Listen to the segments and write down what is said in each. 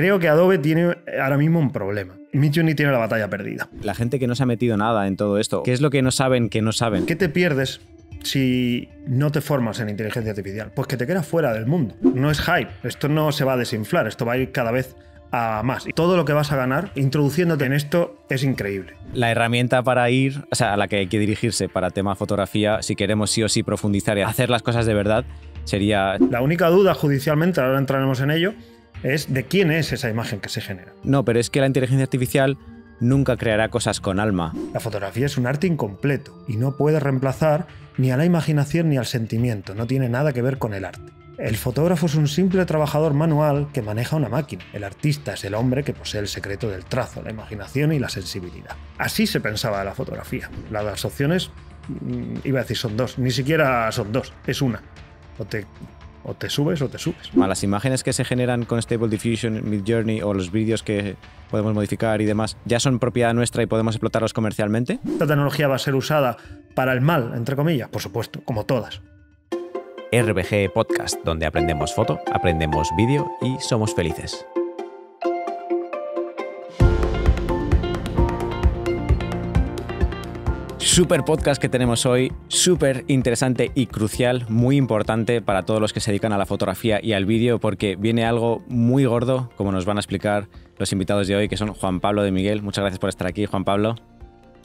creo que Adobe tiene eh, ahora mismo un problema. ni tiene la batalla perdida. La gente que no se ha metido nada en todo esto, ¿qué es lo que no saben que no saben? ¿Qué te pierdes si no te formas en inteligencia artificial? Pues que te quedas fuera del mundo. No es hype, esto no se va a desinflar, esto va a ir cada vez a más. Y todo lo que vas a ganar introduciéndote en esto es increíble. La herramienta para ir, o sea, a la que hay que dirigirse para tema fotografía, si queremos sí o sí profundizar y hacer las cosas de verdad, sería... La única duda judicialmente, ahora entraremos en ello, es de quién es esa imagen que se genera. No, pero es que la inteligencia artificial nunca creará cosas con alma. La fotografía es un arte incompleto y no puede reemplazar ni a la imaginación ni al sentimiento, no tiene nada que ver con el arte. El fotógrafo es un simple trabajador manual que maneja una máquina. El artista es el hombre que posee el secreto del trazo, la imaginación y la sensibilidad. Así se pensaba la fotografía. las opciones, mm, iba a decir son dos, ni siquiera son dos, es una o te subes o te subes. las imágenes que se generan con Stable Diffusion, mid journey o los vídeos que podemos modificar y demás, ¿ya son propiedad nuestra y podemos explotarlos comercialmente? Esta tecnología va a ser usada para el mal, entre comillas, por supuesto, como todas. RBG Podcast, donde aprendemos foto, aprendemos vídeo y somos felices. Super podcast que tenemos hoy, súper interesante y crucial, muy importante para todos los que se dedican a la fotografía y al vídeo, porque viene algo muy gordo, como nos van a explicar los invitados de hoy, que son Juan Pablo de Miguel. Muchas gracias por estar aquí, Juan Pablo.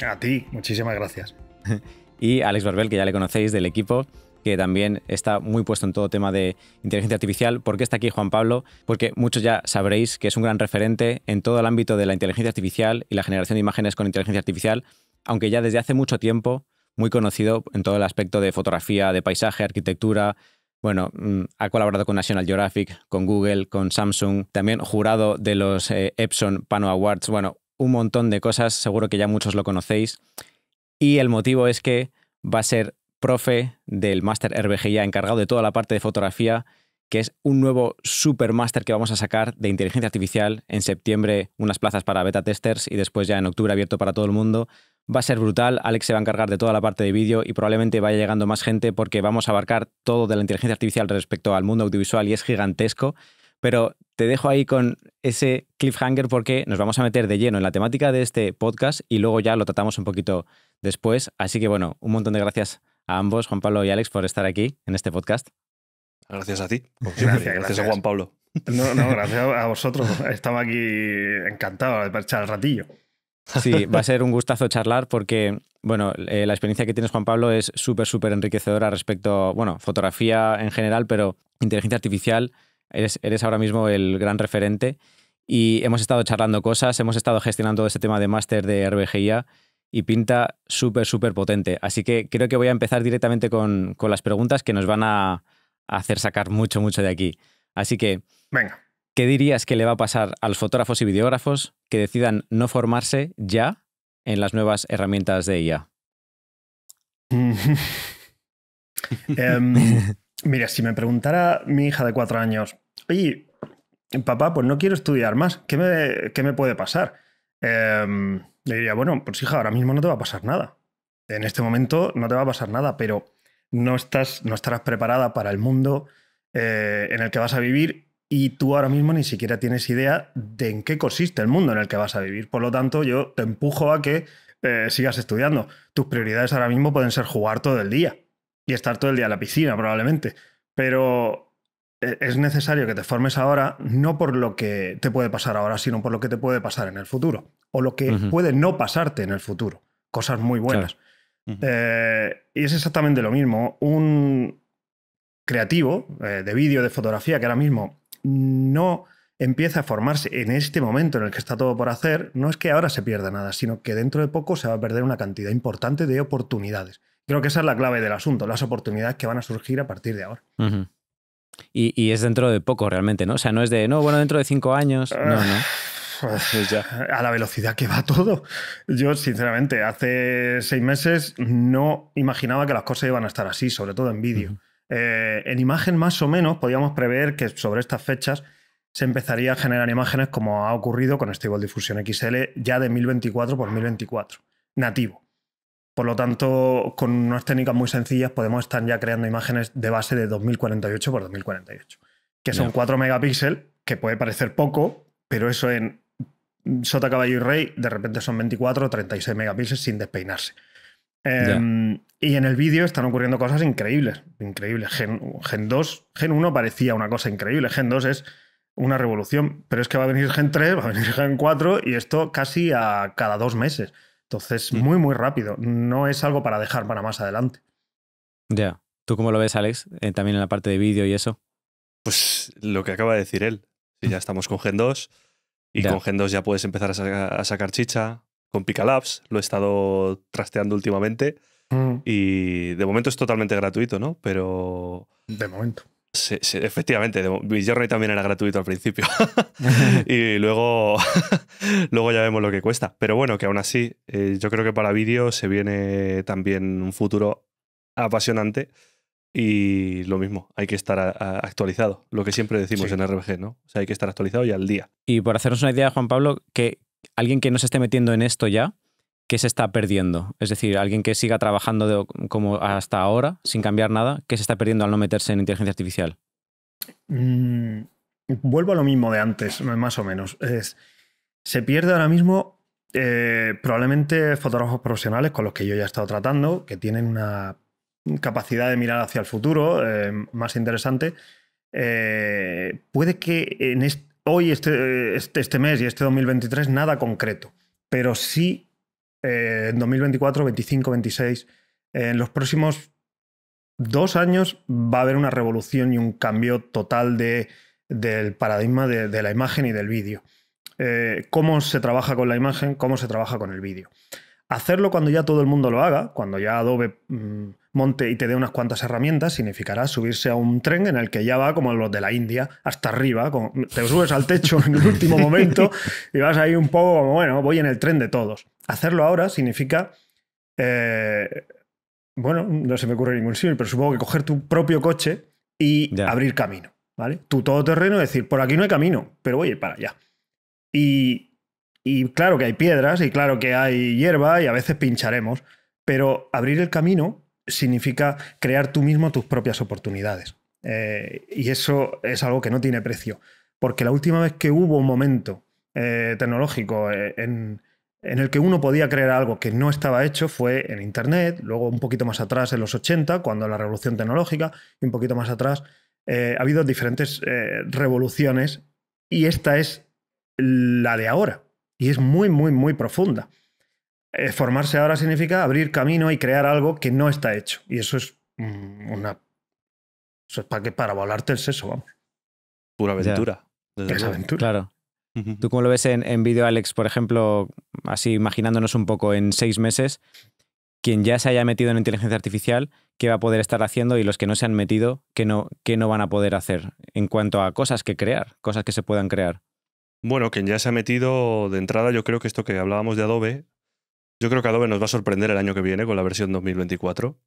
A ti, muchísimas gracias. y Alex Barbel, que ya le conocéis del equipo que también está muy puesto en todo tema de inteligencia artificial. ¿Por qué está aquí Juan Pablo? Porque muchos ya sabréis que es un gran referente en todo el ámbito de la inteligencia artificial y la generación de imágenes con inteligencia artificial aunque ya desde hace mucho tiempo muy conocido en todo el aspecto de fotografía, de paisaje, arquitectura. Bueno, mm, ha colaborado con National Geographic, con Google, con Samsung, también jurado de los eh, Epson Pano Awards. Bueno, un montón de cosas, seguro que ya muchos lo conocéis. Y el motivo es que va a ser profe del máster RBGIA encargado de toda la parte de fotografía, que es un nuevo super máster que vamos a sacar de inteligencia artificial en septiembre, unas plazas para beta testers y después ya en octubre abierto para todo el mundo. Va a ser brutal, Alex se va a encargar de toda la parte de vídeo y probablemente vaya llegando más gente porque vamos a abarcar todo de la inteligencia artificial respecto al mundo audiovisual y es gigantesco. Pero te dejo ahí con ese cliffhanger porque nos vamos a meter de lleno en la temática de este podcast y luego ya lo tratamos un poquito después. Así que bueno, un montón de gracias a ambos, Juan Pablo y Alex, por estar aquí en este podcast. Gracias a ti. Pues gracias, a Juan Pablo. No, no, gracias a vosotros. Estaba aquí encantado de echar el ratillo. Sí, va a ser un gustazo charlar porque, bueno, eh, la experiencia que tienes, Juan Pablo, es súper, súper enriquecedora respecto, bueno, fotografía en general, pero inteligencia artificial, eres, eres ahora mismo el gran referente y hemos estado charlando cosas, hemos estado gestionando todo ese tema de máster de RBGIA y pinta súper, súper potente. Así que creo que voy a empezar directamente con, con las preguntas que nos van a, a hacer sacar mucho, mucho de aquí. Así que, Venga. ¿Qué dirías que le va a pasar a los fotógrafos y videógrafos que decidan no formarse ya en las nuevas herramientas de IA? Em, mira, si me preguntara mi hija de cuatro años, oye, papá, pues no quiero estudiar más, ¿qué me, me puede pasar? Em, le diría, bueno, pues hija, ahora mismo no te va a pasar nada. En este momento no te va a pasar nada, pero no, estás, no estarás preparada para el mundo eh, en el que vas a vivir y tú ahora mismo ni siquiera tienes idea de en qué consiste el mundo en el que vas a vivir. Por lo tanto, yo te empujo a que eh, sigas estudiando. Tus prioridades ahora mismo pueden ser jugar todo el día y estar todo el día en la piscina probablemente, pero eh, es necesario que te formes ahora no por lo que te puede pasar ahora, sino por lo que te puede pasar en el futuro o lo que puede no pasarte en el futuro. Cosas muy buenas. Eh, y es exactamente lo mismo. Un creativo de vídeo, de fotografía, que ahora mismo no empieza a formarse en este momento en el que está todo por hacer, no es que ahora se pierda nada, sino que dentro de poco se va a perder una cantidad importante de oportunidades. Creo que esa es la clave del asunto, las oportunidades que van a surgir a partir de ahora. y, es dentro de poco realmente, ¿no? O sea, no es de, no, bueno, dentro de cinco años. Ah, no, no. Pues, pues a la velocidad que va todo. Yo, sinceramente, hace seis meses no imaginaba que las cosas iban a estar así, sobre todo en vídeo. Eh, en imagen más o menos podíamos prever que sobre estas fechas se empezaría a generar imágenes como ha ocurrido con Stable Diffusion XL ya de 1024 por 1024, nativo. Por lo tanto, con unas técnicas muy sencillas podemos estar ya creando imágenes de base de 2048 por 2048, que son 4 megapíxeles, que puede parecer poco, pero eso en Sota, Caballo y Rey de repente son 24 o 36 megapíxeles sin despeinarse. Em, y en el vídeo están ocurriendo cosas increíbles, increíbles. Gen, 2, Gen 1 parecía una cosa increíble, Gen 2 es una revolución, pero es que va a venir Gen 3, va a venir Gen 4 y esto casi a cada dos meses. Entonces, mm. muy, muy rápido. No es algo para dejar para más adelante. Ya. ¿Tú cómo lo ves, Alex? Eh, también en la parte de vídeo y eso. Pues lo que acaba de decir él. Si ya estamos con Gen 2 y con Gen 2 ya puedes empezar a sacar chicha, con Labs lo he estado trasteando últimamente mm. y de momento es totalmente gratuito, ¿no? Pero... De momento. Sí, efectivamente, Journey también era gratuito al principio. y luego, luego ya vemos lo que cuesta. Pero bueno, que aún así, eh, yo creo que para vídeo se viene también un futuro apasionante. Y lo mismo, hay que estar actualizado, lo que siempre decimos en RBG, ¿no? O sea, hay que estar actualizado y al día. Y por hacernos una idea, Juan Pablo, que alguien que no se esté metiendo en esto ya, ¿qué se está perdiendo? Es decir, alguien que siga trabajando como hasta ahora, sin cambiar nada, ¿qué se está perdiendo al no meterse en inteligencia artificial? Mm, vuelvo a lo mismo de antes, más o menos. Es, se pierde ahora mismo eh, probablemente fotógrafos profesionales con los que yo ya he estado tratando, que tienen una capacidad de mirar hacia el futuro eh, más interesante. Eh, puede que en, este hoy, este, este, este, mes y este 2023, nada concreto, pero sí eh, en 2024, 25, 26, en los próximos dos años va a haber una revolución y un cambio total del paradigma de, la imagen y del vídeo. Eh, cómo se trabaja con la imagen, cómo se trabaja con el vídeo. Hacerlo cuando ya todo el mundo lo haga, cuando ya Adobe mm, monte y te dé unas cuantas herramientas, significará subirse a un tren en el que ya va como los de la India, hasta arriba, te subes al techo en el último momento y vas ahí un poco como, bueno, voy en el tren de todos. Hacerlo ahora significa... Eh, bueno, no se me ocurre ningún símil, pero supongo que coger tu propio coche y abrir camino, ¿vale? Tu todoterreno y decir, por aquí no hay camino, pero voy a ir para allá. Y y claro que hay piedras y claro que hay hierba y a veces pincharemos, pero abrir el camino significa crear tú mismo tus propias oportunidades. Eh, y eso es algo que no tiene precio, porque la última vez que hubo un momento eh, tecnológico eh, en, en el que uno podía crear algo que no estaba hecho fue en Internet, luego un poquito más atrás en los 80, cuando la revolución tecnológica, y un poquito más atrás ha habido diferentes revoluciones y esta es la de ahora y es muy, muy, muy profunda. Eh, formarse ahora significa abrir camino y crear algo que no está hecho. Y eso es mm, una... Eso es para, que, para volarte el seso, vamos. Pura aventura. Es aventura. Claro. ¿Tú cómo lo ves en, en vídeo, Alex, por ejemplo, así imaginándonos un poco en seis meses, quien ya se haya metido en inteligencia artificial, qué va a poder estar haciendo y los que no se han metido, no, qué no van a poder hacer en cuanto a cosas que crear, cosas que se puedan crear? Bueno, quien ya se ha metido de entrada, yo creo que esto que hablábamos de Adobe, yo creo que Adobe nos va a sorprender el año que viene con la versión 2024.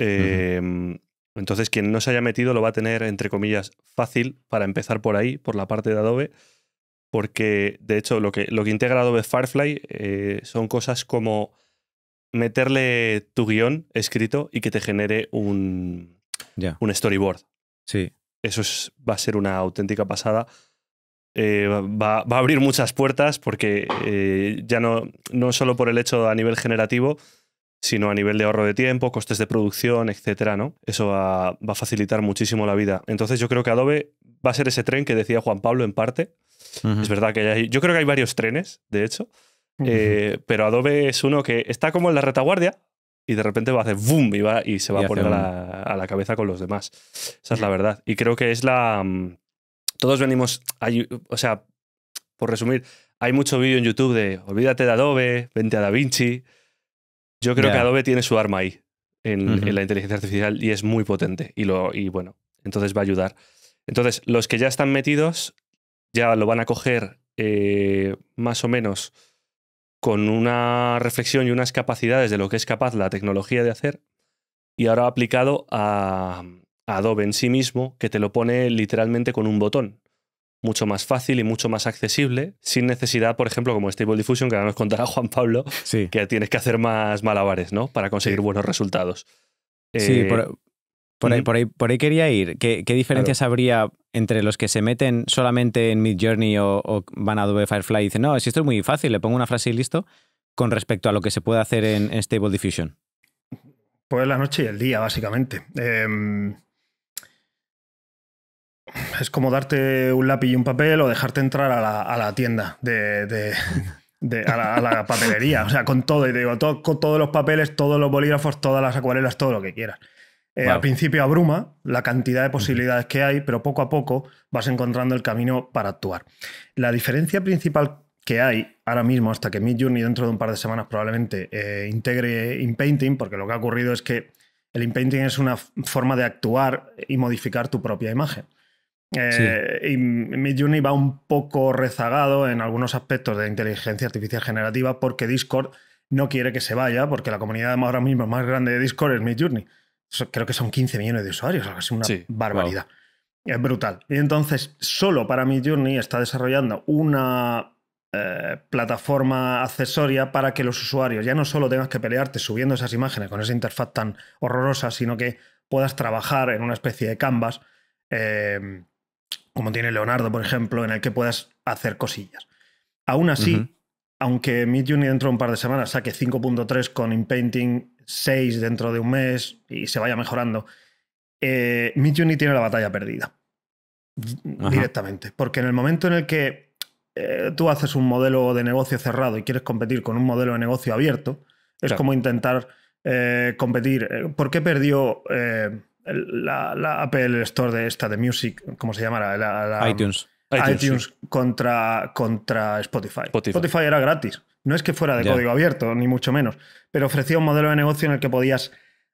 Em, entonces, quien no se haya metido lo va a tener, entre comillas, fácil para empezar por ahí, por la parte de Adobe, porque de hecho lo que, lo que integra Adobe Firefly eh, son cosas como meterle tu guión escrito y que te genere un, un storyboard. Sí. Eso es, va a ser una auténtica pasada eh, va, a abrir muchas puertas porque eh, ya no, no solo por el hecho a nivel generativo, sino a nivel de ahorro de tiempo, costes de producción, etcétera, ¿no? Eso va, a facilitar muchísimo la vida. Entonces yo creo que Adobe va a ser ese tren que decía Juan Pablo en parte. Es verdad que yo creo que hay varios trenes, de hecho, eh, pero Adobe es uno que está como en la retaguardia y de repente va a hacer boom y, va, y se va a poner a la, cabeza con los demás. Esa es la verdad. Y creo que es la... Mm, todos venimos, o sea, por resumir, hay mucho vídeo en YouTube de olvídate de Adobe, vente a DaVinci. Yo creo que Adobe tiene su arma ahí en, la inteligencia artificial y es muy potente y, lo, y bueno, entonces va a ayudar. Entonces, los que ya están metidos ya lo van a coger eh, más o menos con una reflexión y unas capacidades de lo que es capaz la tecnología de hacer y ahora aplicado a, Adobe en sí mismo, que te lo pone literalmente con un botón. Mucho más fácil y mucho más accesible, sin necesidad, por ejemplo, como Stable Diffusion, que ahora nos contará Juan Pablo, que tienes que hacer más malabares, ¿no? Para conseguir buenos resultados. Sí, eh, por, ahí, por, ahí, quería ir. ¿Qué, diferencias habría entre los que se meten solamente en Mid Journey o van a Adobe Firefly y dicen, no, si esto es muy fácil, le pongo una frase y listo, con respecto a lo que se puede hacer en, Stable Diffusion? Pues la noche y el día, básicamente. Em, es como darte un lápiz y un papel o dejarte entrar a la, tienda de, a, la, papelería, o sea, con todo, y te digo, con todos los papeles, todos los bolígrafos, todas las acuarelas, todo lo que quieras. Eh, al principio abruma la cantidad de posibilidades que hay, pero poco a poco vas encontrando el camino para actuar. La diferencia principal que hay ahora mismo, hasta que Midjourney y dentro de un par de semanas probablemente eh, integre integre inpainting, porque lo que ha ocurrido es que el inpainting es una forma de actuar y modificar tu propia imagen. Eh, y Midjourney va un poco rezagado en algunos aspectos de inteligencia artificial generativa porque Discord no quiere que se vaya, porque la comunidad ahora mismo más grande de Discord es Midjourney. Creo que son 15 millones de usuarios, es una barbaridad. Es brutal. Y entonces, solo para Midjourney está desarrollando una eh, plataforma accesoria para que los usuarios ya no solo tengas que pelearte subiendo esas imágenes con esa interfaz tan horrorosa, sino que puedas trabajar en una especie de canvas. Eh, como tiene Leonardo, por ejemplo, en el que puedas hacer cosillas. Aún así, aunque Mid dentro de un par de semanas saque 5.3 con Inpainting, 6 dentro de un mes y se vaya mejorando, eh, Mid tiene la batalla perdida directamente. Porque en el momento en el que eh, tú haces un modelo de negocio cerrado y quieres competir con un modelo de negocio abierto, es como intentar eh, competir. Eh, ¿Por qué perdió la, Apple Store de esta, de Music, ¿cómo se llamará? iTunes. iTunes, contra, contra Spotify. Spotify. era gratis. No es que fuera de código abierto, ni mucho menos, pero ofrecía un modelo de negocio en el que podías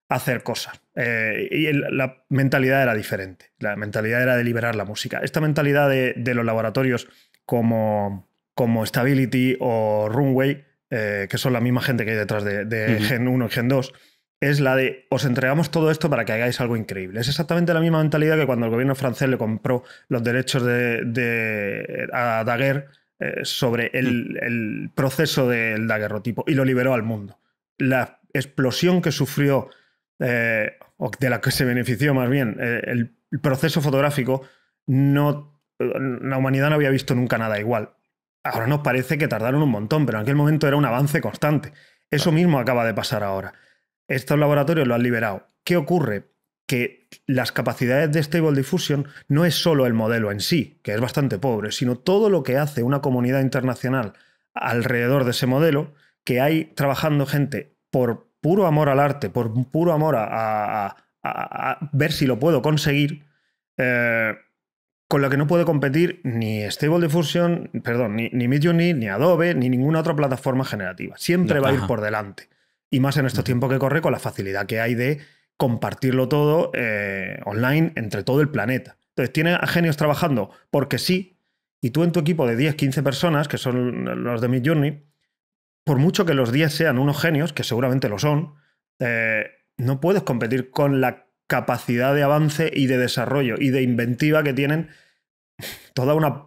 hacer cosas. Eh, y la mentalidad era diferente. La mentalidad era de liberar la música. Esta mentalidad de, los laboratorios como, como Stability o Runway, eh, que son la misma gente que hay detrás de, Gen 1 y Gen 2, es la de os entregamos todo esto para que hagáis algo increíble. Es exactamente la misma mentalidad que cuando el gobierno francés le compró los derechos de, a Daguerre eh, sobre mm. el, proceso del daguerrotipo y lo liberó al mundo. La explosión que sufrió, eh, o de la que se benefició más bien, eh, el proceso fotográfico, no, la humanidad no había visto nunca nada igual. Ahora nos parece que tardaron un montón, pero en aquel momento era un avance constante. Eso mismo acaba de pasar ahora estos laboratorios lo han liberado. ¿Qué ocurre? Que las capacidades de Stable Diffusion no es solo el modelo en sí, que es bastante pobre, sino todo lo que hace una comunidad internacional alrededor de ese modelo, que hay trabajando gente por puro amor al arte, por puro amor a, ver si lo puedo conseguir, eh, con lo que no puede competir ni Stable Diffusion, perdón, ni, ni ni Adobe, ni ninguna otra plataforma generativa. Siempre va a ir por delante. Y más en estos tiempos que corre, con la facilidad que hay de compartirlo todo eh, online entre todo el planeta. Entonces, tiene a genios trabajando porque sí, y tú en tu equipo de 10, 15 personas, que son los de Midjourney, Journey, por mucho que los 10 sean unos genios, que seguramente lo son, eh, no puedes competir con la capacidad de avance y de desarrollo y de inventiva que tienen toda una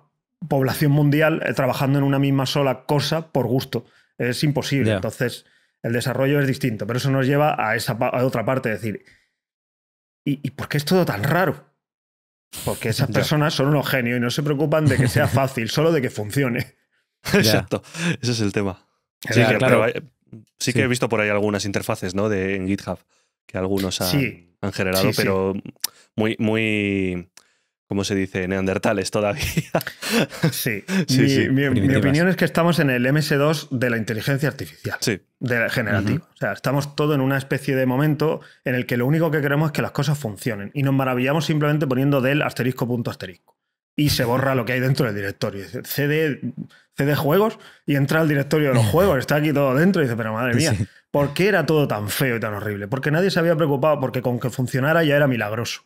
población mundial eh, trabajando en una misma sola cosa por gusto. Es imposible. Entonces, el desarrollo es distinto, pero eso nos lleva a esa otra parte, decir, ¿y, por qué es todo tan raro? Porque esas personas son unos genios y no se preocupan de que sea fácil, solo de que funcione. Exacto, ese es el tema. Sí, que, he visto por ahí algunas interfaces ¿no? de, en GitHub que algunos han, han generado, pero muy, muy como se dice? Neandertales todavía. sí, sí, mi, opinión es que estamos en el MS2 de la inteligencia artificial, sí. de la generativa. O sea, estamos todo en una especie de momento en el que lo único que queremos es que las cosas funcionen y nos maravillamos simplemente poniendo del asterisco punto asterisco. Y se borra lo que hay dentro del directorio. Dice, CD, juegos y entra al directorio de los juegos. Está aquí todo dentro. Y dice, pero madre mía, ¿por qué era todo tan feo y tan horrible? Porque nadie se había preocupado, porque con que funcionara ya era milagroso.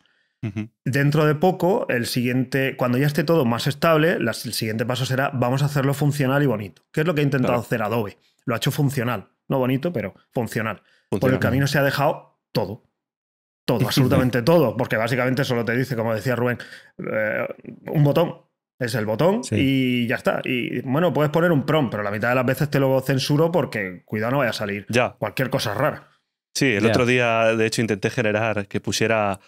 Dentro de poco, el siguiente, cuando ya esté todo más estable, el siguiente paso será vamos a hacerlo funcional y bonito, que es lo que ha intentado hacer Adobe. Lo ha hecho funcional, no bonito, pero funcional. Por el camino se ha dejado todo. Todo, absolutamente todo, porque básicamente solo te dice, como decía Rubén, eh, un botón, es el botón y ya está. Y bueno, puedes poner un prom, pero la mitad de las veces te lo censuro porque cuidado no vaya a salir ya. cualquier cosa rara. Sí, el otro día de hecho intenté generar que pusiera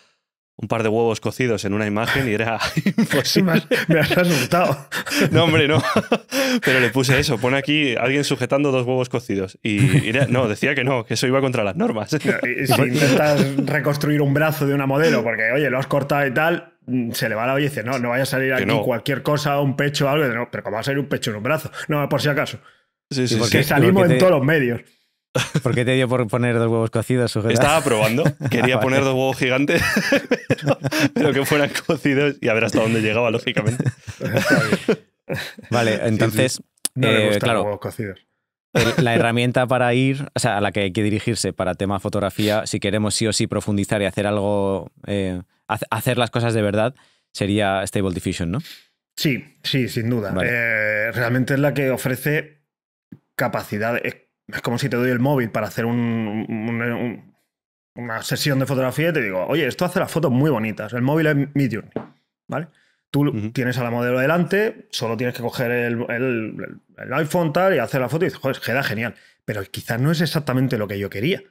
un par de huevos cocidos en una imagen y era imposible. Me has asustado. No, hombre, no. Pero le puse eso. Pone aquí alguien sujetando dos huevos cocidos. Y no, decía que no, que eso iba contra las normas. Si intentas reconstruir un brazo de una modelo, porque oye, lo has cortado y tal, se le va la olla dice, no, no vaya a salir aquí cualquier cosa, un pecho o algo. pero ¿cómo va a salir un pecho en un brazo. No, por si acaso. Sí, sí, porque salimos en todos los medios. ¿Por qué te dio por poner dos huevos cocidos? Estaba probando. Quería poner dos huevos gigantes, pero, que fueran cocidos y a ver hasta dónde llegaba, lógicamente. vale, entonces. Eh, claro, huevos cocidos. La herramienta para ir, o sea, a la que hay que dirigirse para tema fotografía, si queremos sí o sí profundizar y hacer algo, eh, hacer las cosas de verdad, sería Stable Diffusion, ¿no? Sí, sí, sin duda. Eh, realmente es la que ofrece capacidad. Es como si te doy el móvil para hacer una sesión de fotografía y te digo, oye, esto hace las fotos muy bonitas. El móvil es Medium, ¿vale? Tú tienes a la modelo delante, solo tienes que coger el, iPhone tal y hacer la foto y dices, joder, queda genial. Pero quizás no es exactamente lo que yo quería.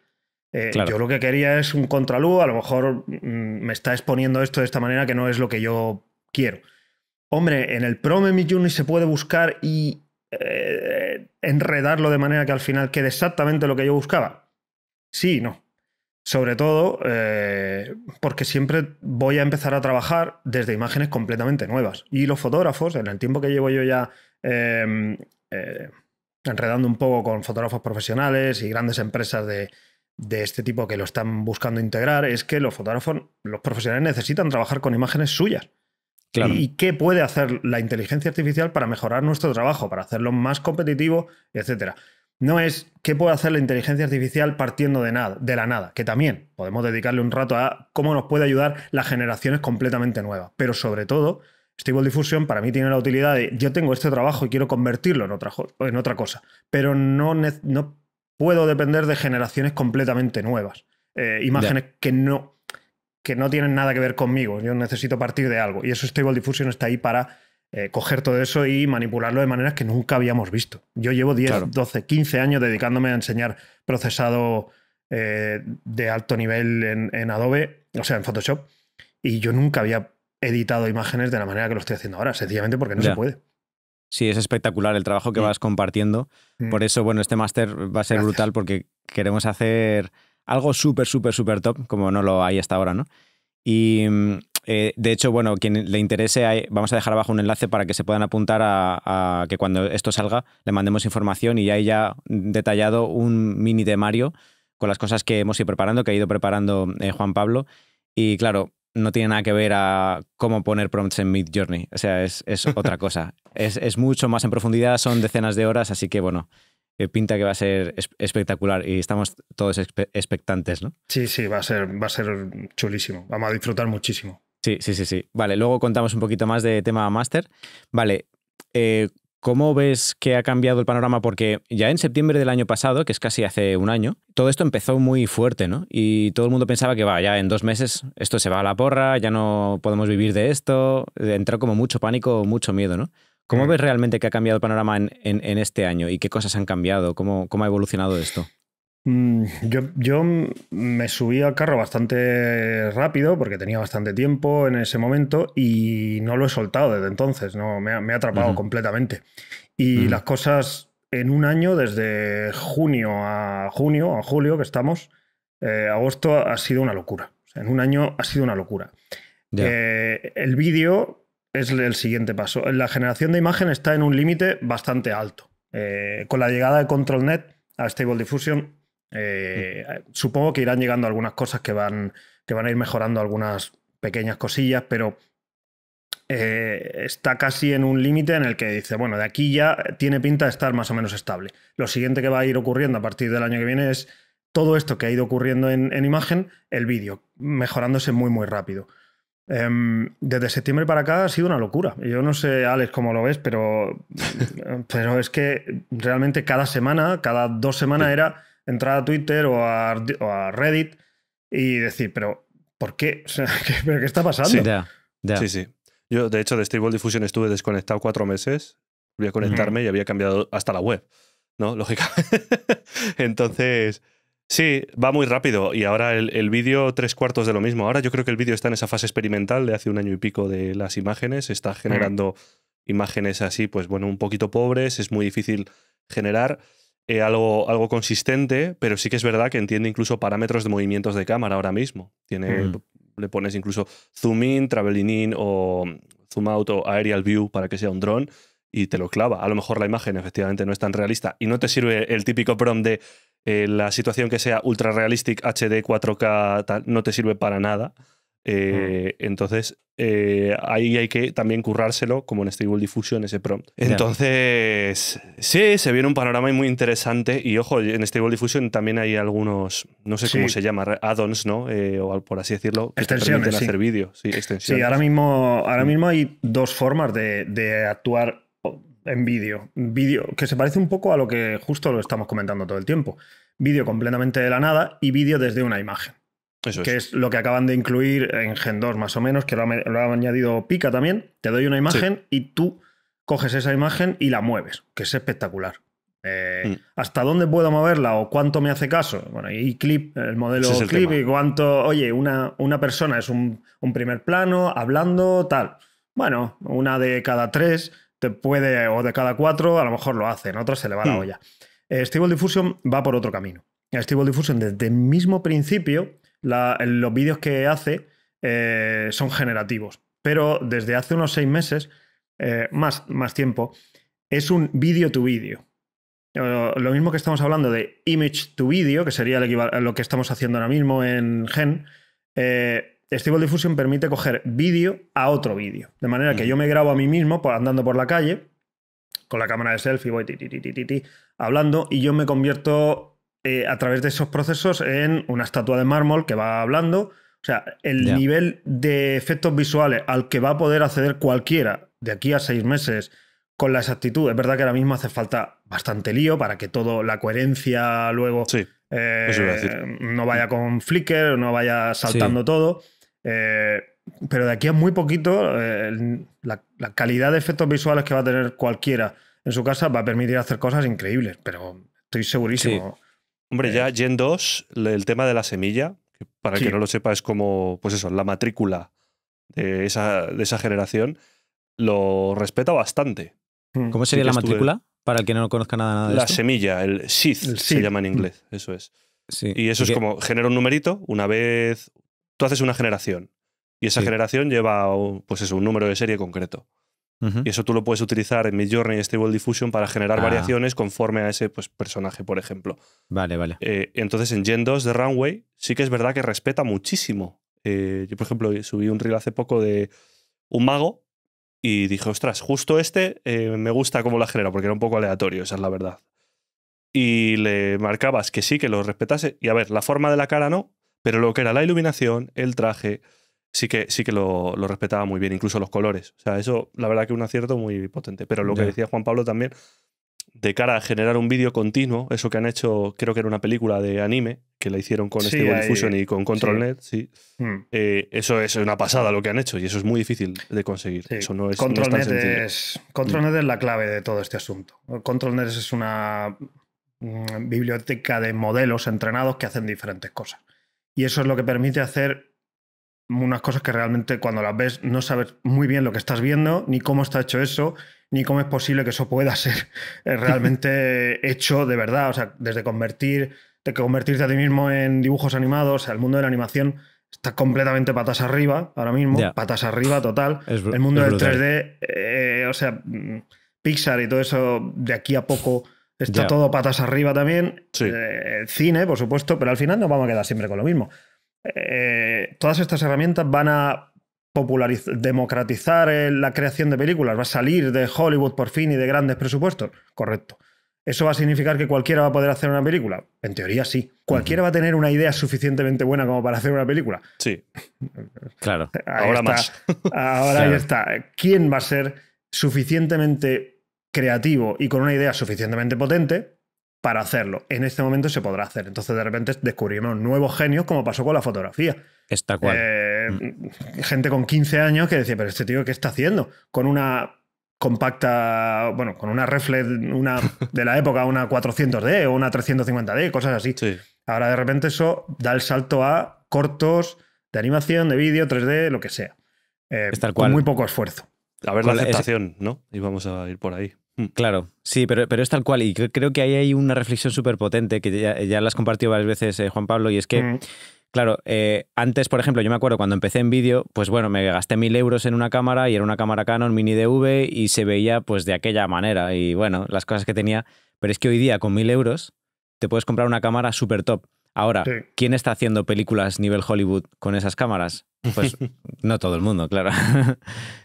Eh, yo lo que quería es un contraluz, a lo mejor mm, me está exponiendo esto de esta manera que no es lo que yo quiero. Hombre, en el Pro juni se puede buscar y eh, enredarlo de manera que al final quede exactamente lo que yo buscaba? Sí y no. Sobre todo eh, porque siempre voy a empezar a trabajar desde imágenes completamente nuevas. Y los fotógrafos, en el tiempo que llevo yo ya em, eh, enredando un poco con fotógrafos profesionales y grandes empresas de, de este tipo que lo están buscando integrar es que los fotógrafos, los profesionales necesitan trabajar con imágenes suyas. ¿Y qué puede hacer la inteligencia artificial para mejorar nuestro trabajo, para hacerlo más competitivo, etcétera? No es qué puede hacer la inteligencia artificial partiendo de nada, de la nada, que también podemos dedicarle un rato a cómo nos puede ayudar las generaciones completamente nuevas, pero sobre todo Stable Diffusion para mí tiene la utilidad de yo tengo este trabajo y quiero convertirlo en otra, en otra cosa, pero no, no puedo depender de generaciones completamente nuevas, eh, imágenes que no que no tienen nada que ver conmigo. Yo necesito partir de algo. Y eso Stable Diffusion está ahí para eh, coger todo eso y manipularlo de maneras que nunca habíamos visto. Yo llevo 10, 12, 15 años dedicándome a enseñar procesado eh, de alto nivel en, Adobe, o sea, en Photoshop, y yo nunca había editado imágenes de la manera que lo estoy haciendo ahora, sencillamente porque no se puede. Sí, es espectacular el trabajo que vas compartiendo. Mm. Por eso, bueno, este máster va a ser brutal porque queremos hacer algo súper, súper, súper top, como no lo hay hasta ahora, ¿no? Y mm, eh, de hecho, bueno, quien le interese, vamos a dejar abajo un enlace para que se puedan apuntar a, que cuando esto salga le mandemos información y hay ya detallado un mini temario con las cosas que hemos ido preparando, que ha ido preparando eh, Juan Pablo. Y claro, no tiene nada que ver a cómo poner prompts en Mid Journey. O sea, es, otra cosa. es mucho más en profundidad, son decenas de horas, así que bueno, eh, pinta que va a ser espectacular y estamos todos expectantes, ¿no? Sí, sí, va a ser, va a ser chulísimo. Vamos a disfrutar muchísimo. Sí, sí, sí, sí. Vale, luego contamos un poquito más de tema máster. Vale, eh, ¿Cómo ves que ha cambiado el panorama? Porque ya en septiembre del año pasado, que es casi hace un año, todo esto empezó muy fuerte, ¿no? Y todo el mundo pensaba que, va, ya en dos meses esto se va a la porra, ya no podemos vivir de esto. Entró como mucho pánico, mucho miedo, ¿no? ¿Cómo ves realmente que ha cambiado el panorama en, este año y qué cosas han cambiado? ¿Cómo, ha evolucionado esto? Mm, yo, me subí al carro bastante rápido porque tenía bastante tiempo en ese momento y no lo he soltado desde entonces, no me ha, atrapado completamente. Y las cosas en un año, desde junio a junio, a julio que estamos, eh, agosto ha sido una locura. en un año ha sido una locura. Eh, el vídeo es el siguiente paso. La generación de imagen está en un límite bastante alto. Eh, con la llegada de ControlNet a Stable Diffusion, eh, supongo que irán llegando algunas cosas que van, que van a ir mejorando algunas pequeñas cosillas, pero eh, está casi en un límite en el que dice, bueno, de aquí ya tiene pinta de estar más o menos estable. Lo siguiente que va a ir ocurriendo a partir del año que viene es todo esto que ha ido ocurriendo en, en imagen, el vídeo, mejorándose muy, muy rápido. Em, desde septiembre para acá ha sido una locura. Yo no sé, Alex, cómo lo ves, pero, pero es que realmente cada semana, cada dos semanas era entrar a Twitter o a, Reddit y decir, pero ¿por qué? ¿qué, pero ¿qué está pasando? Sí, sí, sí. Yo, de hecho, de Stable Diffusion estuve desconectado cuatro meses, volví a conectarme y había cambiado hasta la web, ¿no? Lógicamente. Entonces Sí, va muy rápido y ahora el, el vídeo tres cuartos de lo mismo. Ahora yo creo que el vídeo está en esa fase experimental de hace un año y pico de las imágenes, está generando imágenes así, pues bueno, un poquito pobres, es muy difícil generar eh, algo, algo consistente, pero sí que es verdad que entiende incluso parámetros de movimientos de cámara ahora mismo. Tiene, Le pones incluso zoom in, traveling in o zoom out o aerial view para que sea un dron y te lo clava. A lo mejor la imagen efectivamente no es tan realista y no te sirve el típico prom de eh, la situación que sea ultra realistic HD 4K tal, no te sirve para nada. Eh, mm. Entonces, eh, ahí hay que también currárselo, como en Stable Diffusion, ese prompt. Entonces, sí, se viene un panorama muy interesante. Y ojo, en Stable Diffusion también hay algunos, no sé cómo se llama, add-ons, ¿no? o por así decirlo, extensiones, permiten hacer vídeos. Sí, extensiones. Sí, ahora mismo, ahora mm. mismo hay dos formas de, de actuar en vídeo. Vídeo que se parece un poco a lo que justo lo estamos comentando todo el tiempo. Vídeo completamente de la nada y vídeo desde una imagen. Eso que es. lo que acaban de incluir en Gen 2 más o menos, que lo ha, añadido Pica también. Te doy una imagen y tú coges esa imagen y la mueves, que es espectacular. Eh, mm. ¿Hasta dónde puedo moverla o cuánto me hace caso? Bueno, y clip, el modelo clip y cuánto, oye, una, una persona es un, primer plano, hablando, tal. Bueno, una de cada tres, te puede, o de cada cuatro, a lo mejor lo hacen, otras se le va la hmm. olla. Eh, Stable Diffusion va por otro camino. Stable Diffusion, desde el mismo principio, los vídeos que hace eh, son generativos. Pero desde hace unos seis meses, eh, más, más tiempo, es un vídeo to vídeo. Lo mismo que estamos hablando de image to video, que sería lo que estamos haciendo ahora mismo en Gen, eh, Stable Diffusion permite coger vídeo a otro vídeo. De manera que mm. yo me grabo a mí mismo andando por la calle con la cámara de selfie, voy hablando y yo me convierto eh, a través de esos procesos en una estatua de mármol que va hablando. O sea, el nivel de efectos visuales al que va a poder acceder cualquiera de aquí a seis meses con la exactitud. Es verdad que ahora mismo hace falta bastante lío para que todo, la coherencia luego eh, no vaya con flicker, no vaya saltando todo. Eh, pero de aquí a muy poquito, eh, la, calidad de efectos visuales que va a tener cualquiera en su casa va a permitir hacer cosas increíbles, pero estoy segurísimo. Hombre, ya eh, Gen 2, el tema de la semilla, para el que no lo sepa, es como, pues eso, la matrícula de esa, generación, lo respeta bastante. Hmm. ¿Cómo sería la matrícula? Para el que no conozca nada, nada de La semilla, el seed, se llama en hmm. inglés, eso es. Y eso es como genera un numerito, una vez tú haces una generación y esa generación lleva pues un número de serie concreto. Y eso tú lo puedes utilizar en Midjourney y Stable Diffusion para generar ah. variaciones conforme a ese pues, personaje, por ejemplo. Vale, vale. Eh, entonces en Gen 2 de Runway sí que es verdad que respeta muchísimo. Eh, yo, por ejemplo, subí un reel hace poco de un mago y dije, ostras, justo este eh, me gusta cómo la genera, porque era un poco aleatorio, esa es la verdad. Y le marcabas que sí, que lo respetase. Y a ver, la forma de la cara no, pero lo que era la iluminación, el traje, sí que, sí que lo, respetaba muy bien, incluso los colores. O sea, eso, la verdad que un acierto muy potente. Pero lo que decía Juan Pablo también, de cara a generar un vídeo continuo, eso que han hecho, creo que era una película de anime, que la hicieron con sí, Stable Diffusion y con ControlNet, sí. Hmm. Eh, eso es una pasada lo que han hecho y eso es muy difícil de conseguir. Eso es, Controlnet mm. es la clave de todo este asunto. ControlNet es una mm, biblioteca de modelos entrenados que hacen diferentes cosas. Y eso es lo que permite hacer unas cosas que realmente cuando las ves no sabes muy bien lo que estás viendo, ni cómo está hecho eso, ni cómo es posible que eso pueda ser eh, realmente hecho de verdad. O sea, desde convertir, convertirte a ti mismo en dibujos animados, el mundo de la animación está completamente patas arriba ahora mismo, patas arriba total. el mundo del 3D, eh, o sea, mm, Pixar y todo eso de aquí a poco Está todo patas arriba también. Eh, cine, por supuesto, pero al final nos vamos a quedar siempre con lo mismo. Eh, todas estas herramientas van a popularizar, democratizar eh, la creación de películas, va a salir de Hollywood por fin y de grandes presupuestos. Correcto. ¿Eso va a significar que cualquiera va a poder hacer una película? En teoría sí. Cualquiera va a tener una idea suficientemente buena como para hacer una película. Sí. claro. ahora más. Ahora ya está. ¿Quién va a ser suficientemente creativo y con una idea suficientemente potente para hacerlo. En este momento se podrá hacer. Entonces de repente descubrimos nuevos genios como pasó con la fotografía. cual. Eh, gente con 15 años que decía, pero este tío, ¿qué está haciendo? Con una compacta, bueno, con una reflex una, de la época, una 400D o una 350D, cosas así. Ahora de repente eso da el salto a cortos de animación, de vídeo, 3D, lo que sea. Eh, con muy poco esfuerzo. A ver la aceptación, ¿no? Y vamos a ir por ahí. Mm, claro, sí, pero, es tal cual. Y creo que ahí hay una reflexión súper potente que ya, la has compartido varias veces, eh, Juan Pablo, y es que. Mm. Claro, eh, antes, por ejemplo, yo me acuerdo cuando empecé en vídeo, pues bueno, me gasté mil euros en una cámara y era una cámara Canon Mini DV y se veía pues de aquella manera y bueno, las cosas que tenía. Pero es que hoy día con mil euros te puedes comprar una cámara súper top. Ahora, ¿quién está haciendo películas nivel Hollywood con esas cámaras? Pues no todo el mundo, claro.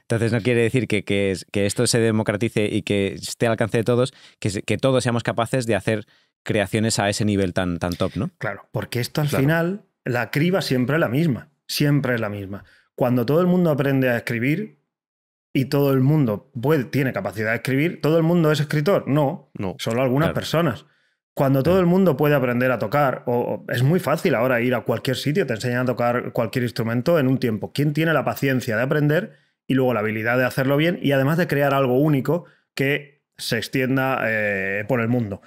Entonces no quiere decir que, esto se democratice y que esté al alcance de todos, que, todos seamos capaces de hacer creaciones a ese nivel tan, tan top, ¿no? Claro, porque esto al final, la criba siempre es la misma, siempre es la misma. Cuando todo el mundo aprende a escribir y todo el mundo tiene capacidad de escribir, ¿todo el mundo es escritor? No, no solo algunas personas cuando todo el mundo puede aprender a tocar, o, es muy fácil ahora ir a cualquier sitio, te enseñan a tocar cualquier instrumento en un tiempo. ¿Quién tiene la paciencia de aprender y luego la habilidad de hacerlo bien y además de crear algo único que se extienda eh, por el mundo?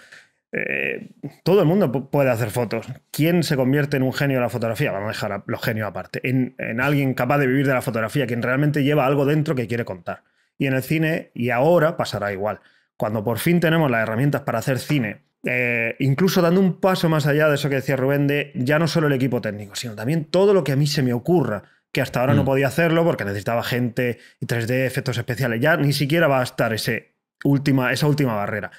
Eh, todo el mundo puede hacer fotos. ¿Quién se convierte en un genio de la fotografía? Vamos a dejar los genios aparte. en alguien capaz de vivir de la fotografía, quien realmente lleva algo dentro que quiere contar. Y en el cine, y ahora pasará igual. Cuando por fin tenemos las herramientas para hacer cine, eh, incluso dando un paso más allá de eso que decía Rubén, de ya no solo el equipo técnico, sino también todo lo que a mí se me ocurra, que hasta ahora no mm. podía hacerlo porque necesitaba gente y 3D, efectos especiales. Ya ni siquiera va a estar ese última, esa última barrera.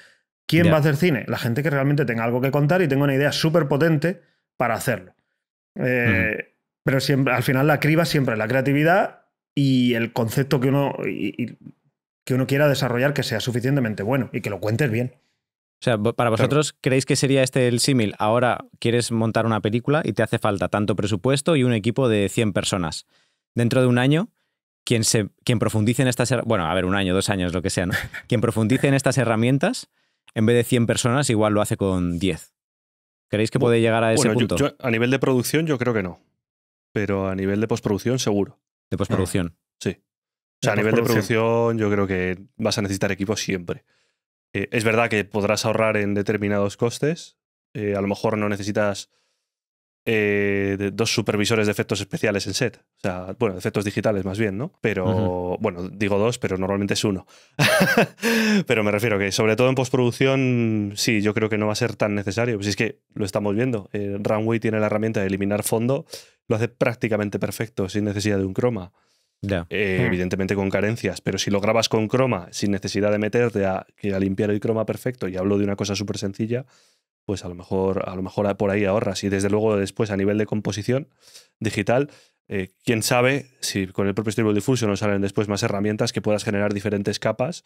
¿Quién va a hacer cine? La gente que realmente tenga algo que contar y tenga una idea súper potente para hacerlo. Eh, pero siempre, al final la criba siempre la creatividad y el concepto que uno, que uno quiera desarrollar que sea suficientemente bueno y que lo cuentes bien. O sea, para vosotros, ¿creéis que sería este el símil? Ahora quieres montar una película y te hace falta tanto presupuesto y un equipo de 100 personas. Dentro de un año, quien, se, quien profundice en estas... Bueno, a ver, un año, dos años, lo que sea, ¿no? Quien profundice en estas herramientas, en vez de 100 personas, igual lo hace con 10. ¿Creéis que puede llegar a ese punto? a nivel de producción, yo creo que no. Pero a nivel de postproducción, seguro. De postproducción. Mm. Sí. O sea, a nivel de producción, yo creo que vas a necesitar equipo siempre. Eh, es verdad que podrás ahorrar en determinados costes. Eh, a lo mejor no necesitas eh, dos supervisores de efectos especiales en set. O sea, bueno, efectos digitales más bien, ¿no? Pero, bueno, digo dos, pero normalmente es uno. pero me refiero que, sobre todo en postproducción, sí, yo creo que no va a ser tan necesario. si es que lo estamos viendo. Runway tiene la herramienta de eliminar fondo, lo hace prácticamente perfecto, sin necesidad de un croma. Eh, hmm. Evidentemente con carencias, pero si lo grabas con croma sin necesidad de meterte a, limpiar el croma perfecto, y hablo de una cosa súper sencilla, pues a lo, mejor, a lo mejor por ahí ahorras. Y desde luego después a nivel de composición digital, eh, quién sabe si con el propio Stable Diffusion nos salen después más herramientas que puedas generar diferentes capas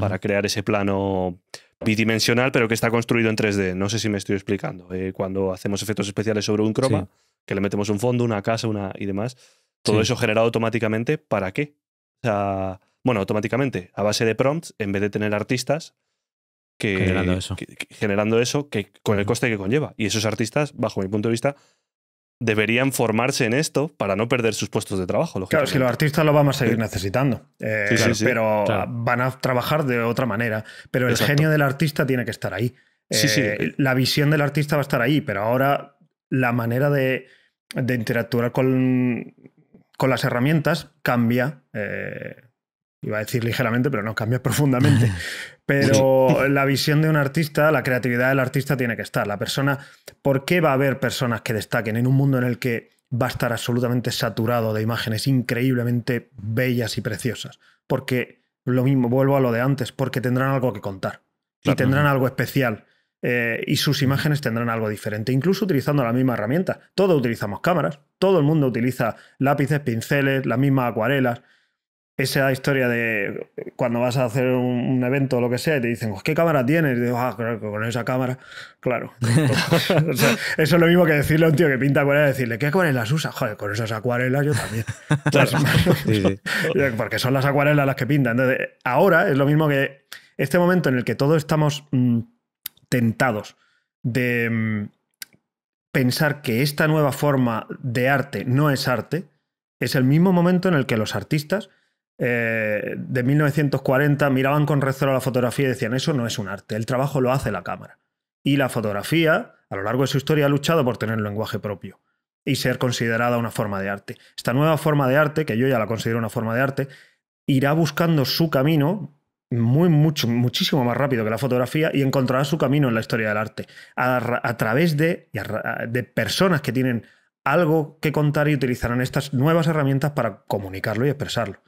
para crear ese plano bidimensional, pero que está construido en 3D. No sé si me estoy explicando. Eh, cuando hacemos efectos especiales sobre un croma, que le metemos un fondo, una casa una, y demás todo eso generado automáticamente, ¿para qué? sea, bueno, automáticamente, a base de prompts, en vez de tener artistas que generando eso, con el coste que conlleva. Y esos artistas, bajo mi punto de vista, deberían formarse en esto para no perder sus puestos de trabajo. Claro, es que los artistas lo vamos a seguir necesitando, eh, pero van a trabajar de otra manera. Pero el genio del artista tiene que estar ahí. sí. Eh, eh. la visión del artista va a estar ahí, pero ahora la manera de interactuar con, con las herramientas cambia, eh, iba a decir ligeramente, pero no, cambia profundamente. Pero la visión de un artista, la creatividad del artista tiene que estar. La persona, ¿por qué va a haber personas que destaquen en un mundo en el que va a estar absolutamente saturado de imágenes increíblemente bellas y preciosas? Porque lo mismo, vuelvo a lo de antes, porque tendrán algo que contar y tendrán algo especial eh, y sus imágenes tendrán algo diferente, incluso utilizando la misma herramienta. Todos utilizamos cámaras, todo el mundo utiliza lápices, pinceles, las mismas acuarelas. Esa historia de cuando vas a hacer un, evento o lo que sea te dicen, pues, ¿qué cámara tienes? Y digo, ah, con esa cámara, claro. eso es lo mismo que decirle a un tío que pinta acuarelas decirle, ¿qué acuarelas usas? Joder, con esas acuarelas yo también. Porque son las acuarelas las que pintan. Entonces, ahora es lo mismo que este momento en el que todos estamos... Mm, tentados de mm, pensar que esta nueva forma de arte no es arte, es el mismo momento en el que los artistas eh, de 1940 miraban con recelo a la fotografía y decían, eso no es un arte, el trabajo lo hace la cámara. Y la fotografía, a lo largo de su historia, ha luchado por tener un lenguaje propio y ser considerada una forma de arte. Esta nueva forma de arte, que yo ya la considero una forma de arte, irá buscando su camino muy, mucho, muchísimo más rápido que la fotografía y encontrará su camino en la historia del arte a, través de, de personas que tienen algo que contar y utilizarán estas nuevas herramientas para comunicarlo y expresarlo.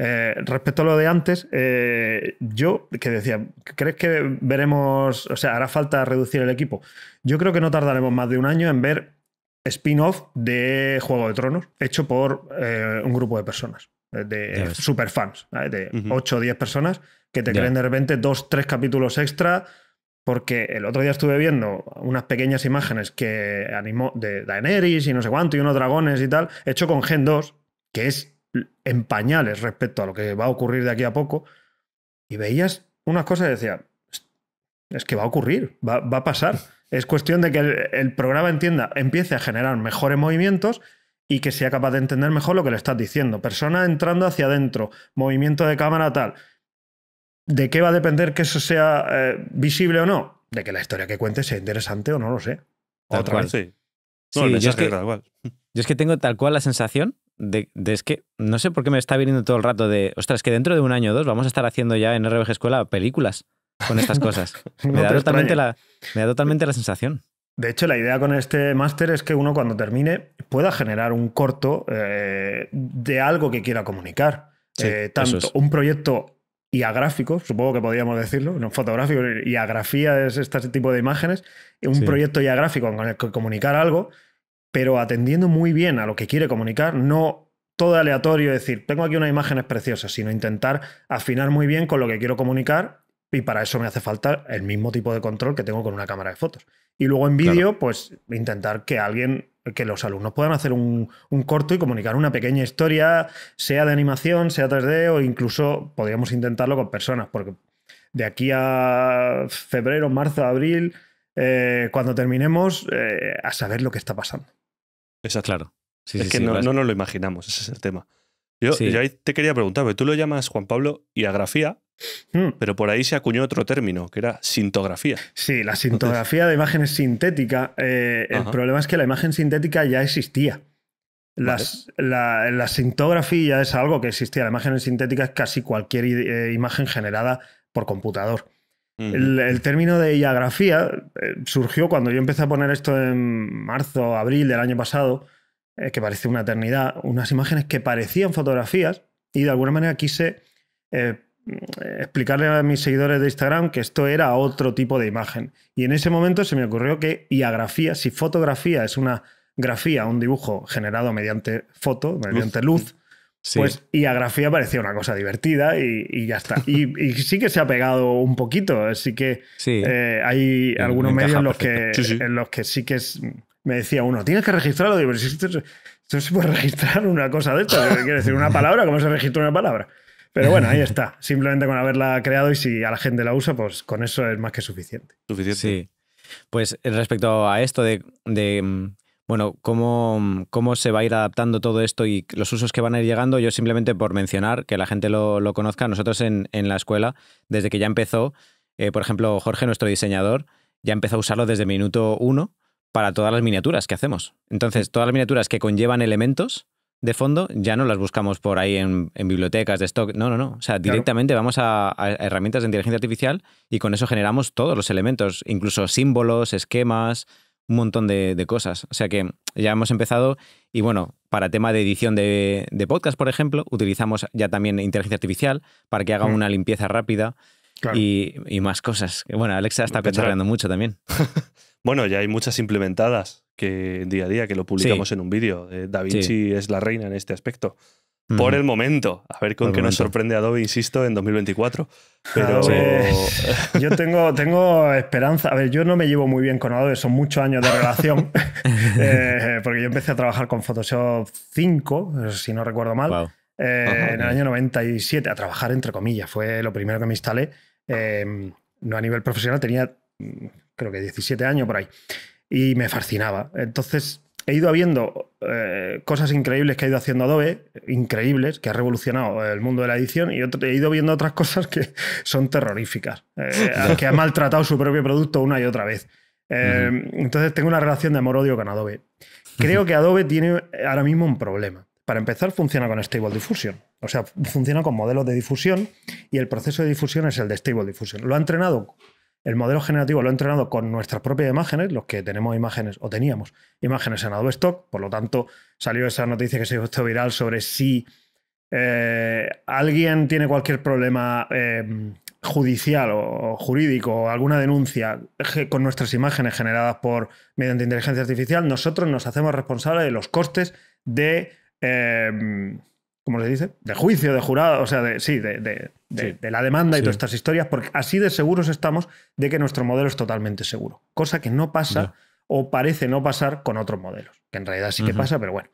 Eh, respecto a lo de antes, eh, yo que decía, ¿crees que veremos, o sea, hará falta reducir el equipo? Yo creo que no tardaremos más de un año en ver spin-off de Juego de Tronos hecho por eh, un grupo de personas. Eh, de superfans, fans de 8 o 10 personas que te creen de repente dos, tres capítulos extra, porque el otro día estuve viendo unas pequeñas imágenes que animó de Daenerys y no sé cuánto, y unos dragones y tal, hecho con Gen 2, que es en pañales respecto a lo que va a ocurrir de aquí a poco, y veías unas cosas y decías, es que va a ocurrir, va, a pasar. Es cuestión de que el, el programa entienda, empiece a generar mejores movimientos y que sea capaz de entender mejor lo que le estás diciendo. Persona entrando hacia adentro, movimiento de cámara tal. ¿De qué va a depender que eso sea eh, visible o no? De que la historia que cuente sea interesante o no lo sé. Otra vez. Sí. yo, es que, tengo tal cual la sensación de, es que no sé por qué me está viniendo todo el rato de, ostras, que dentro de un año o dos vamos a estar haciendo ya en RBG Escuela películas con estas cosas. me, da totalmente la, me da totalmente la sensación. De hecho, la idea con este máster es que uno cuando termine pueda generar un corto eh, de algo que quiera comunicar. Eh, tanto un proyecto y a supongo que podríamos decirlo, no fotográfico, y a grafía es este tipo de imágenes, un proyecto ia gráfico con el que comunicar algo, pero atendiendo muy bien a lo que quiere comunicar, no todo aleatorio, es decir, tengo aquí unas imágenes preciosas, sino intentar afinar muy bien con lo que quiero comunicar y para eso me hace falta el mismo tipo de control que tengo con una cámara de fotos. Y luego en vídeo, pues intentar que alguien, que los alumnos puedan hacer un, corto y comunicar una pequeña historia, sea de animación, sea 3D o incluso podríamos intentarlo con personas, porque de aquí a febrero, marzo, abril, eh, cuando terminemos, eh, a saber lo que está pasando. es claro. es que no, nos lo imaginamos, ese es el tema. Yo, ahí te quería preguntar, porque tú lo llamas Juan Pablo y a grafía Hmm. Pero por ahí se acuñó otro término, que era sintografía. Sí, la sintografía de imágenes sintética. Eh, el problema es que la imagen sintética ya existía. la, la, sintografía es algo que existía. La imagen sintética es casi cualquier eh, imagen generada por computador. el, término de iagrafía eh, surgió cuando yo empecé a poner esto en marzo, o abril del año pasado, que parece una eternidad, unas imágenes que parecían fotografías y de alguna manera quise eh, explicarle a mis seguidores de Instagram que esto era otro tipo de imagen. Y en ese momento se me ocurrió que iagrafía, si fotografía es una grafía, un dibujo generado mediante foto, mediante luz, pues iagrafía parecía una cosa divertida y, ya está. Y, sí que se ha pegado un poquito, así que eh, hay algunos medios en los, que, sí, en los que sí que es, me decía uno, tienes que registrarlo, digo, pero si esto, esto se puede registrar una cosa de esto, quiere decir una palabra, ¿cómo se registra una palabra? Pero bueno, ahí está. Simplemente con haberla creado y si a la gente la usa, pues con eso es más que suficiente. Suficiente. Sí. Pues eh, respecto a esto de, mm, bueno, cómo, mm, cómo se va a ir adaptando todo esto y los usos que van a ir llegando, yo simplemente por mencionar, que la gente lo, conozca, nosotros en, la escuela, desde que ya empezó, eh, por ejemplo, Jorge, nuestro diseñador, ya empezó a usarlo desde minuto uno para todas las miniaturas que hacemos. Entonces, todas las miniaturas que conllevan elementos, de fondo, ya no las buscamos por ahí en, bibliotecas de stock. No, no, no. O sea, directamente vamos a, herramientas de inteligencia artificial y con eso generamos todos los elementos, incluso símbolos, esquemas, un montón de, cosas. O sea que ya hemos empezado y bueno, para tema de edición de, podcast, por ejemplo, utilizamos ya también inteligencia artificial para que haga mm. una limpieza rápida. Y, más cosas. Bueno, Alexa está cacharreando mucho también. bueno, ya hay muchas implementadas que día a día, que lo publicamos en un vídeo. Eh, da Vinci es la reina en este aspecto. Por el momento. A ver con qué nos sorprende Adobe, insisto, en 2024. Pero... yo tengo, tengo esperanza. A ver, yo no me llevo muy bien con Adobe, son muchos años de relación. Eh, porque yo empecé a trabajar con Photoshop 5, si no recuerdo mal, eh, en el año 97, a trabajar entre comillas. Fue lo primero que me instalé. no a nivel profesional, tenía mm, creo que 17 años por ahí y me fascinaba. Entonces he ido viendo eh, cosas increíbles que ha ido haciendo Adobe, increíbles, que ha revolucionado el mundo de la edición, y he ido viendo otras cosas que son terroríficas, eh, que ha maltratado su propio producto una y otra vez. Eh, entonces tengo una relación de amor-odio con Adobe. Creo que Adobe tiene ahora mismo un problema. Para empezar, funciona con Stable Diffusion. O sea, funciona con modelos de difusión y el proceso de difusión es el de Stable Diffusion. Lo ha entrenado el modelo generativo lo he entrenado con nuestras propias imágenes, los que tenemos imágenes o teníamos imágenes en Adobe Stock. Por lo tanto, salió esa noticia que se hizo viral sobre si eh, alguien tiene cualquier problema eh, judicial o, jurídico o alguna denuncia con nuestras imágenes generadas por mediante inteligencia artificial, nosotros nos hacemos responsables de los costes de eh, como le dice? De juicio, de jurado, o sea, de, sí, de, la demanda y todas estas historias, porque así de seguros estamos de que nuestro modelo es totalmente seguro, cosa que no pasa o parece no pasar con otros modelos, que en realidad sí que pasa, pero bueno.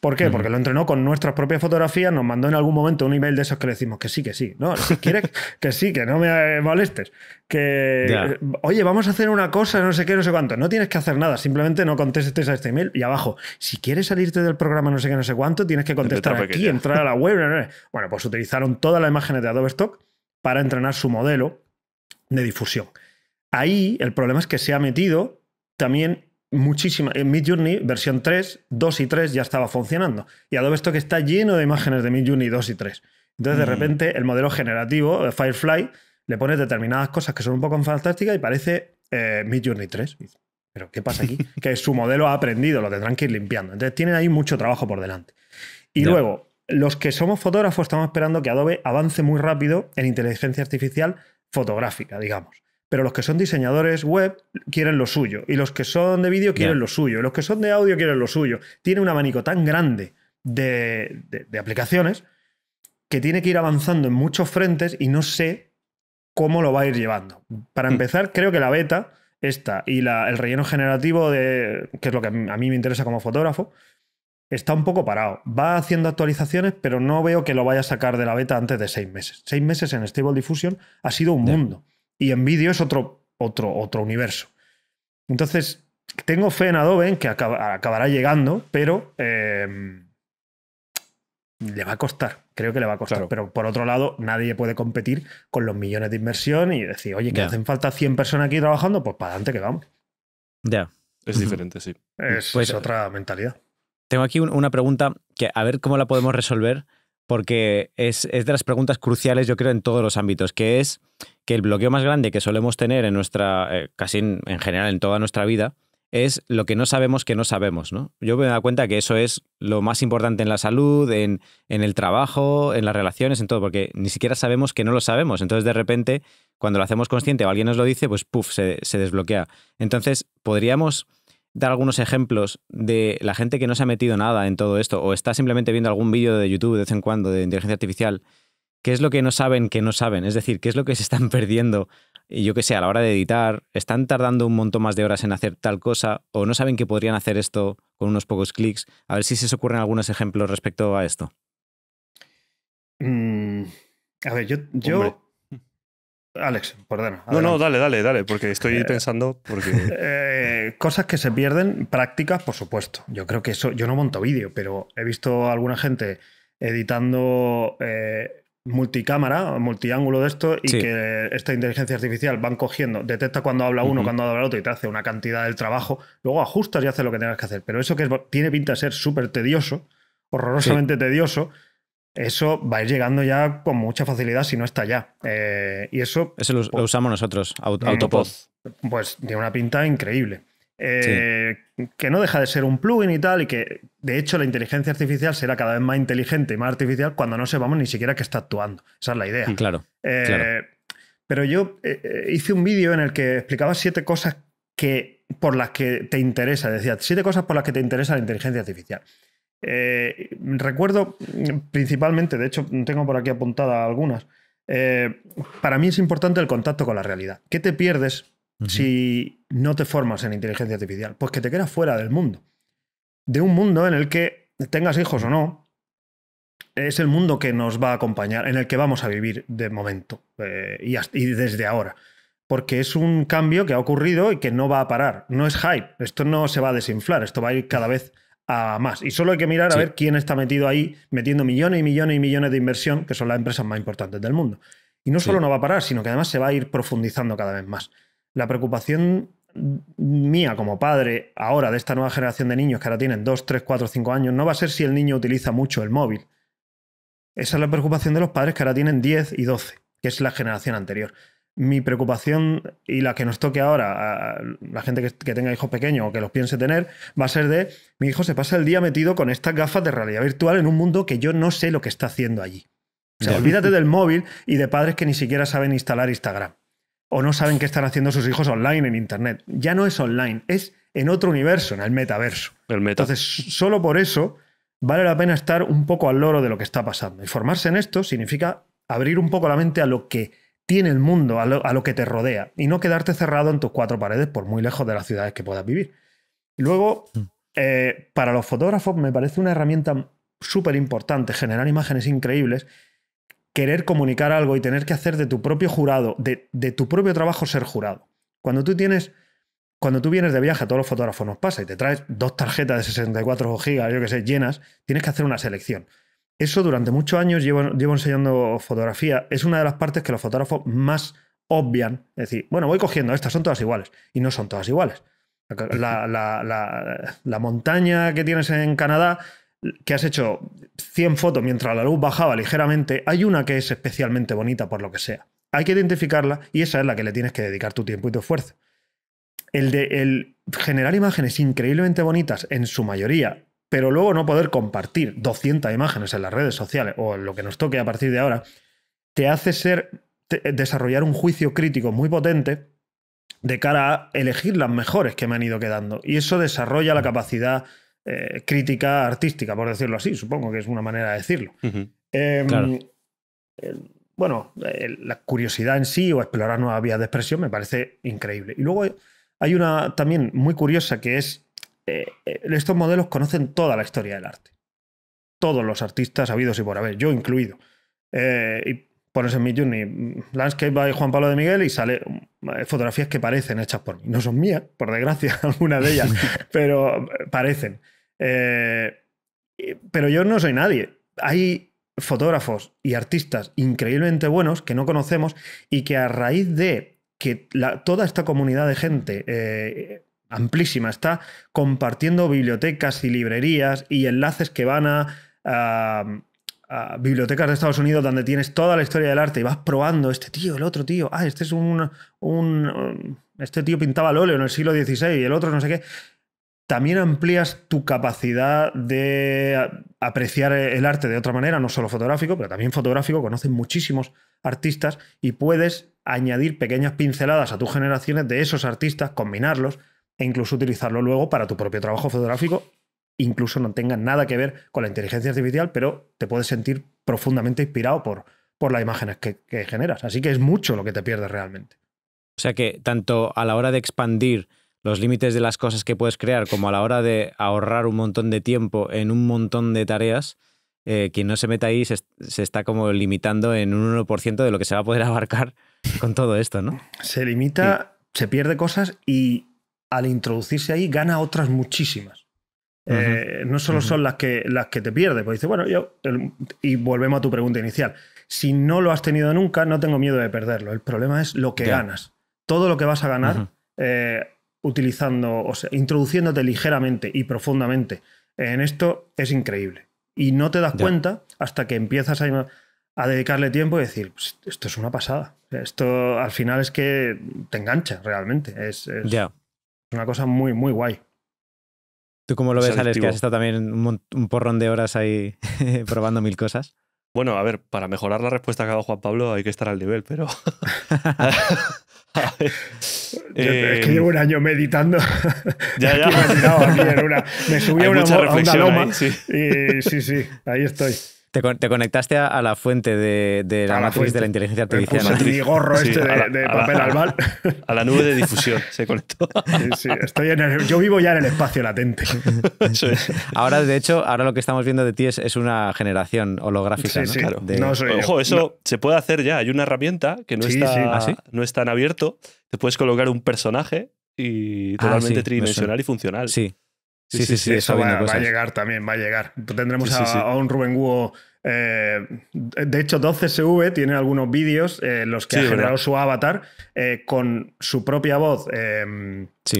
¿Por qué? Porque lo entrenó con nuestras propias fotografías, nos mandó en algún momento un email de esos que le decimos que sí, que sí, no, si quieres que sí, que no me eh, molestes, que oye, vamos a hacer una cosa, no sé qué, no sé cuánto, no tienes que hacer nada, simplemente no contestes a este email y abajo, si quieres salirte del programa no sé qué, no sé cuánto, tienes que contestar aquí, entrar a la web, bueno, pues utilizaron todas las imágenes de Adobe Stock para entrenar su modelo de difusión. Ahí el problema es que se ha metido también muchísima. En Mid Journey, versión 3, 2 y 3 ya estaba funcionando. Y Adobe esto que está lleno de imágenes de Mid Journey 2 y 3. Entonces, de mm. repente, el modelo generativo, de eh, Firefly, le pone determinadas cosas que son un poco fantásticas y parece eh, midjourney Mid Journey 3. Pero, ¿qué pasa aquí? que su modelo ha aprendido, lo tendrán que ir limpiando. Entonces, tienen ahí mucho trabajo por delante. Y luego, los que somos fotógrafos estamos esperando que Adobe avance muy rápido en inteligencia artificial fotográfica, digamos pero los que son diseñadores web quieren lo suyo, y los que son de vídeo quieren lo suyo, y los que son de audio quieren lo suyo. Tiene un abanico tan grande de, aplicaciones que tiene que ir avanzando en muchos frentes y no sé cómo lo va a ir llevando. Para mm. empezar, creo que la beta, esta, y el relleno generativo, de, que es lo que a mí me interesa como fotógrafo, está un poco parado. Va haciendo actualizaciones, pero no veo que lo vaya a sacar de la beta antes de seis meses. Seis meses en Stable Diffusion ha sido un mundo y en es otro, otro, otro universo. Entonces, tengo fe en Adobe, que acabará llegando, pero em, le va a costar. Creo que le va a costar. Pero por otro lado, nadie puede competir con los millones de inversión y decir, oye, que hacen falta 100 personas aquí trabajando, pues para adelante que vamos. Ya. Es diferente, sí. Es, pues, otra mentalidad. Tengo aquí una pregunta que a ver cómo la podemos resolver porque es, de las preguntas cruciales, yo creo, en todos los ámbitos, que es que el bloqueo más grande que solemos tener en nuestra, eh, casi en, general en toda nuestra vida, es lo que no sabemos que no sabemos, ¿no? Yo me he dado cuenta que eso es lo más importante en la salud, en, el trabajo, en las relaciones, en todo, porque ni siquiera sabemos que no lo sabemos. Entonces, de repente, cuando lo hacemos consciente o alguien nos lo dice, pues puff, se, se desbloquea. Entonces, podríamos dar algunos ejemplos de la gente que no se ha metido nada en todo esto o está simplemente viendo algún vídeo de YouTube de vez en cuando de inteligencia artificial? ¿Qué es lo que no saben que no saben? Es decir, ¿qué es lo que se están perdiendo? Y yo que sé, a la hora de editar, ¿están tardando un montón más de horas en hacer tal cosa o no saben que podrían hacer esto con unos pocos clics? A ver si se os ocurren algunos ejemplos respecto a esto. Mm, a ver, yo Alex, perdona. No, no, dale, dale, dale, porque estoy eh, pensando. Porque... Eh, cosas que se pierden, prácticas, por supuesto. Yo creo que eso. Yo no monto vídeo, pero he visto a alguna gente editando eh, multicámara, multiángulo de esto, y que esta inteligencia artificial van cogiendo, detecta cuando habla uno, cuando habla otro, y te hace una cantidad del trabajo, luego ajustas y haces lo que tengas que hacer. Pero eso que tiene pinta de ser súper tedioso, horrorosamente tedioso, eso va a ir llegando ya con mucha facilidad si no está ya. Eh, y eso. Eso lo, pues, usamos nosotros, mm, Autopod. Pues, pues, tiene una pinta increíble. Eh, que no deja de ser un plugin y tal, y que de hecho la inteligencia artificial será cada vez más inteligente y más artificial cuando no sepamos ni siquiera que está actuando. Esa es la idea. Mm, eh, claro. Pero yo hice un vídeo en el que explicaba siete cosas que, por las que te interesa. Decía, siete cosas por las que te interesa la inteligencia artificial. Eh, recuerdo mm, principalmente, de hecho tengo por aquí apuntada algunas, eh, para mí es importante el contacto con la realidad. ¿Qué te pierdes si no te formas en inteligencia artificial? Pues que te quedas fuera del mundo. De un mundo en el que tengas hijos o no, es el mundo que nos va a acompañar, en el que vamos a vivir de momento eh, y, y desde ahora porque es un cambio que ha ocurrido y que no va a parar. No es hype, esto no se va a desinflar, esto va a ir cada vez más. Y solo hay que mirar a ver quién está metido ahí, metiendo millones y millones y millones de inversión, que son las empresas más importantes del mundo. Y no solo no va a parar, sino que además se va a ir profundizando cada vez más. La preocupación mía como padre ahora de esta nueva generación de niños que ahora tienen 2, 3, 4, 5 años, no va a ser si el niño utiliza mucho el móvil. Esa es la preocupación de los padres que ahora tienen 10 y 12, que es la generación anterior mi preocupación y la que nos toque ahora a la gente que, tenga hijos pequeños o que los piense tener va a ser de mi hijo se pasa el día metido con estas gafas de realidad virtual en un mundo que yo no sé lo que está haciendo allí. O sea, olvídate del móvil y de padres que ni siquiera saben instalar Instagram o no saben qué están haciendo sus hijos online en Internet. Ya no es online, es en otro universo, en el metaverso. Entonces, solo por eso vale la pena estar un poco al loro de lo que está pasando. Y formarse en esto significa abrir un poco la mente a lo que tiene el mundo, a lo, que te rodea, y no quedarte cerrado en tus cuatro paredes por muy lejos de las ciudades que puedas vivir. Luego, mm. eh, para los fotógrafos me parece una herramienta súper importante, generar imágenes increíbles, querer comunicar algo y tener que hacer de tu propio jurado, de, tu propio trabajo ser jurado. Cuando tú tienes... Cuando tú vienes de viaje, a todos los fotógrafos nos pasa y te traes dos tarjetas de 64 gigas, yo que sé, llenas, tienes que hacer una selección. Eso durante muchos años llevo, enseñando fotografía. Es una de las partes que los fotógrafos más obvian. Es decir, bueno, voy cogiendo, estas son todas iguales. Y no son todas iguales. La, montaña que tienes en Canadá, que has hecho 100 fotos mientras la luz bajaba ligeramente, hay una que es especialmente bonita por lo que sea. Hay que identificarla y esa es la que le tienes que dedicar tu tiempo y tu esfuerzo. El de el generar imágenes increíblemente bonitas en su mayoría pero luego no poder compartir 200 imágenes en las redes sociales o en lo que nos toque a partir de ahora, te hace ser, eh, desarrollar un juicio crítico muy potente de cara a elegir las mejores que me han ido quedando. Y eso desarrolla la capacidad eh, crítica artística, por decirlo así, supongo que es una manera de decirlo. Em, eh, bueno, la curiosidad en sí o explorar nuevas vías de expresión me parece increíble. Y luego hay una también muy curiosa que es eh, eh, estos modelos conocen toda la historia del arte. Todos los artistas habidos y por haber, yo incluido. Eh, y pones en mi Journey mm, Landscape by Juan Pablo de Miguel y sale mm, fotografías que parecen hechas por mí. No son mías, por desgracia, alguna de ellas, pero parecen. pero yo no soy nadie. Hay fotógrafos y artistas increíblemente buenos que no conocemos y que a raíz de que toda esta comunidad de gente amplísima, está compartiendo bibliotecas y librerías y enlaces que van a, bibliotecas de Estados Unidos donde tienes toda la historia del arte y vas probando este tío, el otro tío, ah, este es un, un este tío pintaba el óleo en el siglo XVI y el otro no sé qué. También amplías tu capacidad de apreciar el arte de otra manera, no solo fotográfico, pero también fotográfico, conoces muchísimos artistas y puedes añadir pequeñas pinceladas a tus generaciones de esos artistas, combinarlos, e incluso utilizarlo luego para tu propio trabajo fotográfico, incluso no tenga nada que ver con la inteligencia artificial, pero te puedes sentir profundamente inspirado por, por las imágenes que, generas. Así que es mucho lo que te pierdes realmente. O sea que tanto a la hora de expandir los límites de las cosas que puedes crear como a la hora de ahorrar un montón de tiempo en un montón de tareas, eh, quien no se meta ahí se, está como limitando en un 1% de lo que se va a poder abarcar con todo esto, ¿no? Se limita, se pierde cosas y al introducirse ahí, gana otras muchísimas. Eh, no solo son las que, las que te pierdes, pues dices, bueno, yo, y volvemos a tu pregunta inicial, si no lo has tenido nunca, no tengo miedo de perderlo, el problema es lo que ganas, todo lo que vas a ganar eh, utilizando, o introduciéndote ligeramente y profundamente en esto es increíble. Y no te das cuenta hasta que empiezas a, dedicarle tiempo y decir, pues esto es una pasada, esto al final es que te engancha realmente, es, una cosa muy, muy guay. ¿Tú cómo lo ves, Alex, que has estado también un, porrón de horas ahí probando mil cosas? Bueno, a ver, para mejorar la respuesta que ha dado Juan Pablo hay que estar al nivel, pero... es que eh, llevo un año meditando. Ya, ya. me, aquí en me subí una, Y, sí, sí, ahí estoy. Te, conectaste a, la fuente de, la, matriz de la inteligencia artificial. este de, papel albal. A la nube de difusión se conectó. estoy yo vivo ya en el espacio latente. Es. Ahora, de hecho, ahora lo que estamos viendo de ti es, una generación holográfica. ¿no? Claro. Ojo, eso se puede hacer ya. Hay una herramienta que no, está, ¿Ah, no es tan abierto. Te puedes colocar un personaje y ah, totalmente tridimensional y funcional. Sí. Sí, sí, sí, eso va, a llegar también, va a llegar. Tendremos a, un Rubén Guo. Eh, de hecho, 12SV tiene algunos vídeos eh, los que ha generado su avatar eh, con su propia voz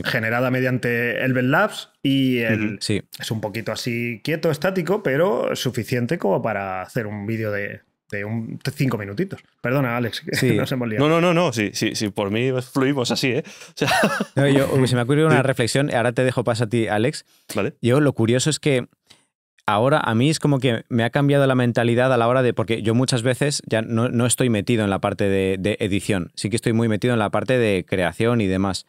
generada mediante Elven Labs y es un poquito así quieto, estático, pero suficiente como para hacer un vídeo de, de cinco minutitos. Perdona, Alex, que nos hemos liado. No, no, no, no. Sí, sí, por mí fluimos así, ¿eh? se me ha ocurrido una reflexión, ahora te dejo paso a ti, Alex. Yo lo curioso es que ahora a mí es como que me ha cambiado la mentalidad a la hora de, porque yo muchas veces ya no, estoy metido en la parte de, edición, sí que estoy muy metido en la parte de creación y demás.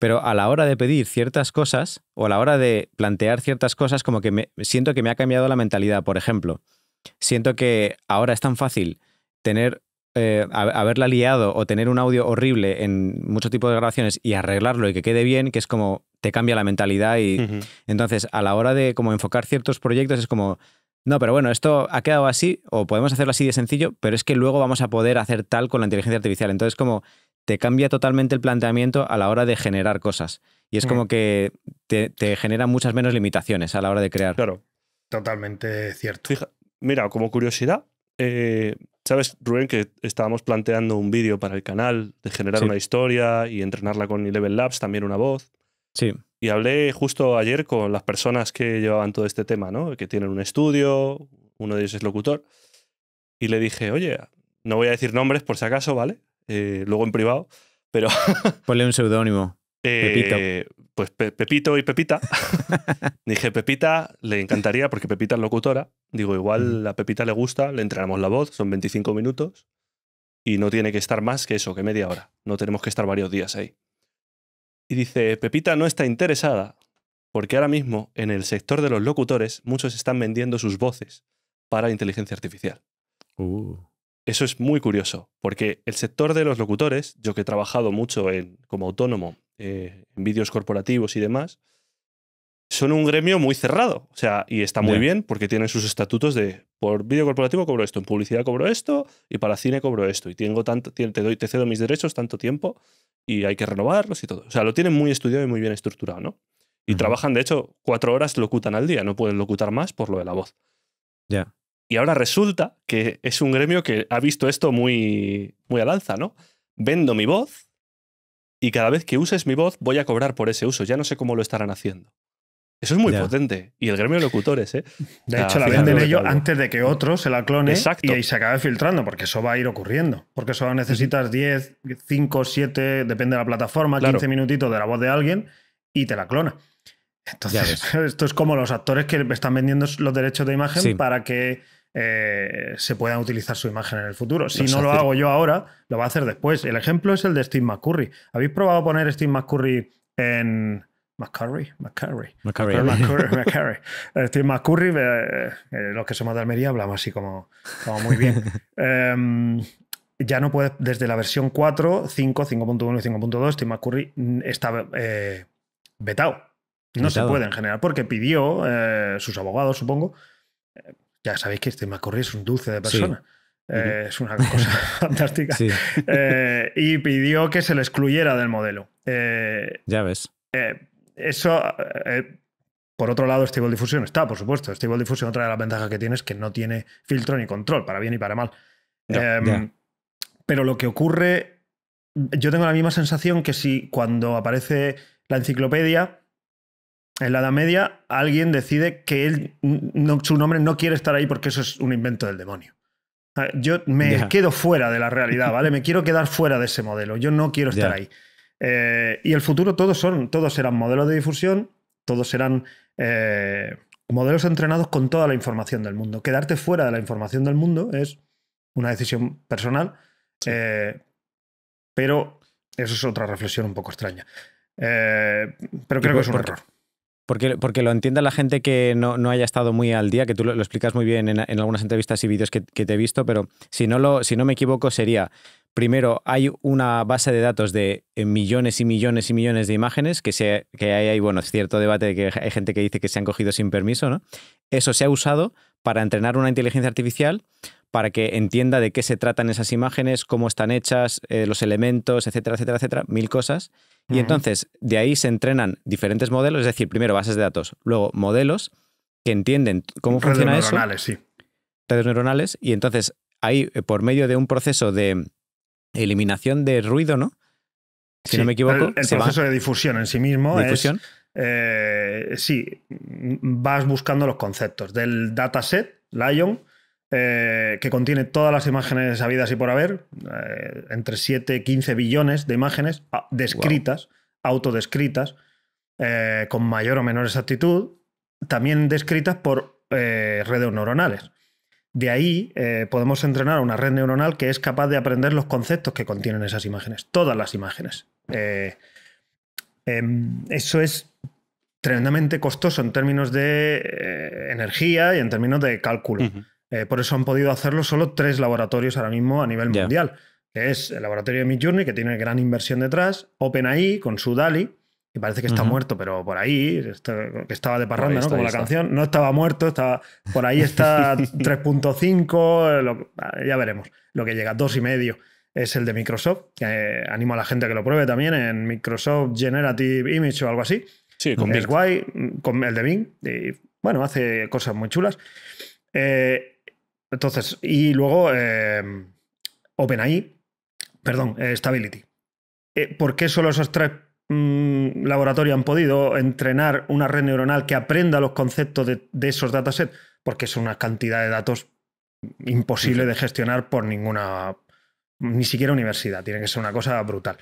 Pero a la hora de pedir ciertas cosas o a la hora de plantear ciertas cosas, como que me, siento que me ha cambiado la mentalidad, por ejemplo siento que ahora es tan fácil tener eh, haberla liado o tener un audio horrible en muchos tipos de grabaciones y arreglarlo y que quede bien, que es como te cambia la mentalidad y entonces a la hora de como enfocar ciertos proyectos es como no, pero bueno, esto ha quedado así o podemos hacerlo así de sencillo, pero es que luego vamos a poder hacer tal con la inteligencia artificial. Entonces como te cambia totalmente el planteamiento a la hora de generar cosas y es como mm. que te, te genera muchas menos limitaciones a la hora de crear. Claro, totalmente cierto. Mira, como curiosidad, eh, sabes, Rubén, que estábamos planteando un vídeo para el canal de generar una historia y entrenarla con Eleven Labs, también una voz. Sí. Y hablé justo ayer con las personas que llevaban todo este tema, ¿no? Que tienen un estudio, uno de ellos es locutor. Y le dije, oye, no voy a decir nombres por si acaso, ¿vale? Eh, luego en privado, pero... Ponle un seudónimo. repito... Eh, pues Pepito y Pepita. dije, Pepita le encantaría porque Pepita es locutora. Digo, igual a Pepita le gusta, le entrenamos la voz, son 25 minutos y no tiene que estar más que eso, que media hora. No tenemos que estar varios días ahí. Y dice, Pepita no está interesada porque ahora mismo en el sector de los locutores muchos están vendiendo sus voces para inteligencia artificial. Uh. Eso es muy curioso, porque el sector de los locutores, yo que he trabajado mucho en, como autónomo eh, en vídeos corporativos y demás, son un gremio muy cerrado. O sea, y está muy bien porque tienen sus estatutos de por vídeo corporativo cobro esto, en publicidad cobro esto y para cine cobro esto. Y tengo tanto, te, doy, te cedo mis derechos tanto tiempo y hay que renovarlos y todo. O sea, lo tienen muy estudiado y muy bien estructurado, ¿no? Y trabajan, de hecho, cuatro horas locutan al día, no pueden locutar más por lo de la voz. Ya. Y ahora resulta que es un gremio que ha visto esto muy, muy al alza, ¿no? Vendo mi voz y cada vez que uses mi voz voy a cobrar por ese uso. Ya no sé cómo lo estarán haciendo. Eso es muy potente. Y el gremio de locutores, ¿eh? De hecho, la venden ellos antes de que otro se la clone y se acabe filtrando, porque eso va a ir ocurriendo. Porque solo necesitas 10, 5, 7, depende de la plataforma, 15 minutitos de la voz de alguien y te la clona. Entonces, esto es como los actores que están vendiendo los derechos de imagen para que eh, se puedan utilizar su imagen en el futuro. Si no lo hago yo ahora, lo va a hacer después. El ejemplo es el de Steve McCurry. ¿Habéis probado poner Steve McCurry en, McCurry, McCurry. McCurry. McCurry, eh, Steve McCurry, eh, los que somos de Almería hablamos así como, muy bien. Em, ya no puede... desde la versión 4, 5, 5.1 y 5.2, Steve McCurry mm, está vetado. No se puede en general porque pidió, sus abogados supongo, ya sabéis que este Macorri es un dulce de persona. Eh, es una cosa fantástica. Eh, y pidió que se le excluyera del modelo. Eh, ya ves. eso, por otro lado, Stable Diffusion está, por supuesto. Stable Diffusion, otra de las ventajas que tiene es que no tiene filtro ni control, para bien y para mal. Em, pero lo que ocurre, yo tengo la misma sensación que si cuando aparece la enciclopedia, en la Edad Media alguien decide que él, su nombre no quiere estar ahí porque eso es un invento del demonio. Ah, yo me quedo fuera de la realidad, ¿vale? Me quiero quedar fuera de ese modelo. Yo no quiero estar ahí. Eh, y el futuro todos son, todos serán modelos de difusión, todos serán eh, modelos entrenados con toda la información del mundo. Quedarte fuera de la información del mundo es una decisión personal, eh, pero eso es otra reflexión un poco extraña. pero creo que es un error. Porque, porque, lo entienda la gente que no, haya estado muy al día, que tú lo, explicas muy bien en, algunas entrevistas y vídeos que, te he visto, pero si no, lo, si no me equivoco sería, primero, hay una base de datos de millones y millones y millones de imágenes, que, que hay, hay, bueno, cierto debate de que hay gente que dice que se han cogido sin permiso, ¿no? Eso se ha usado para entrenar una inteligencia artificial para que entienda de qué se tratan esas imágenes, cómo están hechas, eh, los elementos, etcétera, etcétera, etcétera, mil cosas. Y entonces de ahí se entrenan diferentes modelos, es decir, primero bases de datos, luego modelos que entienden cómo funciona redes neuronales, Sí. Redes neuronales, y entonces ahí eh, por medio de un proceso de eliminación de ruido, ¿no? Si no me equivoco. El, proceso de difusión en sí mismo ¿Difusión? Eh, sí, vas buscando los conceptos del dataset, Lion, eh, que contiene todas las imágenes habidas y por haber, eh, entre 7 y 15 billones de imágenes ah, descritas, autodescritas, eh, con mayor o menor exactitud, también descritas por redes neuronales. De ahí podemos entrenar una red neuronal que es capaz de aprender los conceptos que contienen esas imágenes, todas las imágenes. Em, eso es tremendamente costoso en términos de energía y en términos de cálculo. Eh, por eso han podido hacerlo solo tres laboratorios ahora mismo a nivel mundial, que es el laboratorio de Midjourney, que tiene gran inversión detrás, OpenAI con su DALI, que parece que está muerto, pero por ahí, que estaba de parranda, ¿no? Como la canción, no estaba muerto, estaba, por ahí está 3.5, eh, ah, ya veremos, lo que llega, 2,5 es el de Microsoft, eh, animo a la gente a que lo pruebe también en Microsoft Generative Image o algo así. Sí, con, es guay, con el de Bing, y, bueno, hace cosas muy chulas. Eh, entonces, y luego em, OpenAI, perdón, eh, Stability. Eh, ¿Por qué solo esos tres mm, laboratorios han podido entrenar una red neuronal que aprenda los conceptos de, esos datasets? Porque es una cantidad de datos imposible de gestionar por ninguna, ni siquiera universidad. Tiene que ser una cosa brutal.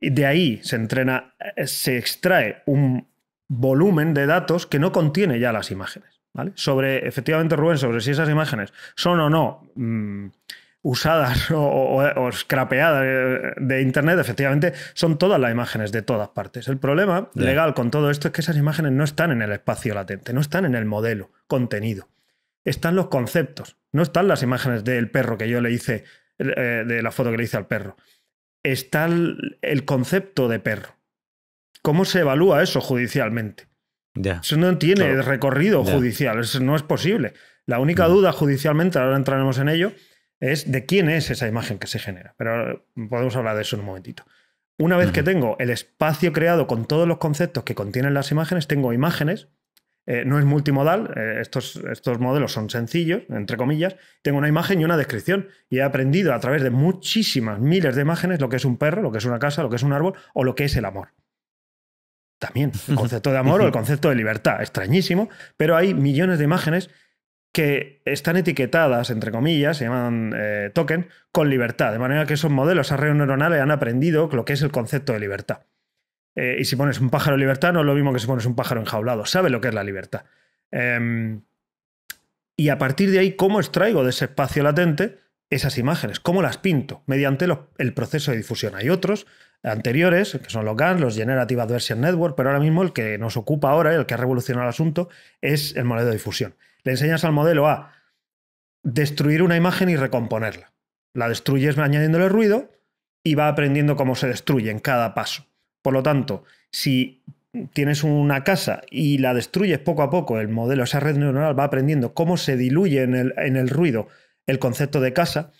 Y de ahí se entrena, eh, se extrae un volumen de datos que no contiene ya las imágenes. Sobre, efectivamente, Rubén, sobre si esas imágenes son o no mm, usadas o, scrapeadas eh, de Internet, efectivamente, son todas las imágenes de todas partes. El problema legal con todo esto es que esas imágenes no están en el espacio latente, no están en el modelo, contenido. Están los conceptos, no están las imágenes del perro que yo le hice, eh, de la foto que le hice al perro. Está el concepto de perro. ¿Cómo se evalúa eso judicialmente? Eso no tiene recorrido judicial, eso no es posible. La única duda judicialmente, ahora entraremos en ello, es de quién es esa imagen que se genera. Pero podemos hablar de eso en un momentito. Una vez que tengo el espacio creado con todos los conceptos que contienen las imágenes, tengo imágenes, eh, no es multimodal, eh, estos, estos modelos son sencillos, entre comillas, tengo una imagen y una descripción. Y he aprendido a través de muchísimas, miles de imágenes lo que es un perro, lo que es una casa, lo que es un árbol o lo que es el amor también. El concepto de amor o el concepto de libertad, extrañísimo, pero hay millones de imágenes que están etiquetadas, entre comillas, se llaman eh, token, con libertad. De manera que esos modelos, esas redes neuronales han aprendido lo que es el concepto de libertad. Eh, y si pones un pájaro en libertad, no es lo mismo que si pones un pájaro enjaulado. Sabe lo que es la libertad. Em, y a partir de ahí, ¿cómo extraigo de ese espacio latente esas imágenes? ¿Cómo las pinto? Mediante el proceso de difusión. Hay otros anteriores, que son los GANs, los Generative Adversarial Network, pero ahora mismo el que nos ocupa ahora, el que ha revolucionado el asunto, es el modelo de difusión. Le enseñas al modelo a destruir una imagen y recomponerla. La destruyes añadiéndole ruido y va aprendiendo cómo se destruye en cada paso. Por lo tanto, si tienes una casa y la destruyes poco a poco, el modelo, esa red neuronal va aprendiendo cómo se diluye en el ruido el concepto de casa.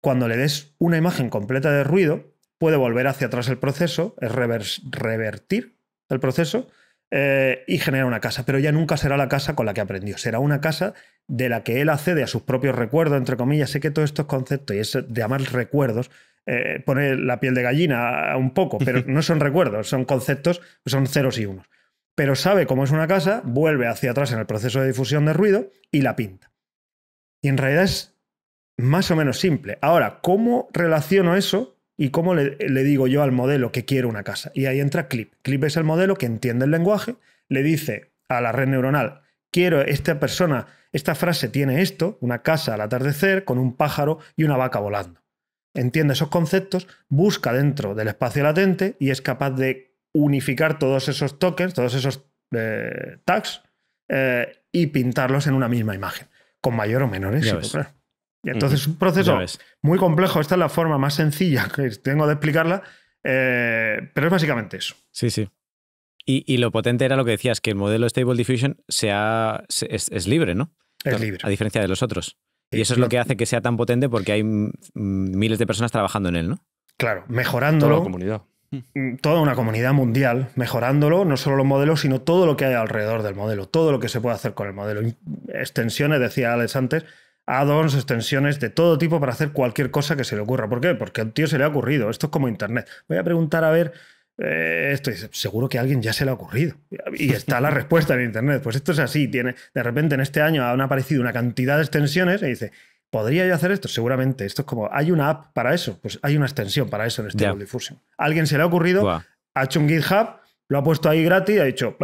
Cuando le des una imagen completa de ruido, puede volver hacia atrás el proceso, es revertir el proceso eh, y generar una casa. Pero ya nunca será la casa con la que aprendió, será una casa de la que él accede a sus propios recuerdos, entre comillas. Sé que todos estos conceptos y es de amar recuerdos Poner eh, pone la piel de gallina un poco, pero no son recuerdos, son conceptos, son ceros y unos. Pero sabe cómo es una casa, vuelve hacia atrás en el proceso de difusión de ruido y la pinta. Y en realidad es más o menos simple. Ahora, ¿cómo relaciono eso y cómo le, digo yo al modelo que quiero una casa. Y ahí entra Clip. Clip es el modelo que entiende el lenguaje, le dice a la red neuronal, quiero esta persona, esta frase tiene esto, una casa al atardecer con un pájaro y una vaca volando. Entiende esos conceptos, busca dentro del espacio latente y es capaz de unificar todos esos tokens, todos esos eh, tags eh, y pintarlos en una misma imagen, con mayor o menor éxito entonces es un proceso muy complejo. Esta es la forma más sencilla que tengo de explicarla, eh, pero es básicamente eso. Sí, sí. Y, lo potente era lo que decías, que el modelo Stable Diffusion sea, es, es libre, ¿no? Es libre. A diferencia de los otros. Y eso es lo que hace que sea tan potente porque hay miles de personas trabajando en él, ¿no? Claro, mejorándolo. Toda la comunidad. Mm, toda una comunidad mundial, mejorándolo, no solo los modelos, sino todo lo que hay alrededor del modelo, todo lo que se puede hacer con el modelo. Extensiones, decía Alex antes, add-ons, extensiones de todo tipo para hacer cualquier cosa que se le ocurra. ¿Por qué? Porque al tío se le ha ocurrido. Esto es como Internet. Voy a preguntar a ver eh, esto. seguro que a alguien ya se le ha ocurrido. Y está la respuesta en Internet. Pues esto es así. Tiene, de repente en este año han aparecido una cantidad de extensiones y dice, ¿Podría yo hacer esto? Seguramente. Esto es como, hay una app para eso. Pues hay una extensión para eso en este yeah. Diffusion. Alguien se le ha ocurrido, ha hecho un GitHub, lo ha puesto ahí gratis y ha dicho,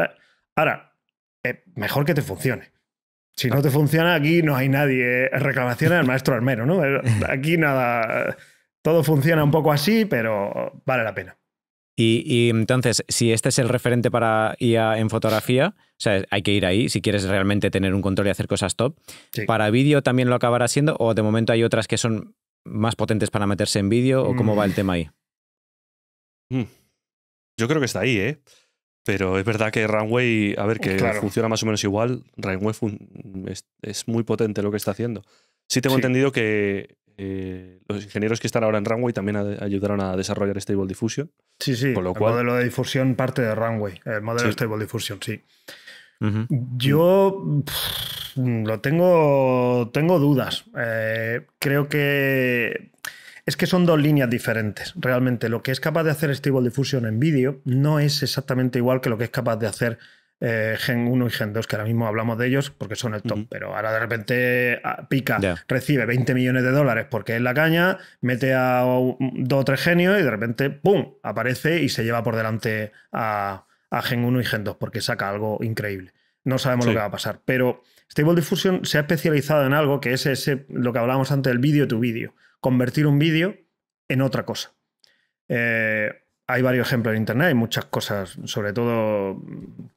ahora, eh, mejor que te funcione. Si no te funciona, aquí no hay nadie. Reclamaciones al maestro armero, ¿no? Aquí nada. Todo funciona un poco así, pero vale la pena. Y, entonces, si este es el referente para IA en fotografía, o sea, hay que ir ahí si quieres realmente tener un control y hacer cosas top. ¿Para vídeo también lo acabará siendo? ¿O de momento hay otras que son más potentes para meterse en vídeo? ¿O cómo va el mm. tema ahí? Mm. Yo creo que está ahí, ¿eh? Pero es verdad que Runway, a ver, que funciona más o menos igual. Runway es, muy potente lo que está haciendo. Sí tengo entendido que eh, los ingenieros que están ahora en Runway también ayudaron a desarrollar Stable Diffusion. Sí, sí. El modelo de difusión parte de Runway. El modelo de Stable Diffusion, sí. Yo lo tengo, tengo dudas. Eh, creo que es que son dos líneas diferentes. Realmente lo que es capaz de hacer Stable Diffusion en vídeo no es exactamente igual que lo que es capaz de hacer eh, Gen 1 y Gen 2, que ahora mismo hablamos de ellos porque son el top, pero ahora de repente ah, pica, recibe 20 millones de dólares porque es la caña, mete a dos o tres genios y de repente, ¡pum!, aparece y se lleva por delante a, Gen 1 y Gen 2 porque saca algo increíble. No sabemos lo que va a pasar, pero Stable Diffusion se ha especializado en algo que es ese, lo que hablábamos antes del vídeo to vídeo convertir un vídeo en otra cosa. Eh, hay varios ejemplos en internet, hay muchas cosas, sobre todo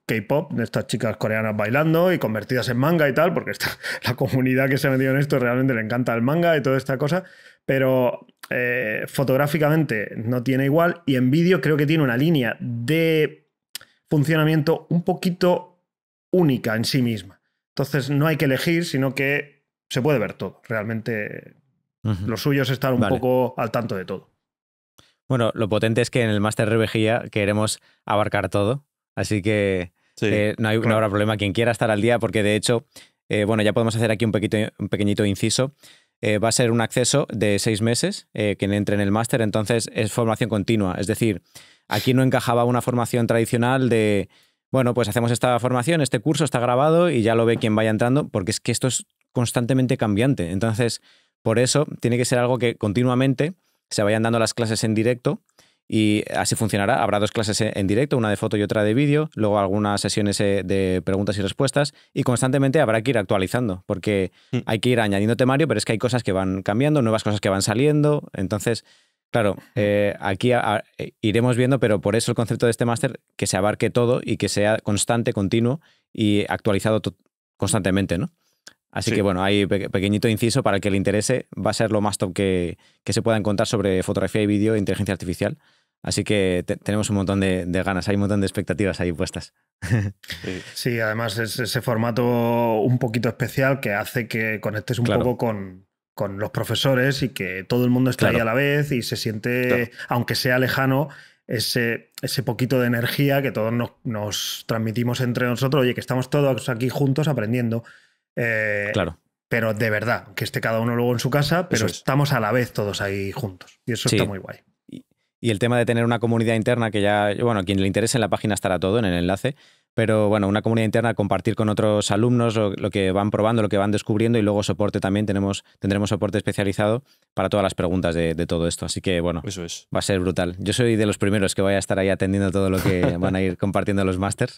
K-pop, de estas chicas coreanas bailando y convertidas en manga y tal, porque la comunidad que se ha metido en esto realmente le encanta el manga y toda esta cosa, pero eh, fotográficamente no tiene igual y en vídeo creo que tiene una línea de funcionamiento un poquito única en sí misma. Entonces no hay que elegir, sino que se puede ver todo. Realmente los suyos Lo estar un poco al tanto de todo. Bueno, lo potente es que en el máster Revejía queremos abarcar todo, así que eh, no, hay, habrá problema. Quien quiera estar al día, porque de hecho, eh, bueno, ya podemos hacer aquí un, pequeñito inciso. Eh, va a ser un acceso de seis meses, quien entre en el máster, entonces es formación continua. Es decir, aquí no encajaba una formación tradicional de, bueno, pues hacemos esta formación, este curso está grabado y ya lo ve quien vaya entrando, porque es que esto es constantemente cambiante. Entonces, por eso tiene que ser algo que continuamente se vayan dando las clases en directo y así funcionará. Habrá dos clases en directo, una de foto y otra de vídeo, luego algunas sesiones eh, de preguntas y respuestas y constantemente habrá que ir actualizando porque mm. hay que ir añadiendo temario, pero es que hay cosas que van cambiando, nuevas cosas que van saliendo. Entonces, claro, mm. eh, aquí eh, iremos viendo, pero por eso el concepto de este máster, que se abarque todo y que sea constante, continuo y actualizado constantemente, ¿no? Así que bueno, hay pequeñito inciso para el que le interese, va a ser lo más top que, se pueda encontrar sobre fotografía y vídeo e inteligencia artificial. Así que tenemos un montón de, ganas, hay un montón de expectativas ahí puestas. Sí, además es ese formato un poquito especial que hace que conectes un poco con, los profesores y que todo el mundo está ahí a la vez y se siente, aunque sea lejano, ese, ese, poquito de energía que todos nos, nos transmitimos entre nosotros, oye, que estamos todos aquí juntos aprendiendo. Eh, claro. Pero de verdad, que esté cada uno luego en su casa, pero estamos a la vez todos ahí juntos. Y eso está muy guay. Y el tema de tener una comunidad interna que ya, bueno, a quien le interese en la página estará todo en el enlace, pero bueno, una comunidad interna, compartir con otros alumnos lo, que van probando, lo que van descubriendo y luego soporte también, tenemos, tendremos soporte especializado para todas las preguntas de, todo esto. Así que bueno, Eso va a ser brutal. Yo soy de los primeros que voy a estar ahí atendiendo todo lo que van a ir compartiendo los másters.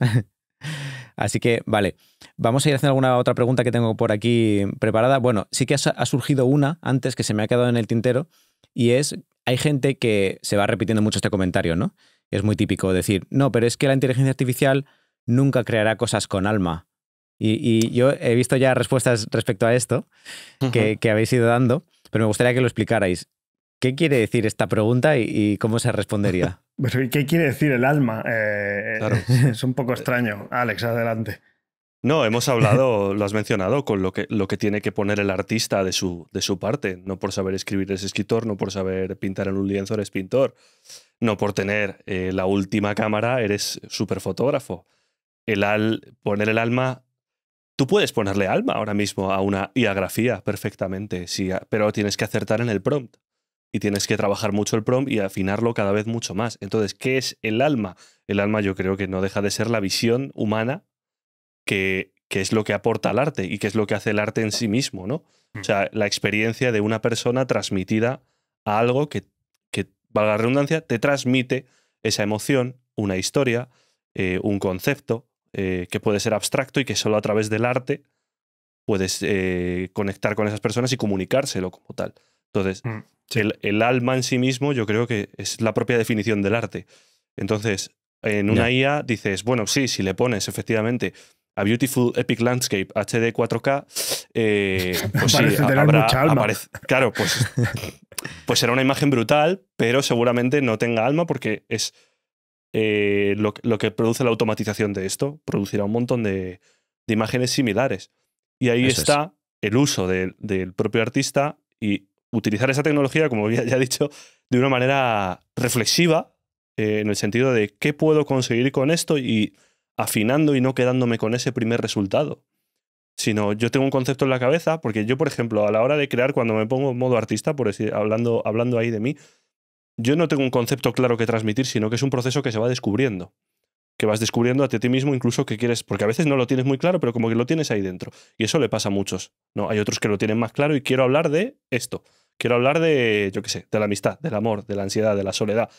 Así que, vale, vamos a ir haciendo alguna otra pregunta que tengo por aquí preparada. Bueno, sí que ha surgido una antes que se me ha quedado en el tintero y es, hay gente que se va repitiendo mucho este comentario, ¿no? Es muy típico decir, no, pero es que la inteligencia artificial nunca creará cosas con alma. Y, yo he visto ya respuestas respecto a esto que, habéis ido dando, pero me gustaría que lo explicarais. ¿Qué quiere decir esta pregunta y cómo se respondería? Pero ¿Qué quiere decir el alma? Eh, eh, es un poco eh, extraño. Alex, adelante. No, hemos hablado, lo has mencionado, con lo que, lo que tiene que poner el artista de su, de su parte. No por saber escribir eres escritor, no por saber pintar en un lienzo eres pintor, no por tener la última cámara eres superfotógrafo. El al, poner el alma Tú puedes ponerle alma ahora mismo a una iagrafía perfectamente, pero tienes que acertar en el prompt y tienes que trabajar mucho el prompt y afinarlo cada vez mucho más. Entonces, ¿qué es el alma? El alma yo creo que no deja de ser la visión humana que, es lo que aporta al arte y que es lo que hace el arte en sí mismo, ¿no? O mm. sea, la experiencia de una persona transmitida a algo que, que valga la redundancia, te transmite esa emoción, una historia, eh, un concepto eh, que puede ser abstracto y que solo a través del arte puedes eh, conectar con esas personas y comunicárselo como tal. Entonces, mm. El, alma en sí mismo yo creo que es la propia definición del arte. Entonces, en una IA dices, bueno, sí, si le pones efectivamente a Beautiful Epic Landscape HD 4K, eh, pues sí, aparece, claro, pues, pues será una imagen brutal, pero seguramente no tenga alma porque es eh, lo, que produce la automatización de esto, producirá un montón de, imágenes similares. Y ahí está el uso del propio artista y utilizar esa tecnología, como ya, he dicho, de una manera reflexiva, eh, en el sentido de qué puedo conseguir con esto y afinando y no quedándome con ese primer resultado. Sino yo tengo un concepto en la cabeza, porque yo, por ejemplo, a la hora de crear, cuando me pongo en modo artista, por decir, hablando, hablando ahí de mí, yo no tengo un concepto claro que transmitir, sino que es un proceso que se va descubriendo. Que vas descubriendo a ti mismo incluso que quieres, porque a veces no lo tienes muy claro, pero como que lo tienes ahí dentro. Y eso le pasa a muchos. No, hay otros que lo tienen más claro y quiero hablar de esto. Quiero hablar de, yo qué sé, de la amistad, del amor, de la ansiedad, de la soledad.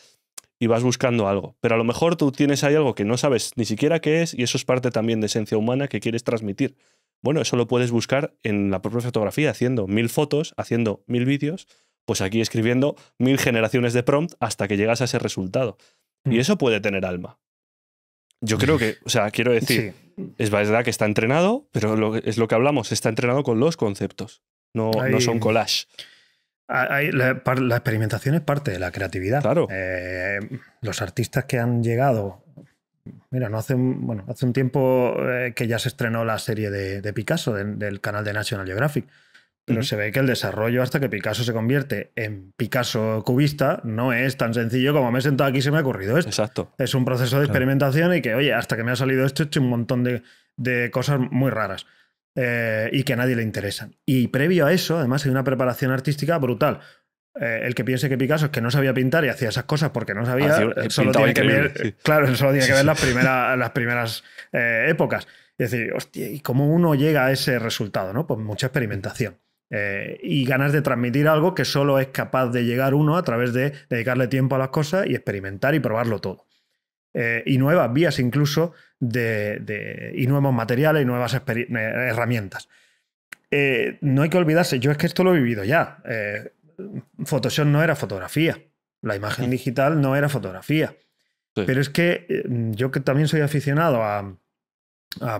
Y vas buscando algo. Pero a lo mejor tú tienes ahí algo que no sabes ni siquiera qué es y eso es parte también de esencia humana que quieres transmitir. Bueno, eso lo puedes buscar en la propia fotografía, haciendo mil fotos, haciendo mil vídeos, pues aquí escribiendo mil generaciones de prompt hasta que llegas a ese resultado. Y mm. eso puede tener alma. Yo creo que, o sea, quiero decir, es verdad que está entrenado, pero lo, es lo que hablamos, está entrenado con los conceptos, no, no son collage la, experimentación es parte de la creatividad. Eh, los artistas que han llegado. Mira, no hace un, bueno, hace un tiempo eh, que ya se estrenó la serie de, Picasso del canal de National Geographic. Pero se ve que el desarrollo hasta que Picasso se convierte en Picasso cubista no es tan sencillo como me he sentado aquí y se me ha ocurrido esto. Exacto. Es un proceso de experimentación y que, oye, hasta que me ha salido esto he hecho un montón de cosas muy raras. Eh, y que a nadie le interesan. Y previo a eso, además, hay una preparación artística brutal. Eh, el que piense que Picasso es que no sabía pintar y hacía esas cosas porque no sabía, eh, solo que claro, solo tiene que ver las primeras, las primeras épocas. Es decir, hostia, ¿y cómo uno llega a ese resultado? ¿no? Pues mucha experimentación. y ganas de transmitir algo que solo es capaz de llegar uno a través de dedicarle tiempo a las cosas y experimentar y probarlo todo. Eh, y nuevas vías incluso de, y nuevos materiales y nuevas eh, herramientas. Eh, no hay que olvidarse, yo es que esto lo he vivido ya. Photoshop no era fotografía, la imagen mm. digital no era fotografía. Pero es que yo que también soy aficionado a,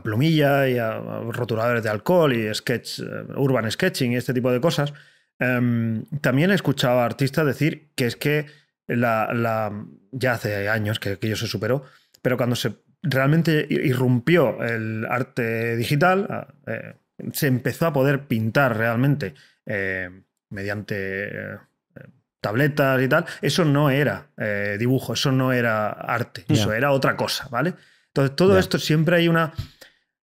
plumilla y a, rotuladores de alcohol y sketch, urban sketching y este tipo de cosas, em, también he escuchado a artistas decir que es que la, ya hace años que aquello se superó, pero cuando se realmente irrumpió el arte digital, ah, eh, se empezó a poder pintar realmente eh, mediante eh, tabletas y tal, eso no era dibujo, eso no era arte, eso era otra cosa, ¿vale? Entonces, todo esto siempre hay un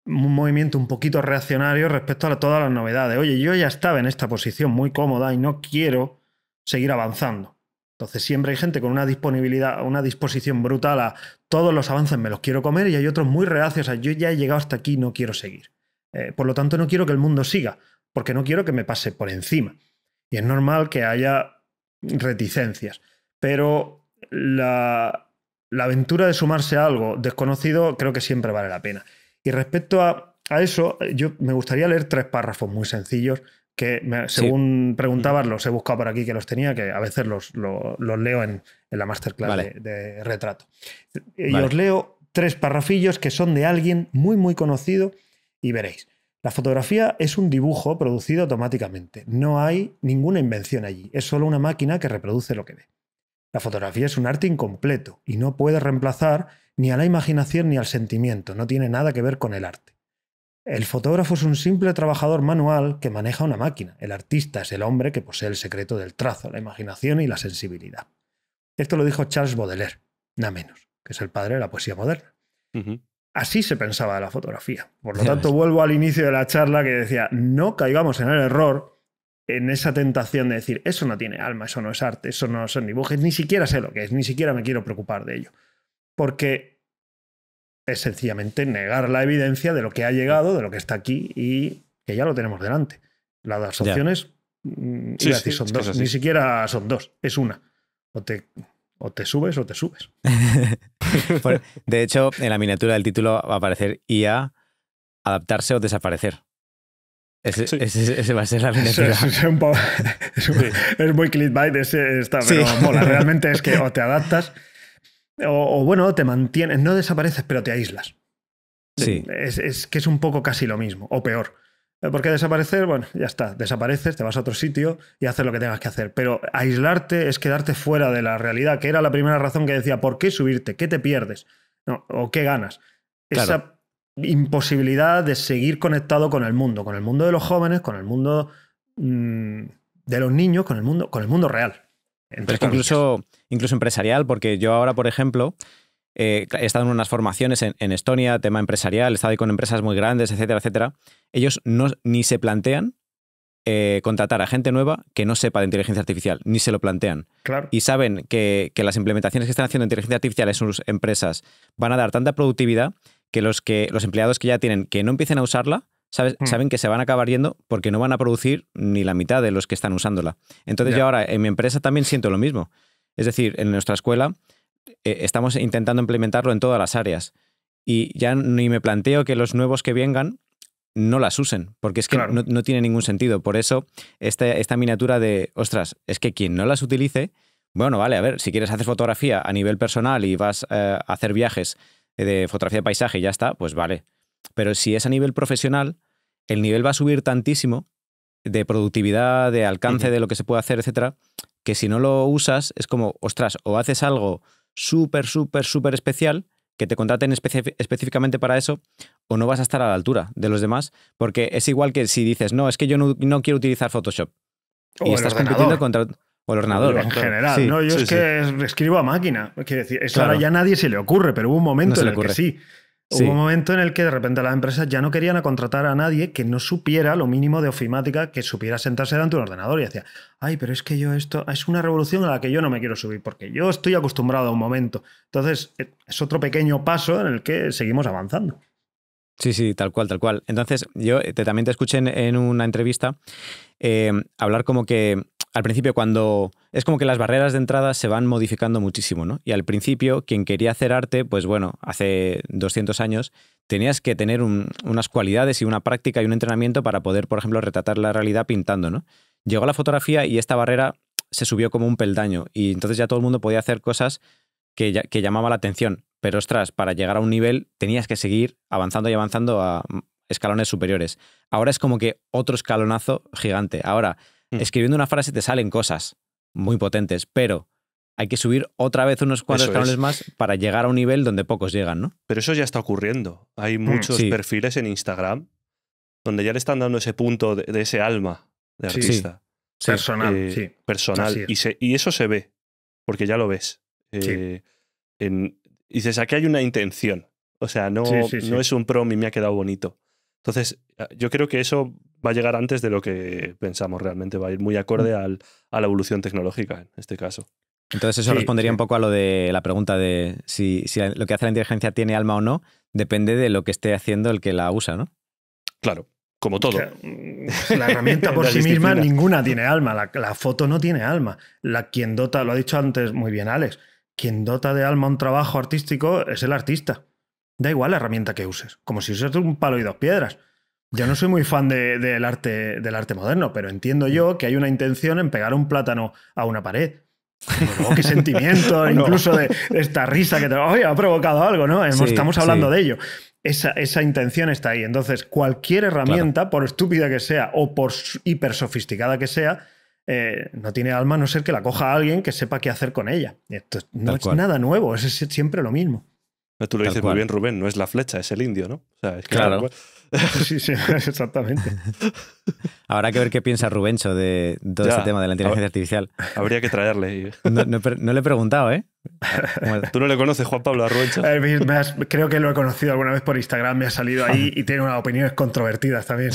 movimiento un poquito reaccionario respecto a todas las novedades. Oye, yo ya estaba en esta posición muy cómoda y no quiero seguir avanzando. Entonces siempre hay gente con una disponibilidad, una disposición brutal a todos los avances me los quiero comer y hay otros muy reacios a yo ya he llegado hasta aquí, no quiero seguir. Eh, por lo tanto, no quiero que el mundo siga, porque no quiero que me pase por encima. Y es normal que haya reticencias. Pero la, aventura de sumarse a algo desconocido creo que siempre vale la pena. Y respecto a, a eso, yo me gustaría leer tres párrafos muy sencillos que según preguntabas, los he buscado por aquí que los tenía, que a veces los, leo en, la masterclass de, retrato. Y os leo tres parrafillos que son de alguien muy, muy conocido y veréis. La fotografía es un dibujo producido automáticamente. No hay ninguna invención allí. Es solo una máquina que reproduce lo que ve. La fotografía es un arte incompleto y no puede reemplazar ni a la imaginación ni al sentimiento. No tiene nada que ver con el arte. El fotógrafo es un simple trabajador manual que maneja una máquina. El artista es el hombre que posee el secreto del trazo, la imaginación y la sensibilidad. Esto lo dijo Charles Baudelaire, nada menos, que es el padre de la poesía moderna. Así se pensaba de la fotografía. Por lo tanto, vuelvo al inicio de la charla que decía, no caigamos en el error, en esa tentación de decir, eso no tiene alma, eso no es arte, eso no son dibujes, ni siquiera sé lo que es, ni siquiera me quiero preocupar de ello. Porque es sencillamente negar la evidencia de lo que ha llegado, de lo que está aquí y que ya lo tenemos delante. Las opciones mm, son dos, ni siquiera son dos, es una. O te, te subes o te subes. de hecho, en la miniatura del título va a aparecer IA, adaptarse o desaparecer. Ese, va a ser la miniatura. Es, muy clickbait, pero Realmente es que o te adaptas o, bueno, te mantienes, no desapareces, pero te aíslas. Sí. Es, que es un poco casi lo mismo, o peor. Eh, porque desaparecer, bueno, ya está, desapareces, te vas a otro sitio y haces lo que tengas que hacer. Pero aislarte es quedarte fuera de la realidad, que era la primera razón que decía, ¿por qué subirte? ¿Qué te pierdes? ¿O qué ganas? Esa imposibilidad de seguir conectado con el mundo, con el mundo de los jóvenes, con el mundo mm, de los niños, con el mundo, con el mundo real. Pero es que incluso, incluso empresarial, porque yo ahora, por ejemplo, eh, he estado en unas formaciones en, Estonia, tema empresarial, he estado ahí con empresas muy grandes, etcétera, etcétera. Ellos no, ni se plantean eh, contratar a gente nueva que no sepa de inteligencia artificial, ni se lo plantean. Y saben que, las implementaciones que están haciendo de inteligencia artificial en sus empresas van a dar tanta productividad que los, que los empleados que ya tienen que no empiecen a usarla Hmm. saben que se van a acabar yendo porque no van a producir ni la mitad de los que están usándola. Entonces yo ahora en mi empresa también siento lo mismo. Es decir, en nuestra escuela eh, estamos intentando implementarlo en todas las áreas y ya ni me planteo que los nuevos que vengan no las usen, porque es que no, tiene ningún sentido. Por eso esta, esta miniatura de, ostras, es que quien no las utilice, bueno, vale, a ver, si quieres hacer fotografía a nivel personal y vas eh, a hacer viajes de fotografía de paisaje y ya está, pues vale. Pero si es a nivel profesional, el nivel va a subir tantísimo de productividad, de alcance, de lo que se puede hacer, etcétera, que si no lo usas es como, ostras, o haces algo súper, súper, súper especial que te contraten específicamente para eso o no vas a estar a la altura de los demás, porque es igual que si dices, no, es que yo no, quiero utilizar Photoshop. y estás compitiendo contra o el ordenador. En general, no, yo es que escribo a máquina. Quiero decir, eso ahora ya a nadie se le ocurre, pero hubo un momento en el que sí. Hubo un momento en el que de repente las empresas ya no querían a contratar a nadie que no supiera lo mínimo de ofimática, que supiera sentarse delante un ordenador y decía, ay, pero es que yo esto es una revolución a la que yo no me quiero subir porque yo estoy acostumbrado a un momento. Entonces, eh, es otro pequeño paso en el que seguimos avanzando. Sí, sí, tal cual, tal cual. Entonces, yo eh, también te escuché en, una entrevista eh, hablar como que al principio cuando es como que las barreras de entrada se van modificando muchísimo, ¿no? Y al principio, quien quería hacer arte, pues bueno, hace 200 años, tenías que tener unas cualidades y una práctica y un entrenamiento para poder, por ejemplo, retratar la realidad pintando, ¿no? Llegó la fotografía y esta barrera se subió como un peldaño y entonces ya todo el mundo podía hacer cosas que, llamaba la atención. Pero ostras, para llegar a un nivel tenías que seguir avanzando y avanzando a escalones superiores. Ahora es como que otro escalonazo gigante. Ahora, mm. escribiendo una frase te salen cosas muy potentes, pero hay que subir otra vez unos cuantos canales más para llegar a un nivel donde pocos llegan, ¿no? Pero eso ya está ocurriendo. Hay mm, muchos perfiles en Instagram donde ya le están dando ese punto de, ese alma de artista. Personal, eh, Personal. Y, y, eso se ve, porque ya lo ves. Eh, dices, aquí hay una intención. O sea, no, no es un prom y me ha quedado bonito. Entonces, ah, yo creo que eso va a llegar antes de lo que pensamos realmente, va a ir muy acorde mm. al, a la evolución tecnológica en este caso. Entonces eso respondería un poco a lo de la pregunta de si, lo que hace la inteligencia tiene alma o no, depende de lo que esté haciendo el que la usa, ¿no? Claro, como todo. Mm, la herramienta por sí misma ninguna tiene alma, la, la, foto no tiene alma. La quien dota, lo ha dicho antes muy bien Alex, quien dota de alma un trabajo artístico es el artista. Da igual la herramienta que uses, como si usas un palo y dos piedras. Yo no soy muy fan del, arte, del arte moderno, pero entiendo yo que hay una intención en pegar un plátano a una pared. qué sentimiento, incluso de, esta risa que te ha provocado algo, ¿no? Estamos hablando de ello. Esa, intención está ahí. Entonces, cualquier herramienta, por estúpida que sea o por hiper sofisticada que sea, eh, no tiene alma a no ser que la coja alguien que sepa qué hacer con ella. Esto no es nada nuevo, es siempre lo mismo tú lo dices muy bien, Rubén, no es la flecha, es el indio, ¿no? O sea, es claro. sí, sí, exactamente. Habrá que ver qué piensa Rubencho de todo este tema de la inteligencia artificial. Habría que traerle. No, le he preguntado, ¿eh? ¿Tú no le conoces, Juan Pablo, a Rubencho? creo que lo he conocido alguna vez por Instagram, me ha salido ahí y tiene unas opiniones controvertidas también.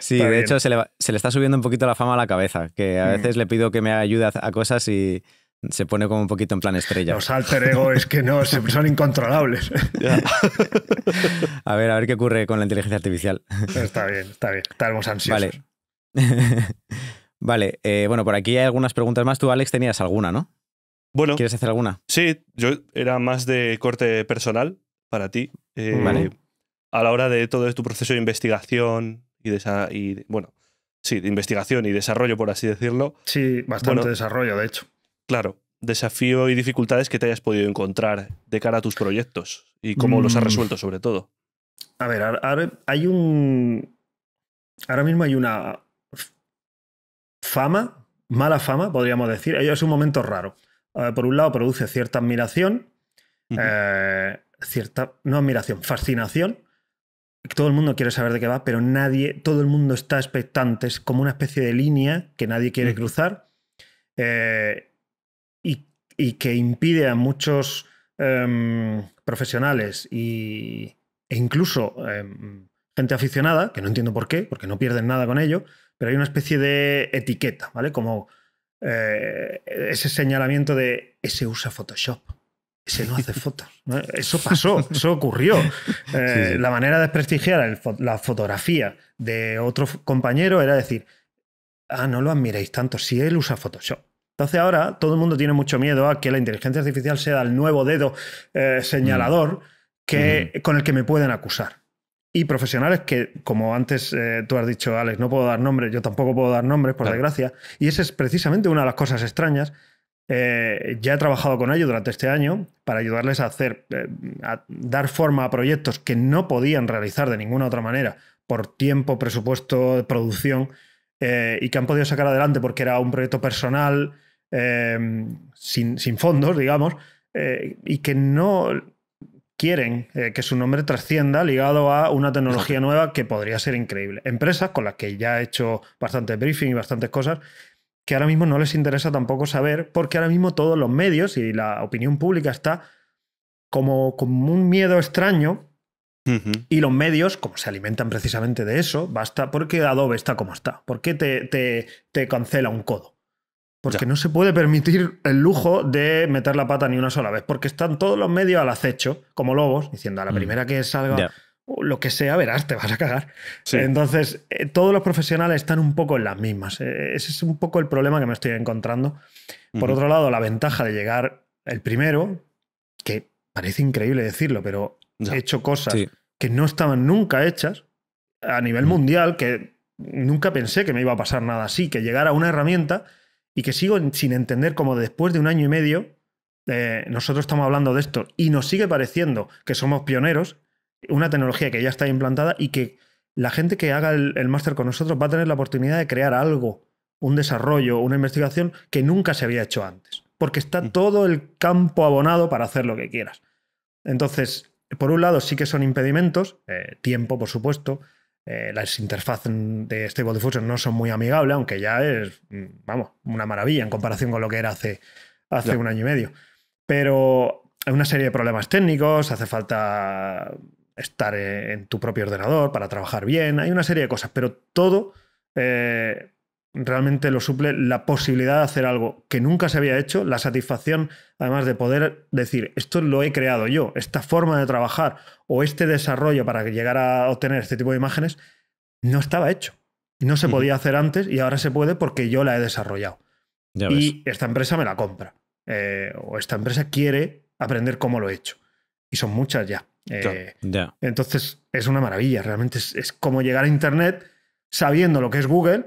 Sí, de hecho se le, está subiendo un poquito la fama a la cabeza, que a mm. veces le pido que me ayude a cosas y se pone como un poquito en plan estrella. Los alter ego es que no, son incontrolables. a ver, a ver qué ocurre con la inteligencia artificial. Está bien, está bien. Estamos ansiosos. Vale. vale, eh, bueno, por aquí hay algunas preguntas más. Tú, Alex, tenías alguna, ¿no? Bueno. ¿Quieres hacer alguna? Sí, yo era más de corte personal para ti. Eh, vale. A la hora de todo tu este proceso de investigación y de esa. Y, bueno, sí, de investigación y desarrollo, por así decirlo. Sí, bastante desarrollo, de hecho. Claro, desafío y dificultades que te hayas podido encontrar de cara a tus proyectos y cómo los has mm. resuelto sobre todo. A ver, ahora hay un... Ahora mismo hay una fama, mala fama, podríamos decir. Es un momento raro. Eh, por un lado, produce cierta admiración, eh, cierta, no admiración, fascinación. Todo el mundo quiere saber de qué va, pero nadie, todo el mundo está expectante. Es como una especie de línea que nadie quiere mm. cruzar. Eh, y que impide a muchos em, profesionales y, e incluso em, gente aficionada, que no entiendo por qué, porque no pierden nada con ello, pero hay una especie de etiqueta, ¿vale? Como eh, ese señalamiento de ese usa Photoshop, ese no hace fotos. Eso pasó, eso ocurrió. Eh, la manera de desprestigiar la fotografía de otro compañero era decir, ah, no lo admiréis tanto, si él usa Photoshop. Entonces ahora todo el mundo tiene mucho miedo a que la inteligencia artificial sea el nuevo dedo eh, señalador mm. que, mm-hmm. con el que me pueden acusar. Y profesionales que, como antes eh, tú has dicho, Alex, no puedo dar nombres, yo tampoco puedo dar nombres, por desgracia. Y esa es precisamente una de las cosas extrañas. Eh, ya he trabajado con ellos durante este año para ayudarles a hacer, a dar forma a proyectos que no podían realizar de ninguna otra manera por tiempo, presupuesto, producción, y que han podido sacar adelante porque era un proyecto personal, Em, sin, fondos, digamos, eh, y que no quieren eh, que su nombre trascienda ligado a una tecnología nueva que podría ser increíble. Empresas con las que ya he hecho bastante briefing y bastantes cosas que ahora mismo no les interesa tampoco saber porque ahora mismo todos los medios y la opinión pública está como, como un miedo extraño Y los medios, como se alimentan precisamente de eso, basta porque Adobe está como está. porque te, te cancela un codo? Porque no se puede permitir el lujo de meter la pata ni una sola vez, porque están todos los medios al acecho, como lobos, diciendo a la mm. primera que salga lo que sea, verás, te vas a cagar. Entonces, eh, todos los profesionales están un poco en las mismas. Eh, ese es un poco el problema que me estoy encontrando. Por otro lado, la ventaja de llegar el primero, que parece increíble decirlo, pero he hecho cosas que no estaban nunca hechas a nivel mm. mundial, que nunca pensé que me iba a pasar nada así, que llegar a una herramienta y que sigo sin entender cómo después de un año y medio eh, nosotros estamos hablando de esto y nos sigue pareciendo que somos pioneros, una tecnología que ya está implantada y que la gente que haga el, máster con nosotros va a tener la oportunidad de crear algo, un desarrollo, una investigación que nunca se había hecho antes, porque está mm. todo el campo abonado para hacer lo que quieras. Entonces, por un lado sí que son impedimentos, eh, tiempo por supuesto, eh, las interfaces de Stable Diffusion no son muy amigables, aunque ya es, vamos, una maravilla en comparación con lo que era hace, hace un año y medio. Pero hay una serie de problemas técnicos, hace falta estar en, tu propio ordenador para trabajar bien, hay una serie de cosas, pero todo eh, realmente lo suple la posibilidad de hacer algo que nunca se había hecho, la satisfacción además de poder decir, esto lo he creado yo, esta forma de trabajar o este desarrollo para llegar a obtener este tipo de imágenes, no estaba hecho. No se podía hacer antes y ahora se puede porque yo la he desarrollado. y esta empresa me la compra. Eh, o esta empresa quiere aprender cómo lo he hecho. Y son muchas eh, ya. Entonces es una maravilla. Realmente es, es como llegar a Internet sabiendo lo que es Google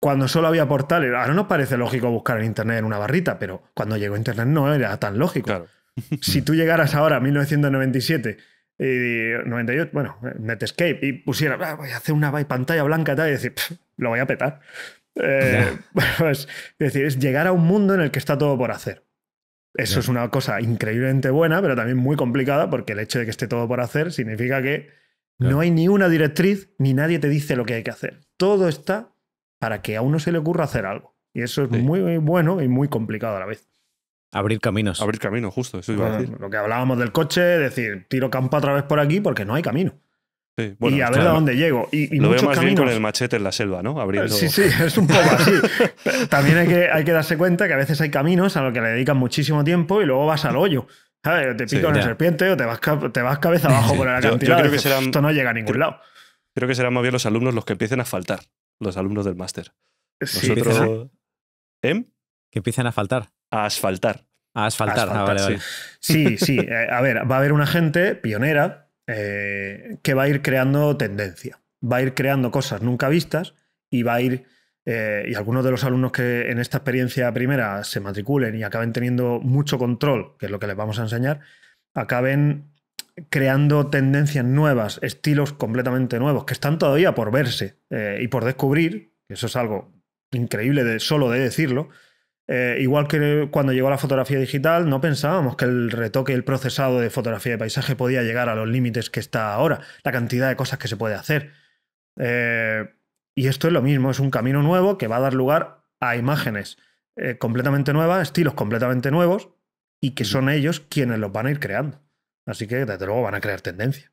cuando solo había portales. Ahora nos parece lógico buscar en Internet en una barrita, pero cuando llegó Internet no era tan lógico. si tú llegaras ahora a 1997 y 98, eh, bueno, Netscape, y pusieras ah, voy a hacer una pantalla blanca y tal, y decir, lo voy a petar. Eh, pues, es decir, es llegar a un mundo en el que está todo por hacer. Eso es una cosa increíblemente buena, pero también muy complicada, porque el hecho de que esté todo por hacer significa que no hay ni una directriz, ni nadie te dice lo que hay que hacer. Todo está para que a uno se le ocurra hacer algo. Y eso es muy, bueno y muy complicado a la vez. Abrir caminos. Abrir caminos, justo. Lo que hablábamos del coche, decir, tiro campo otra vez por aquí porque no hay camino. y a ver a dónde llego. Y, lo veo más bien con el machete en la selva, ¿no? Abriendo... Sí, sí, es un poco así. También hay que, hay que darse cuenta que a veces hay caminos a los que le dedican muchísimo tiempo y luego vas al hoyo. te pica en una serpiente o te vas, cabeza abajo con por la cantidad. Esto no llega a ningún lado. Creo que serán más bien los alumnos los que empiecen a faltar los alumnos del máster. Nosotros... em que empiezan a faltar. A asfaltar. A asfaltar, ah, Sí, sí. Eh, a ver, va a haber una gente pionera eh, que va a ir creando tendencia. Va a ir creando cosas nunca vistas y va a ir. Eh, y algunos de los alumnos que en esta experiencia primera se matriculen y acaben teniendo mucho control, que es lo que les vamos a enseñar, acaben creando tendencias nuevas, estilos completamente nuevos, que están todavía por verse eh, y por descubrir, eso es algo increíble solo de decirlo, eh, igual que cuando llegó la fotografía digital, no pensábamos que el retoque, el procesado de fotografía de paisaje podía llegar a los límites que está ahora, la cantidad de cosas que se puede hacer. Eh, y esto es lo mismo, es un camino nuevo que va a dar lugar a imágenes completamente nuevas, estilos completamente nuevos, y que son ellos quienes los van a ir creando. Así que, desde luego, van a crear tendencia.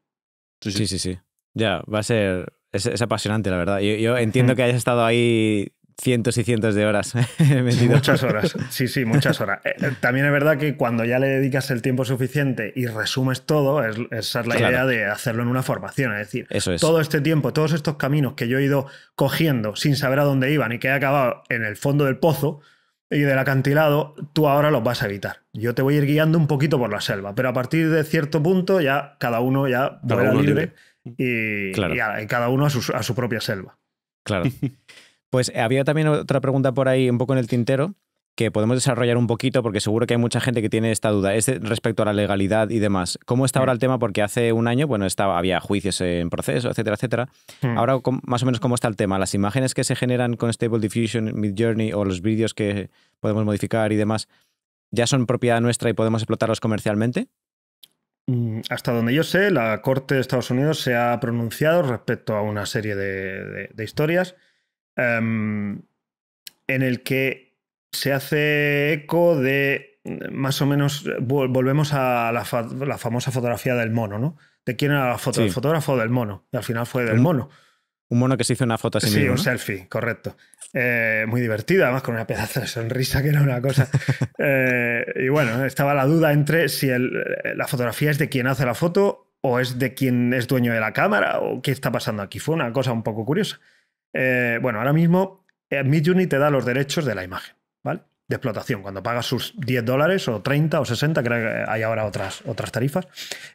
Sí, sí, sí. sí. Ya, va a ser. Es, apasionante, la verdad. Yo, entiendo que hayas estado ahí cientos y cientos de horas. Muchas horas, sí, sí, muchas horas. Eh, eh, también es verdad que cuando ya le dedicas el tiempo suficiente y resumes todo, es, esa es la idea de hacerlo en una formación. Es decir, todo este tiempo, todos estos caminos que yo he ido cogiendo sin saber a dónde iban y que he acabado en el fondo del pozo, y del acantilado, tú ahora los vas a evitar. Yo te voy a ir guiando un poquito por la selva, pero a partir de cierto punto ya cada uno ya va a libre, libre. Y, cada uno a su propia selva. Claro. pues eh, había también otra pregunta por ahí un poco en el tintero, que podemos desarrollar un poquito, porque seguro que hay mucha gente que tiene esta duda, es respecto a la legalidad y demás. ¿Cómo está mm. ahora el tema? Porque hace un año, bueno, estaba, había juicios en proceso, etcétera, etcétera. Mm. Ahora, más o menos, ¿cómo está el tema? ¿Las imágenes que se generan con Stable Diffusion, Mid-Journey o los vídeos que podemos modificar y demás, ya son propiedad nuestra y podemos explotarlos comercialmente? Mm, hasta donde yo sé, la Corte de Estados Unidos se ha pronunciado respecto a una serie de, historias em, en el que se hace eco de más o menos volvemos a la, famosa fotografía del mono, ¿no? De quién era la foto, el fotógrafo del mono. Y al final fue del mono. Un mono que se hizo una foto así. Sí, un selfie, correcto. Eh, muy divertida, además con una pedazo de sonrisa que era una cosa. Eh, y bueno, estaba la duda entre si la fotografía es de quien hace la foto o es de quien es dueño de la cámara o qué está pasando aquí. Fue una cosa un poco curiosa. Eh, bueno, ahora mismo Midjourney te da los derechos de la imagen explotación. Cuando paga sus 10 dólares o 30 o 60, creo que hay ahora otras, otras tarifas.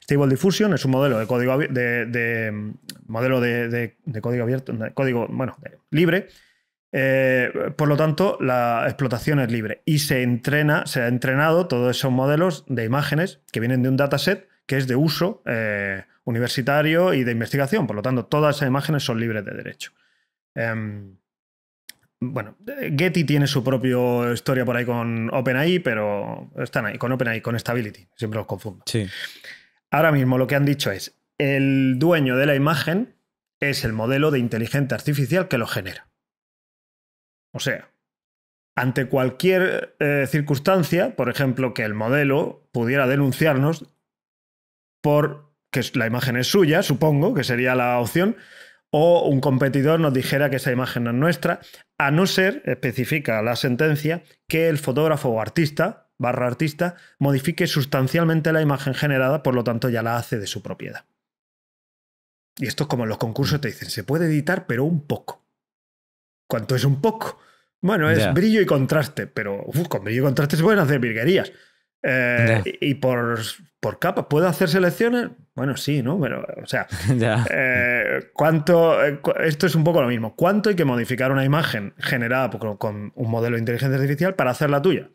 Stable Diffusion es un modelo de código de, de modelo de, de, código abierto, código, bueno, libre. Eh, por lo tanto, la explotación es libre y se entrena, se ha entrenado todos esos modelos de imágenes que vienen de un dataset que es de uso eh, universitario y de investigación. Por lo tanto, todas esas imágenes son libres de derecho. Em, bueno, eh, Getty tiene su propia historia por ahí con OpenAI, pero están ahí, con OpenAI, con Stability, siempre los confundo. Sí. Ahora mismo lo que han dicho es, el dueño de la imagen es el modelo de inteligencia artificial que lo genera. O sea, ante cualquier eh, circunstancia, por ejemplo, que el modelo pudiera denunciarnos por que la imagen es suya, supongo, que sería la opción, o un competidor nos dijera que esa imagen no es nuestra, a no ser, especifica la sentencia, que el fotógrafo o artista, barra artista, modifique sustancialmente la imagen generada, por lo tanto ya la hace de su propiedad. Y esto es como en los concursos te dicen, se puede editar, pero un poco. ¿Cuánto es un poco? Bueno, es brillo y contraste, pero con brillo y contraste se pueden hacer virguerías. Eh, y, por, capas, capa, ¿puedo hacer selecciones? Bueno, sí, ¿no? Pero, o sea, eh, ¿cuánto, eh, esto es un poco lo mismo. ¿Cuánto hay que modificar una imagen generada con un modelo de inteligencia artificial para hacerla tuya?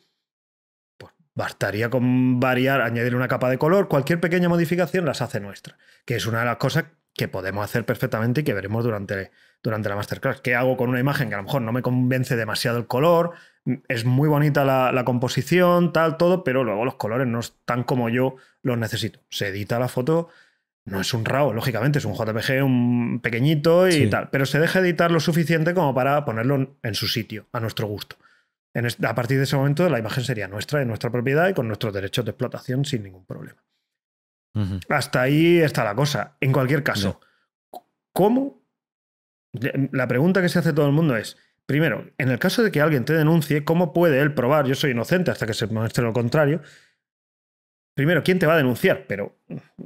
Pues bastaría con variar, añadir una capa de color, cualquier pequeña modificación las hace nuestra, que es una de las cosas que podemos hacer perfectamente y que veremos durante, durante la masterclass. ¿Qué hago con una imagen que a lo mejor no me convence demasiado el color? es muy bonita la, composición, tal, todo, pero luego los colores no están como yo los necesito. Se edita la foto, no es un RAW, lógicamente, es un JPG un pequeñito y tal, pero se deja editar lo suficiente como para ponerlo en su sitio, a nuestro gusto. a partir de ese momento la imagen sería nuestra, de nuestra propiedad y con nuestros derechos de explotación sin ningún problema. Hasta ahí está la cosa. En cualquier caso, ¿cómo? La pregunta que se hace todo el mundo es, Primero, en el caso de que alguien te denuncie, ¿cómo puede él probar yo soy inocente hasta que se muestre lo contrario? Primero, ¿quién te va a denunciar? Pero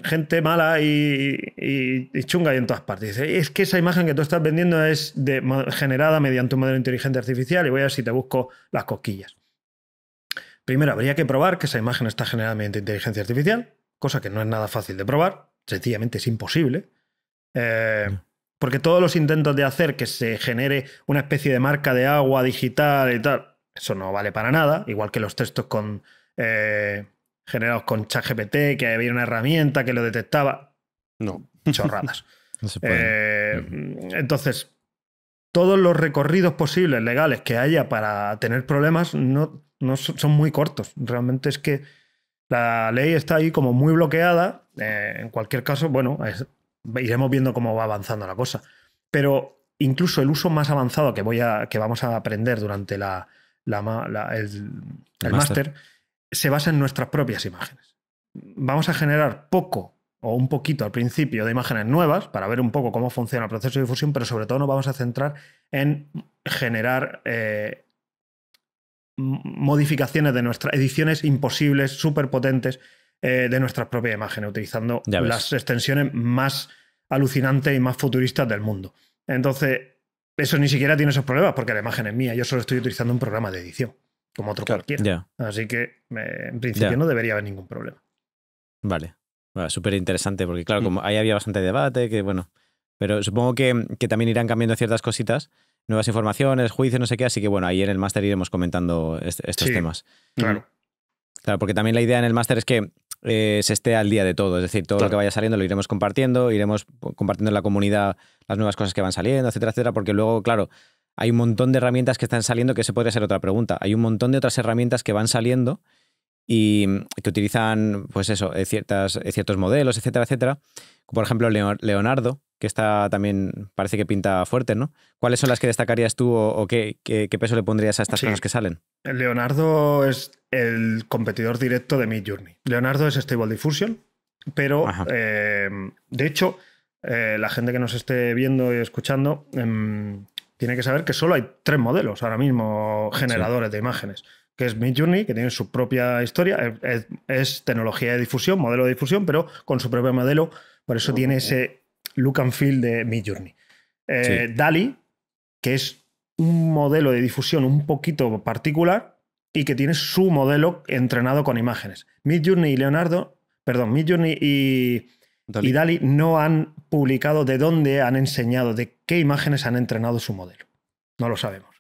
gente mala y, chunga y en todas partes. Dice, es que esa imagen que tú estás vendiendo es generada mediante un modelo inteligente artificial y voy a ver si te busco las cosquillas. Primero, habría que probar que esa imagen está generada mediante inteligencia artificial, cosa que no es nada fácil de probar, sencillamente es imposible. Eh, mm. Porque todos los intentos de hacer que se genere una especie de marca de agua digital y tal, eso no vale para nada. Igual que los textos con, eh, generados con ChatGPT, que había una herramienta que lo detectaba. No. Chorradas. Eh, mm. entonces, todos los recorridos posibles legales que haya para tener problemas no, no son muy cortos. Realmente es que la ley está ahí como muy bloqueada. Eh, en cualquier caso, bueno, iremos viendo cómo va avanzando la cosa. Pero incluso el uso más avanzado que, voy a, que vamos a aprender durante la, el, máster se basa en nuestras propias imágenes. Vamos a generar poco o un poquito al principio de imágenes nuevas para ver un poco cómo funciona el proceso de difusión, pero sobre todo nos vamos a centrar en generar eh, modificaciones de nuestras ediciones imposibles, súper potentes, eh, de nuestras propias imágenes, utilizando las extensiones más alucinantes y más futuristas del mundo. Entonces, eso ni siquiera tiene esos problemas porque la imagen es mía, yo solo estoy utilizando un programa de edición, como otro cualquiera. Así que, en principio, no debería haber ningún problema. Vale, súper interesante porque, claro, mm. como ahí había bastante debate, que bueno, pero supongo que, también irán cambiando ciertas cositas nuevas informaciones, juicios, no sé qué. Así que bueno, ahí en el máster iremos comentando estos temas. Claro. Mm. Claro, porque también la idea en el máster es que eh, se esté al día de todo. Es decir, todo lo que vaya saliendo lo iremos compartiendo, iremos compartiendo en la comunidad las nuevas cosas que van saliendo, etcétera, etcétera, porque luego, claro, hay un montón de herramientas que están saliendo, que se podría ser otra pregunta. Hay un montón de otras herramientas que van saliendo y mm, que utilizan, pues eso, eh, ciertas, eh, ciertos modelos, etcétera, etcétera. Por ejemplo, Leonardo, que está también, parece que pinta fuerte, ¿no? ¿Cuáles son las que destacarías tú o, qué, qué, peso le pondrías a estas personas que salen? Leonardo es el competidor directo de Midjourney. Journey. Leonardo es Stable Diffusion, pero eh, de hecho, eh, la gente que nos esté viendo y escuchando em, tiene que saber que solo hay tres modelos ahora mismo generadores de imágenes que es Midjourney, que tiene su propia historia, es, tecnología de difusión, modelo de difusión, pero con su propio modelo, por eso tiene oh, oh, oh. ese look and feel de Midjourney. Eh, DALI, que es un modelo de difusión un poquito particular y que tiene su modelo entrenado con imágenes. Midjourney y Leonardo, perdón, Midjourney y Dali. no han publicado de dónde han enseñado, de qué imágenes han entrenado su modelo. No lo sabemos.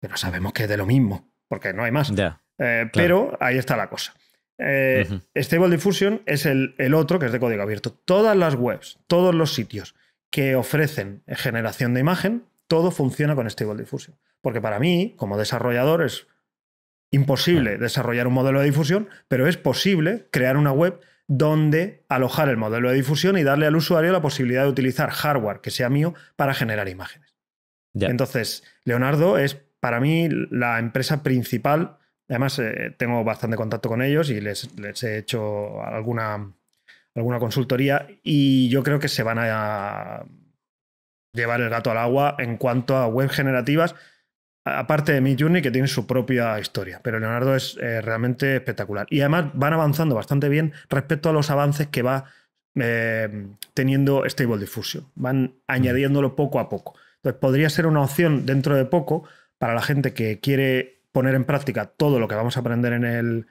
Pero sabemos que es de lo mismo, porque no hay más. Eh, pero ahí está la cosa. Eh, Stable Diffusion es el, otro que es de código abierto. Todas las webs, todos los sitios que ofrecen generación de imagen, todo funciona con Stable Diffusion. Porque para mí, como desarrollador, es imposible desarrollar un modelo de difusión, pero es posible crear una web donde alojar el modelo de difusión y darle al usuario la posibilidad de utilizar hardware que sea mío para generar imágenes. Entonces, Leonardo es para mí la empresa principal Además, eh, tengo bastante contacto con ellos y les, he hecho alguna, alguna consultoría y yo creo que se van a llevar el gato al agua en cuanto a web generativas, aparte de Midjourney que tiene su propia historia, pero Leonardo es eh, realmente espectacular. Y además van avanzando bastante bien respecto a los avances que va eh, teniendo Stable Diffusion, van mm. añadiéndolo poco a poco. Entonces podría ser una opción dentro de poco para la gente que quiere poner en práctica todo lo que vamos a aprender en el,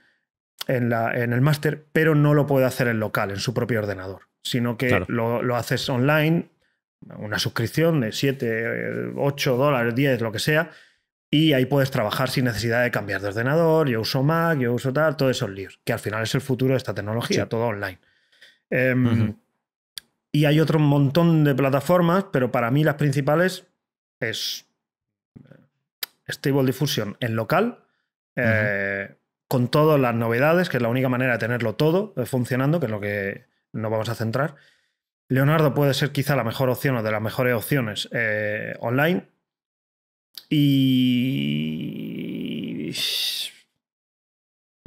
en el máster, pero no lo puede hacer en local, en su propio ordenador, sino que lo, haces online, una suscripción de 7, 8 dólares, 10, lo que sea, y ahí puedes trabajar sin necesidad de cambiar de ordenador, yo uso Mac, yo uso tal, todos esos líos, que al final es el futuro de esta tecnología, todo online. Em, y hay otro montón de plataformas, pero para mí las principales es Stable Diffusion en local, eh, con todas las novedades, que es la única manera de tenerlo todo eh, funcionando, que es lo que nos vamos a centrar. Leonardo puede ser quizá la mejor opción o de las mejores opciones eh, online. Y.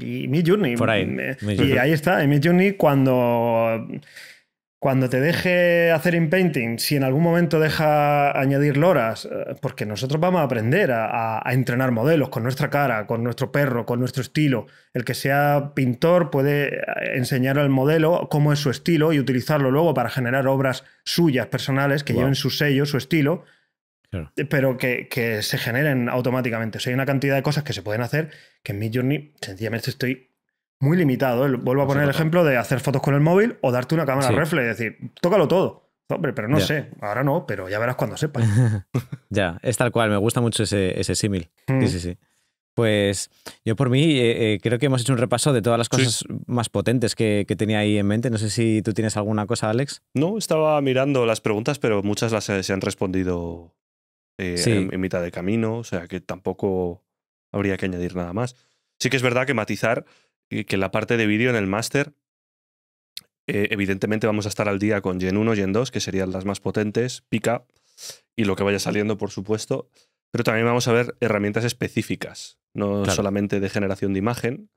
Y Mid Y ahí está, en Mid cuando cuando te deje hacer inpainting, si en algún momento deja añadir loras, eh, porque nosotros vamos a aprender a, entrenar modelos con nuestra cara, con nuestro perro, con nuestro estilo. El que sea pintor puede eh, enseñar al modelo cómo es su estilo y utilizarlo luego para generar obras suyas, personales, que lleven su sello, su estilo, eh, pero que, que, se generen automáticamente. O sea, hay una cantidad de cosas que se pueden hacer que en mi journey sencillamente estoy muy limitado. ¿eh? Vuelvo a poner el ejemplo de hacer fotos con el móvil o darte una cámara sí. reflex y decir, tócalo todo. Hombre, pero no sé, ahora no, pero ya verás cuando sepas. ya, es tal cual, me gusta mucho ese, símil. Sí, mm. sí, sí. Pues yo por mí eh, eh, creo que hemos hecho un repaso de todas las cosas más potentes que, tenía ahí en mente. No sé si tú tienes alguna cosa, Alex. No, estaba mirando las preguntas, pero muchas las se han respondido en mitad de camino, o sea que tampoco habría que añadir nada más. Sí que es verdad que matizar que la parte de vídeo en el máster, eh, evidentemente vamos a estar al día con Gen 1, Gen 2, que serían las más potentes, Pica y lo que vaya saliendo, por supuesto. Pero también vamos a ver herramientas específicas, no solamente de generación de imagen,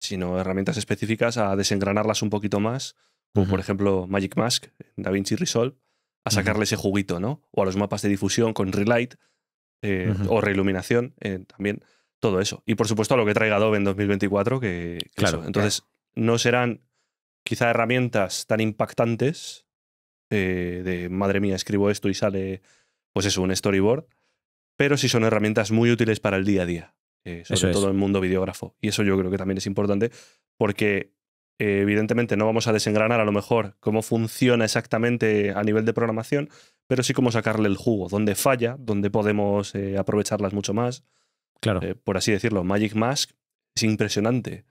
sino herramientas específicas a desengranarlas un poquito más, como por ejemplo Magic Mask, DaVinci Resolve, a sacarle ese juguito, ¿no? O a los mapas de difusión con Relight eh, o reiluminación eh, también todo eso. Y por supuesto a lo que traiga Adobe en 2024, que, claro, Entonces, no serán quizá herramientas tan impactantes eh, de madre mía, escribo esto y sale, pues eso, un storyboard, pero sí son herramientas muy útiles para el día a día, eh, sobre todo en el mundo videógrafo. Y eso yo creo que también es importante porque eh, evidentemente no vamos a desengranar a lo mejor cómo funciona exactamente a nivel de programación, pero sí cómo sacarle el jugo, dónde falla, dónde podemos aprovecharlas mucho más, eh, por así decirlo, Magic Mask es impresionante,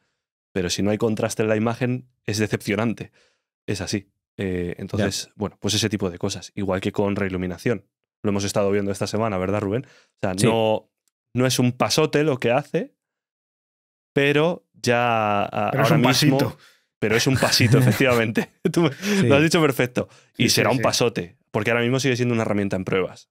pero si no hay contraste en la imagen, es decepcionante. Es así. Eh, entonces, bueno, pues ese tipo de cosas. Igual que con reiluminación. Lo hemos estado viendo esta semana, ¿verdad, Rubén? O sea, no, no es un pasote lo que hace, pero ya ahora es un mismo. Pasito. Pero es un pasito, efectivamente. lo has dicho perfecto. Y será un pasote, porque ahora mismo sigue siendo una herramienta en pruebas.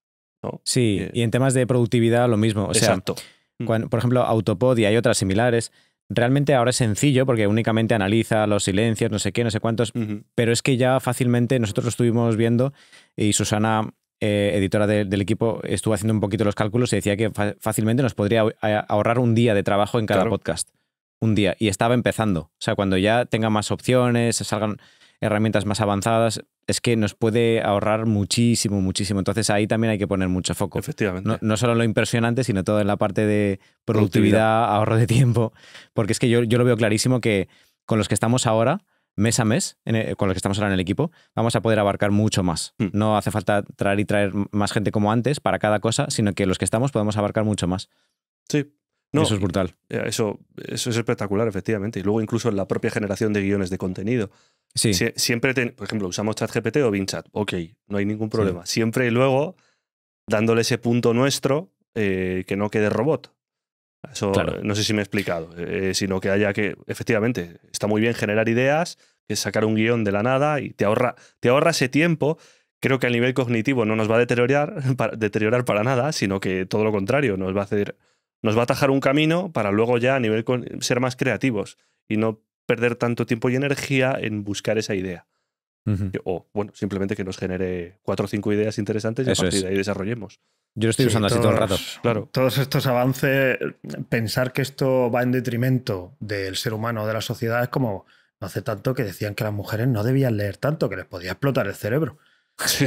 Sí, eh, y en temas de productividad lo mismo. exacto. Mm. por ejemplo, Autopod y hay otras similares. Realmente ahora es sencillo porque únicamente analiza los silencios, no sé qué, no sé cuántos, pero es que ya fácilmente nosotros lo estuvimos viendo y Susana, eh, editora del equipo, estuvo haciendo un poquito los cálculos y decía que fácilmente nos podría eh, ahorrar un día de trabajo en cada podcast. Un día. Y estaba empezando. O sea, cuando ya tenga más opciones, salgan herramientas más avanzadas, es que nos puede ahorrar muchísimo, muchísimo. Entonces ahí también hay que poner mucho foco. Efectivamente. No, solo en lo impresionante, sino todo en la parte de productividad, ahorro de tiempo. Porque es que yo, yo lo veo clarísimo que con los que estamos ahora, mes a mes, con los que estamos ahora en el equipo, vamos a poder abarcar mucho más. Mm. No hace falta traer y traer más gente como antes para cada cosa, sino que los que estamos podemos abarcar mucho más. Sí, eso es brutal. Eh, eso, eso es espectacular, efectivamente. Y luego incluso en la propia generación de guiones de contenido. Sí. siempre, por ejemplo, usamos ChatGPT o Binchat. Ok, no hay ningún problema. Siempre y luego dándole ese punto nuestro eh, que no quede robot. Eso no sé si me he explicado, eh, sino que haya que, efectivamente, está muy bien generar ideas, sacar un guión de la nada y te ahorra, te ahorra ese tiempo creo que a nivel cognitivo no nos va a deteriorar deteriorar para nada, sino que todo lo contrario, nos va a hacer nos va a atajar un camino para luego ya a nivel ser más creativos y no perder tanto tiempo y energía en buscar esa idea. O, bueno, simplemente que nos genere cuatro o cinco ideas interesantes y a partir de ahí desarrollemos. Yo lo estoy usando así todo el rato. Claro. Todos estos avances, pensar que esto va en detrimento del ser humano, de la sociedad, es como hace tanto que decían que las mujeres no debían leer tanto, que les podía explotar el cerebro.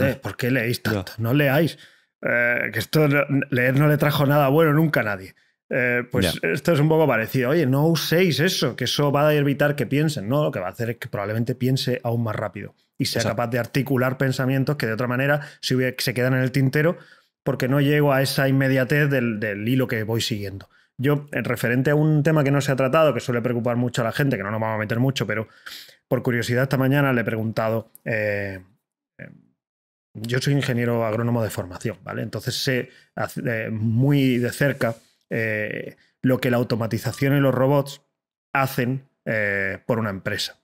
Eh, ¿por qué leéis tanto? no leáis. Eh, que esto leer no le trajo nada bueno nunca a nadie. Eh, pues esto es un poco parecido. Oye, no uséis eso, que eso va a evitar que piensen. No, lo que va a hacer es que probablemente piense aún más rápido y sea capaz de articular pensamientos que de otra manera se, se quedan en el tintero porque no llego a esa inmediatez del, hilo que voy siguiendo. Yo, en referente a un tema que no se ha tratado, que suele preocupar mucho a la gente, que no nos vamos a meter mucho, pero por curiosidad esta mañana le he preguntado eh, yo soy ingeniero agrónomo de formación, ¿vale? Entonces sé eh, muy de cerca eh, lo que la automatización y los robots hacen eh, por una empresa.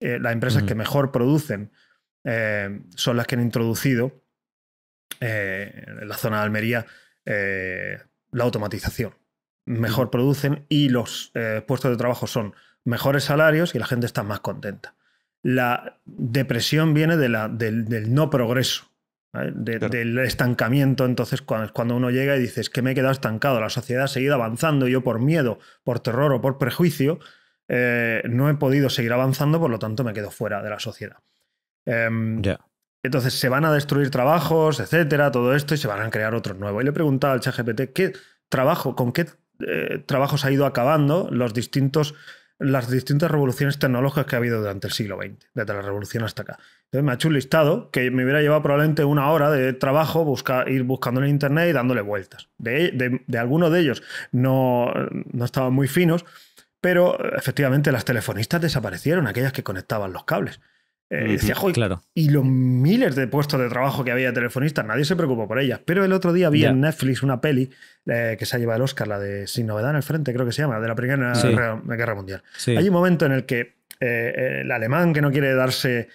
las empresas que mejor producen son las que han introducido en la zona de Almería la automatización. Mejor producen y los puestos de trabajo son mejores salarios y la gente está más contenta la depresión viene del, no progreso del estancamiento. Entonces, cuando, uno llega y dices que me he quedado estancado, la sociedad ha seguido avanzando yo por miedo, por terror o por prejuicio, eh, no he podido seguir avanzando, por lo tanto me quedo fuera de la sociedad. Em, entonces se van a destruir trabajos, etcétera, todo esto, y se van a crear otros nuevos. Y le preguntaba al ChatGPT qué trabajo, con qué eh, trabajos ha ido acabando los distintos las distintas revoluciones tecnológicas que ha habido durante el siglo XX, desde la revolución hasta acá. Entonces me ha hecho un listado que me hubiera llevado probablemente una hora de trabajo ir buscando en internet y dándole vueltas. De, de, algunos de ellos no, no estaban muy finos, pero efectivamente las telefonistas desaparecieron, aquellas que conectaban los cables. Eh, claro. Y los miles de puestos de trabajo que había telefonistas, nadie se preocupó por ellas. Pero el otro día vi en Netflix una peli eh, que se ha llevado el Oscar, la de Sin Novedad en el Frente, creo que se llama, de la Primera Guerra, Mundial. Hay un momento en el que eh, el alemán que no quiere darse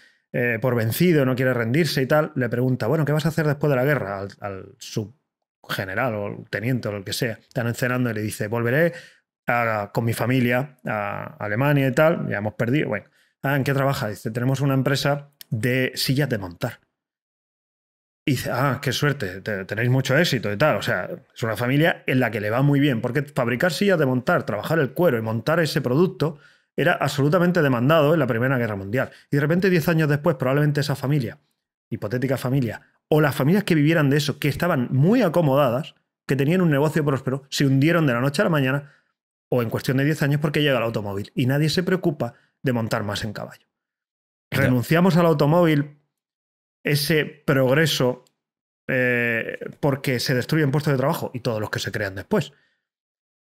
por vencido, no quiere rendirse y tal, le pregunta, bueno, ¿qué vas a hacer después de la guerra? Al, subgeneral o teniente o lo que sea. Están cenando y le dice, volveré con mi familia a Alemania y tal, ya hemos perdido. Bueno Ah, ¿en qué trabaja? Dice, tenemos una empresa de sillas de montar. Y dice, ah, qué suerte, tenéis mucho éxito y tal. O sea, es una familia en la que le va muy bien, porque fabricar sillas de montar, trabajar el cuero y montar ese producto era absolutamente demandado en la Primera Guerra Mundial. Y de repente, diez años después, probablemente esa familia, hipotética familia, o las familias que vivieran de eso, que estaban muy acomodadas, que tenían un negocio próspero, se hundieron de la noche a la mañana, o en cuestión de 10 años, porque llega el automóvil. Y nadie se preocupa de montar más en caballo. Renunciamos al automóvil, ese progreso, eh, porque se destruyen puestos de trabajo y todos los que se crean después.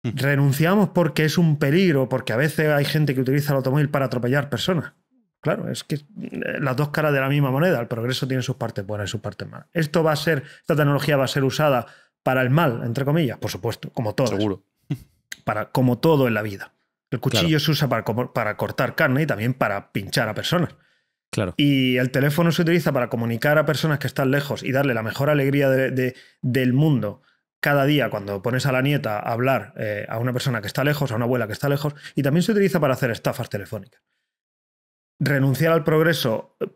Mm. Renunciamos porque es un peligro, porque a veces hay gente que utiliza el automóvil para atropellar personas. Claro, es que eh, las dos caras de la misma moneda, el progreso tiene sus partes buenas y sus partes malas. Esto va a ser, esta tecnología va a ser usada para el mal, entre comillas, por supuesto, como todo. Seguro. Para, como todo en la vida. El cuchillo se usa para, cortar carne y también para pinchar a personas. Claro. Y el teléfono se utiliza para comunicar a personas que están lejos y darle la mejor alegría del mundo cada día cuando pones a la nieta a hablar eh, a una persona que está lejos, a una abuela que está lejos, y también se utiliza para hacer estafas telefónicas. Renunciar al progreso eh,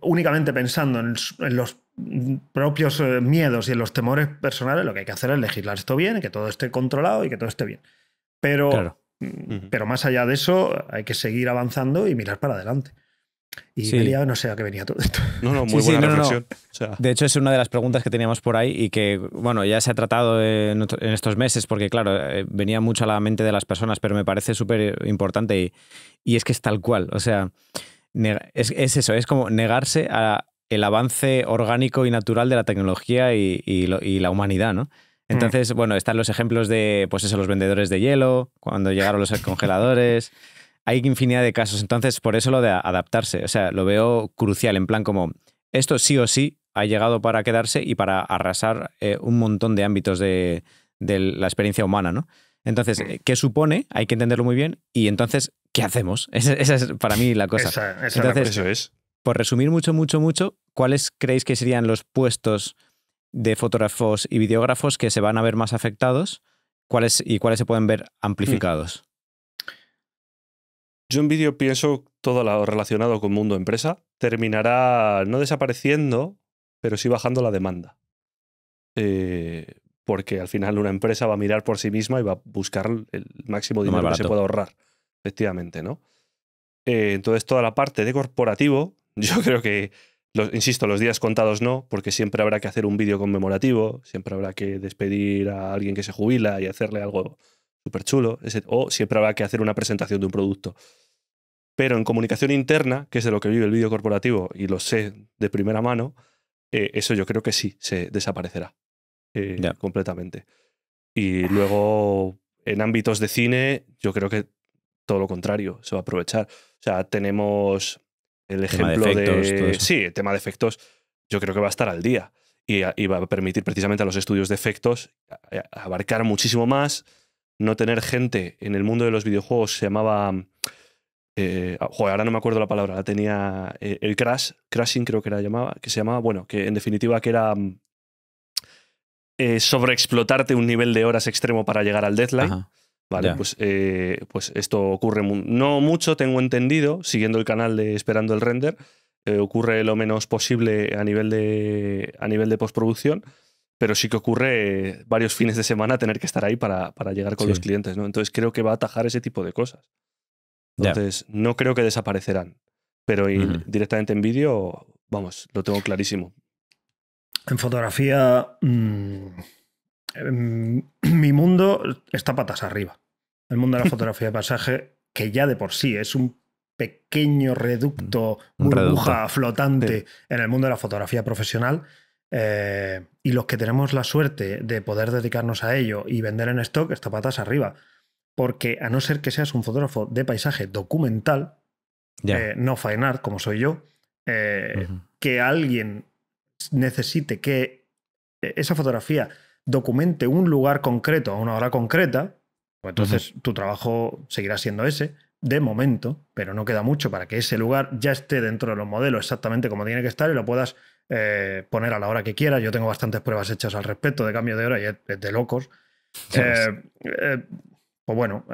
únicamente pensando en, los propios eh, miedos y en los temores personales, lo que hay que hacer es legislar esto bien, que todo esté controlado y que todo esté bien. Pero pero más allá de eso, hay que seguir avanzando y mirar para adelante. Y no sé a qué venía todo esto. No, no, muy buena reflexión. De hecho, es una de las preguntas que teníamos por ahí y que, bueno, ya se ha tratado en, estos meses porque, claro, eh, venía mucho a la mente de las personas, pero me parece súper importante y, es que es tal cual. O sea, es, eso, es como negarse al avance orgánico y natural de la tecnología y, y la humanidad, ¿no? Mm. Entonces, bueno, están los ejemplos de, pues eso, los vendedores de hielo, cuando llegaron los congeladores. Hay infinidad de casos. Entonces, por eso lo de adaptarse. O sea, lo veo crucial, en plan como, esto sí o sí ha llegado para quedarse y para arrasar eh, un montón de ámbitos de, la experiencia humana, ¿no? Entonces, eh, ¿qué supone? Hay que entenderlo muy bien. Y entonces, ¿qué hacemos? Esa, es para mí la cosa. entonces, eso es. Por resumir mucho, mucho, mucho, ¿cuáles creéis que serían los puestos de fotógrafos y videógrafos que se van a ver más afectados cuáles y cuáles se pueden ver amplificados? Mm. Yo en vídeo pienso todo lo relacionado con mundo empresa terminará no desapareciendo, pero sí bajando la demanda. Eh, porque al final una empresa va a mirar por sí misma y va a buscar el máximo dinero que se pueda ahorrar, efectivamente, ¿no? Eh, entonces toda la parte de corporativo, yo creo que insisto, los días contados no, porque siempre habrá que hacer un vídeo conmemorativo, siempre habrá que despedir a alguien que se jubila y hacerle algo súper chulo, o siempre habrá que hacer una presentación de un producto. Pero en comunicación interna, que es de lo que vive el vídeo corporativo y lo sé de primera mano, eh, eso yo creo que sí, se desaparecerá eh, completamente. Y luego, en ámbitos de cine, yo creo que todo lo contrario, se va a aprovechar. O sea, tenemos el ejemplo de, efectos, el tema de efectos, yo creo que va a estar al día y, va a permitir precisamente a los estudios de efectos abarcar muchísimo más, no tener gente en el mundo de los videojuegos se llamaba... Eh, ah, ahora no me acuerdo la palabra, la tenía eh, el Crash, Crashing creo que era llamaba, que se llamaba, bueno, que en definitiva que era mm, eh, sobreexplotarte un nivel de horas extremo para llegar al deadline. Vale, pues, eh, pues esto ocurre no mucho, tengo entendido, siguiendo el canal de Esperando el Render, eh, ocurre lo menos posible a nivel de, a nivel de postproducción, pero sí que ocurre eh, varios fines de semana tener que estar ahí para, para llegar con los clientes, ¿no? Entonces creo que va a atajar ese tipo de cosas. Entonces, no creo que desaparecerán, pero directamente en vídeo, vamos, lo tengo clarísimo. En fotografía... Mm, Em, mi mundo está patas arriba. El mundo de la fotografía de paisaje que ya de por sí es un pequeño reducto, burbuja flotante en el mundo de la fotografía profesional. Eh, y los que tenemos la suerte de poder dedicarnos a ello y vender en stock, está patas arriba. Porque a no ser que seas un fotógrafo de paisaje documental, eh, no fine art, como soy yo, eh, que alguien necesite que esa fotografía documente un lugar concreto a una hora concreta, pues entonces tu trabajo seguirá siendo ese, de momento, pero no queda mucho para que ese lugar ya esté dentro de los modelos exactamente como tiene que estar y lo puedas eh, poner a la hora que quieras. Yo tengo bastantes pruebas hechas al respecto de cambio de hora y es de locos. Eh, eh, pues bueno,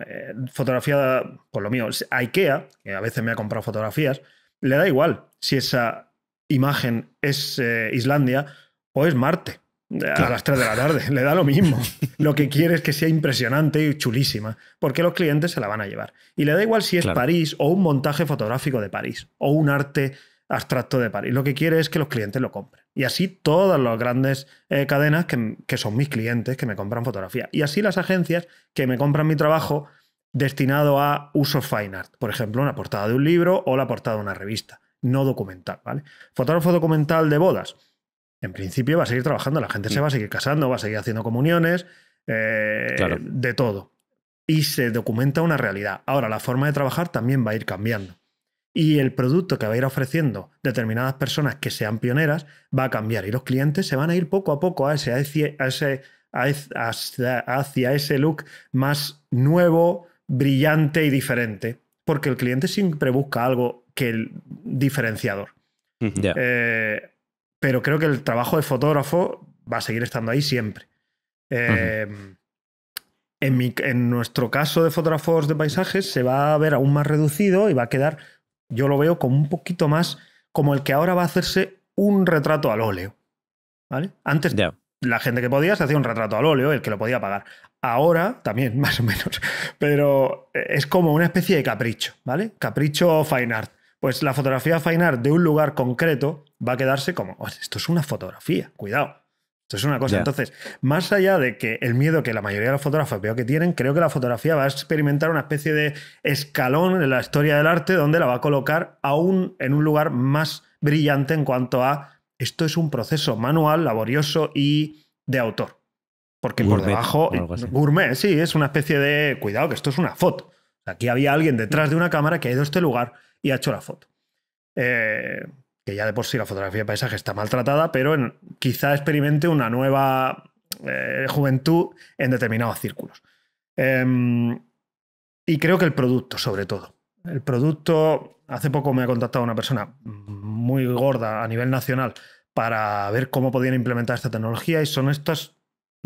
fotografía, por pues lo mío, IKEA, que a veces me ha comprado fotografías, le da igual si esa imagen es Islandia o es Marte a las 3 de la tarde, le da lo mismo. Lo que quiere es que sea impresionante y chulísima, porque los clientes se la van a llevar. Y le da igual si es París o un montaje fotográfico de París o un arte abstracto de París. Lo que quiere es que los clientes lo compren. Y así todas las grandes eh, cadenas que, son mis clientes, que me compran fotografía. Y así las agencias que me compran mi trabajo destinado a uso fine art. Por ejemplo, una portada de un libro o la portada de una revista, no documental. ¿vale? Fotógrafo documental de bodas en principio va a seguir trabajando, la gente se mm. va a seguir casando, va a seguir haciendo comuniones, eh, de todo. Y se documenta una realidad. Ahora, la forma de trabajar también va a ir cambiando. Y el producto que va a ir ofreciendo determinadas personas que sean pioneras va a cambiar. Y los clientes se van a ir poco a poco a ese, hacia, ese look más nuevo, brillante y diferente. Porque el cliente siempre busca algo que el diferenciador. Eh, pero creo que el trabajo de fotógrafo va a seguir estando ahí siempre. Eh, en, nuestro caso de fotógrafos de paisajes se va a ver aún más reducido y va a quedar, yo lo veo como un poquito más como el que ahora va a hacerse un retrato al óleo. ¿Vale? Antes la gente que podía se hacía un retrato al óleo, el que lo podía pagar. Ahora también, más o menos, pero es como una especie de capricho, ¿vale? Capricho fine art. Pues la fotografía fainar de un lugar concreto va a quedarse como, esto es una fotografía, cuidado. Esto es una cosa. Entonces, más allá de que el miedo que la mayoría de los fotógrafos veo que tienen, creo que la fotografía va a experimentar una especie de escalón en la historia del arte donde la va a colocar aún en un lugar más brillante en cuanto a esto es un proceso manual, laborioso y de autor. Porque por debajo, gourmet, sí, es una especie de cuidado, que esto es una foto. Aquí había alguien detrás de una cámara que ha ido a este lugar, y ha hecho la foto. Eh, que ya de por sí la fotografía de paisaje está maltratada, pero quizá experimente una nueva eh, juventud en determinados círculos. Em, y creo que el producto, sobre todo. El producto, hace poco me ha contactado una persona muy gorda a nivel nacional para ver cómo podían implementar esta tecnología y son estos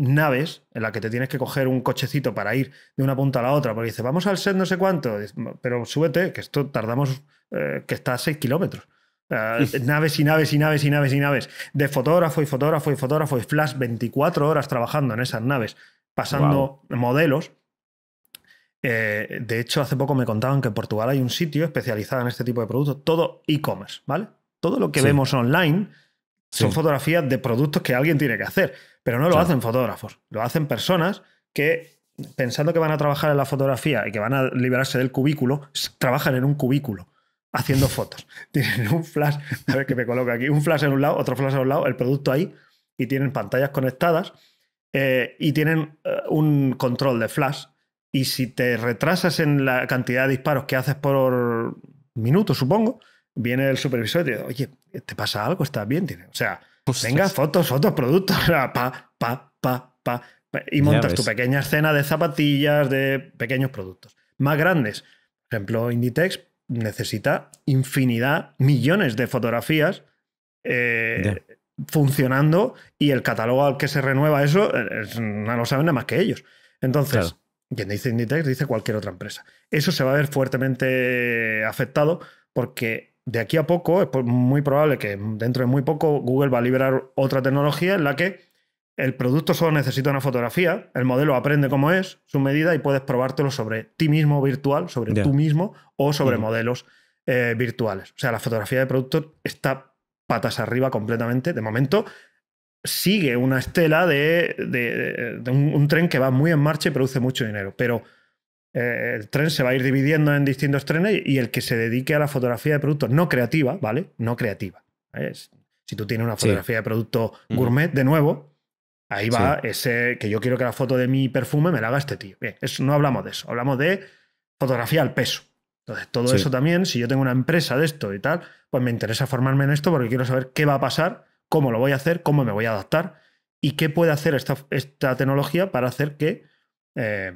naves en las que te tienes que coger un cochecito para ir de una punta a la otra, porque dices, vamos al set no sé cuánto, pero súbete, que esto tardamos, eh, que está a 6 kilómetros. Eh, naves y naves y naves y naves y naves, de fotógrafo y fotógrafo y fotógrafo y flash 24 horas trabajando en esas naves, pasando modelos. Eh, de hecho, hace poco me contaban que en Portugal hay un sitio especializado en este tipo de productos, todo e-commerce, ¿vale? Todo lo que vemos online son fotografías de productos que alguien tiene que hacer. Pero no lo hacen fotógrafos, lo hacen personas que pensando que van a trabajar en la fotografía y que van a liberarse del cubículo, trabajan en un cubículo haciendo fotos. Tienen un flash, a ver que me coloco aquí, un flash en un lado, otro flash en un lado, el producto ahí, y tienen pantallas conectadas eh, y tienen eh, un control de flash. Y si te retrasas en la cantidad de disparos que haces por minuto, supongo, viene el supervisor y te dice, oye, ¿te pasa algo? ¿Estás bien? tiene, O sea, pues Venga, fotos, fotos, productos. Pa, pa, pa, pa. Y montas tu pequeña escena de zapatillas, de pequeños productos. Más grandes. Por ejemplo, Inditex necesita infinidad, millones de fotografías eh, funcionando y el catálogo al que se renueva eso eh, no lo saben nada más que ellos. Entonces, quien dice Inditex dice cualquier otra empresa. Eso se va a ver fuertemente afectado porque de aquí a poco, es muy probable que dentro de muy poco Google va a liberar otra tecnología en la que el producto solo necesita una fotografía, el modelo aprende cómo es, su medida, y puedes probártelo sobre ti mismo virtual, sobre tú mismo o sobre mm. modelos eh, virtuales. O sea, la fotografía de producto está patas arriba completamente. De momento, sigue una estela de, un, un tren que va muy en marcha y produce mucho dinero, pero eh, el tren se va a ir dividiendo en distintos trenes y el que se dedique a la fotografía de productos no creativa, ¿vale? No creativa. ¿eh? Si tú tienes una fotografía de producto gourmet, de nuevo, ahí va ese que yo quiero que la foto de mi perfume me la haga este tío. no hablamos de eso, hablamos de fotografía al peso. Entonces, todo eso también, si yo tengo una empresa de esto y tal, pues me interesa formarme en esto porque quiero saber qué va a pasar, cómo lo voy a hacer, cómo me voy a adaptar y qué puede hacer esta, tecnología para hacer que eh,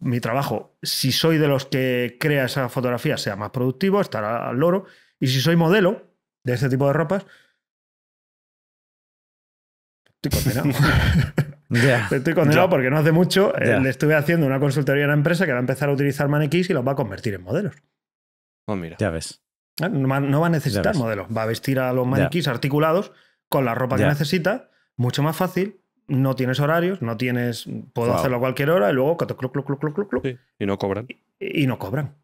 mi trabajo, si soy de los que crea esa fotografía, sea más productivo, estará al loro. Y si soy modelo de este tipo de ropas, estoy condenado. Estoy condenado porque no hace mucho eh, le estuve haciendo una consultoría a una empresa que va a empezar a utilizar maniquís y los va a convertir en modelos. Oh, ya ves. Ah, no va a necesitar modelos, va a vestir a los maniquís articulados con la ropa que necesita, mucho más fácil, no tienes horarios, no tienes. Puedo hacerlo a cualquier hora y luego. Y no cobran. Y, no cobran.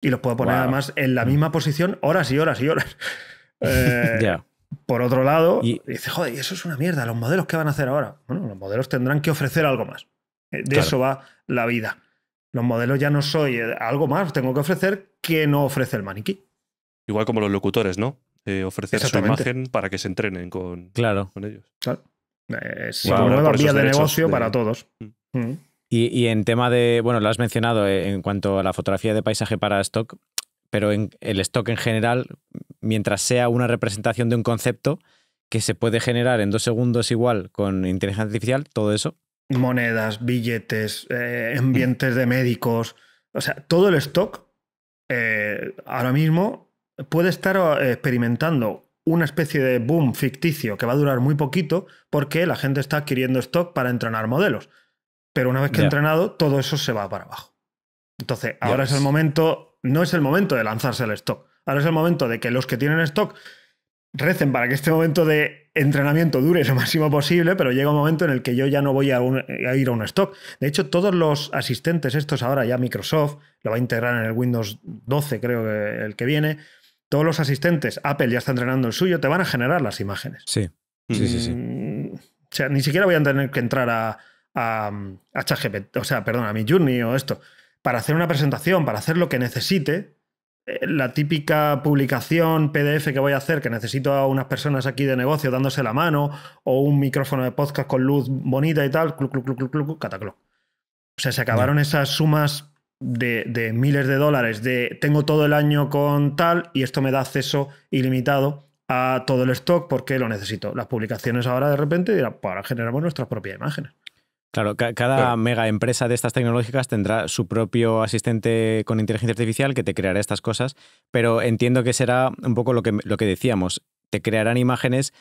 Y los puedo poner además en la mm. misma posición horas y horas y horas. Eh, ya. Por otro lado, y, joder, eso es una mierda. ¿Los modelos qué van a hacer ahora? Bueno, los modelos tendrán que ofrecer algo más. Eh, de eso va la vida. Los modelos ya no soy eh, algo más, tengo que ofrecer que no ofrece el maniquí. Igual como los locutores, ¿no? ofrecer su imagen para que se entrenen con, claro. con ellos. Claro. Es una vía de negocio para todos. Mm. Mm. Y, en tema de, bueno, lo has mencionado eh, en cuanto a la fotografía de paisaje para stock, pero en el stock en general, mientras sea una representación de un concepto que se puede generar en dos segundos igual con inteligencia artificial, todo eso. Monedas, billetes, eh, ambientes de médicos, o sea, todo el stock eh, ahora mismo puede estar experimentando una especie de boom ficticio que va a durar muy poquito porque la gente está adquiriendo stock para entrenar modelos. Pero una vez que entrenado, todo eso se va para abajo. Entonces, ahora es el momento, no es el momento de lanzarse el stock. Ahora es el momento de que los que tienen stock recen para que este momento de entrenamiento dure lo máximo posible, pero llega un momento en el que yo ya no voy a, ir a un stock. De hecho, todos los asistentes, estos ahora ya Microsoft, lo va a integrar en el Windows 12, creo que el que viene, todos los asistentes, Apple ya está entrenando el suyo, te van a generar las imágenes. Sí, sí, sí. sí. Mm, o sea, ni siquiera voy a tener que entrar a, a, o sea, perdón, a mi Journey o esto, para hacer una presentación, para hacer lo que necesite. Eh, la típica publicación PDF que voy a hacer, que necesito a unas personas aquí de negocio dándose la mano, o un micrófono de podcast con luz bonita y tal, clu, O sea, se acabaron esas sumas de, miles de dólares, de tengo todo el año con tal y esto me da acceso ilimitado a todo el stock porque lo necesito. Las publicaciones ahora de repente dirán, pues ahora generamos nuestras propias imágenes. Claro, cada mega empresa de estas tecnológicas tendrá su propio asistente con inteligencia artificial que te creará estas cosas, pero entiendo que será un poco lo que, lo que decíamos, te crearán imágenes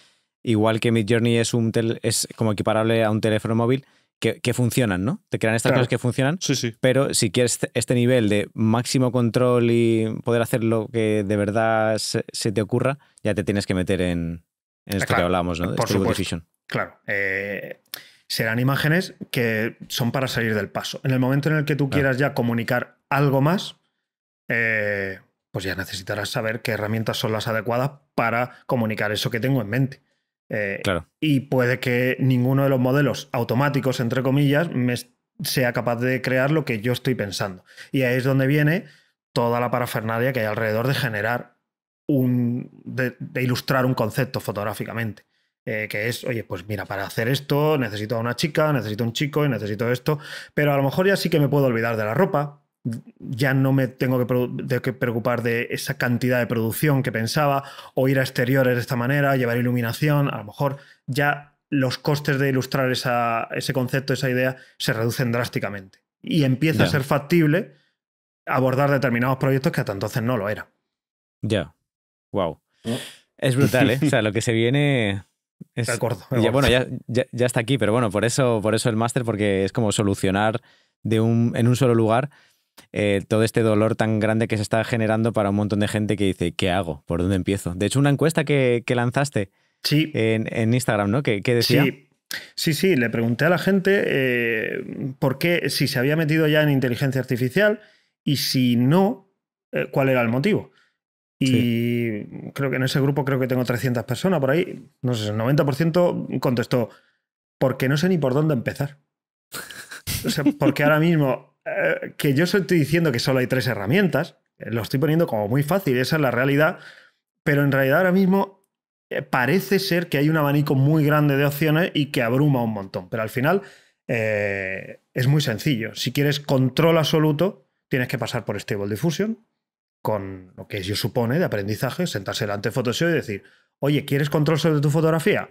igual que Midjourney es, un es como equiparable a un teléfono móvil, que, funcionan, ¿no? Te crean estas cosas que funcionan. Sí, sí. Pero si quieres este, este nivel de máximo control y poder hacer lo que de verdad se, te ocurra, ya te tienes que meter en, esto que hablábamos, ¿no? por supuesto. Claro. Eh, serán imágenes que son para salir del paso. En el momento en el que tú quieras ya comunicar algo más, eh, pues ya necesitarás saber qué herramientas son las adecuadas para comunicar eso que tengo en mente. Eh, y puede que ninguno de los modelos automáticos, entre comillas, sea capaz de crear lo que yo estoy pensando. Y ahí es donde viene toda la parafernalia que hay alrededor de generar un. de, ilustrar un concepto fotográficamente. Eh, que es, oye, pues mira, para hacer esto necesito a una chica, necesito un chico y necesito esto, pero a lo mejor ya sí que me puedo olvidar de la ropa, ya no me tengo que, preocupar de esa cantidad de producción que pensaba, o ir a exteriores de esta manera, llevar iluminación, a lo mejor ya los costes de ilustrar ese concepto, esa idea, se reducen drásticamente. Y empieza a ser factible abordar determinados proyectos que hasta entonces no lo era. Ya. Wow. Mm. Es brutal, ¿eh? o sea, lo que se viene es, de Ya, bueno, ya, está aquí, pero bueno, por eso, por eso el máster, porque es como solucionar de un, en un solo lugar eh, todo este dolor tan grande que se está generando para un montón de gente que dice, ¿qué hago? ¿Por dónde empiezo? De hecho, una encuesta que, lanzaste sí. en, Instagram, ¿no? ¿Qué, decía? Sí. Sí, le pregunté a la gente eh, por qué, si se había metido ya en inteligencia artificial y si no, eh, cuál era el motivo. Y creo que en ese grupo creo que tengo 300 personas por ahí, no sé, el 90% contestó, porque no sé ni por dónde empezar. porque ahora mismo eh, que yo estoy diciendo que solo hay tres herramientas, eh, lo estoy poniendo como muy fácil, esa es la realidad, pero en realidad ahora mismo eh, parece ser que hay un abanico muy grande de opciones y que abruma un montón, pero al final es muy sencillo. Si quieres control absoluto, tienes que pasar por Stable Diffusion, con lo que yo supone de aprendizaje, sentarse delante de Photoshop y decir, oye, ¿quieres control sobre tu fotografía?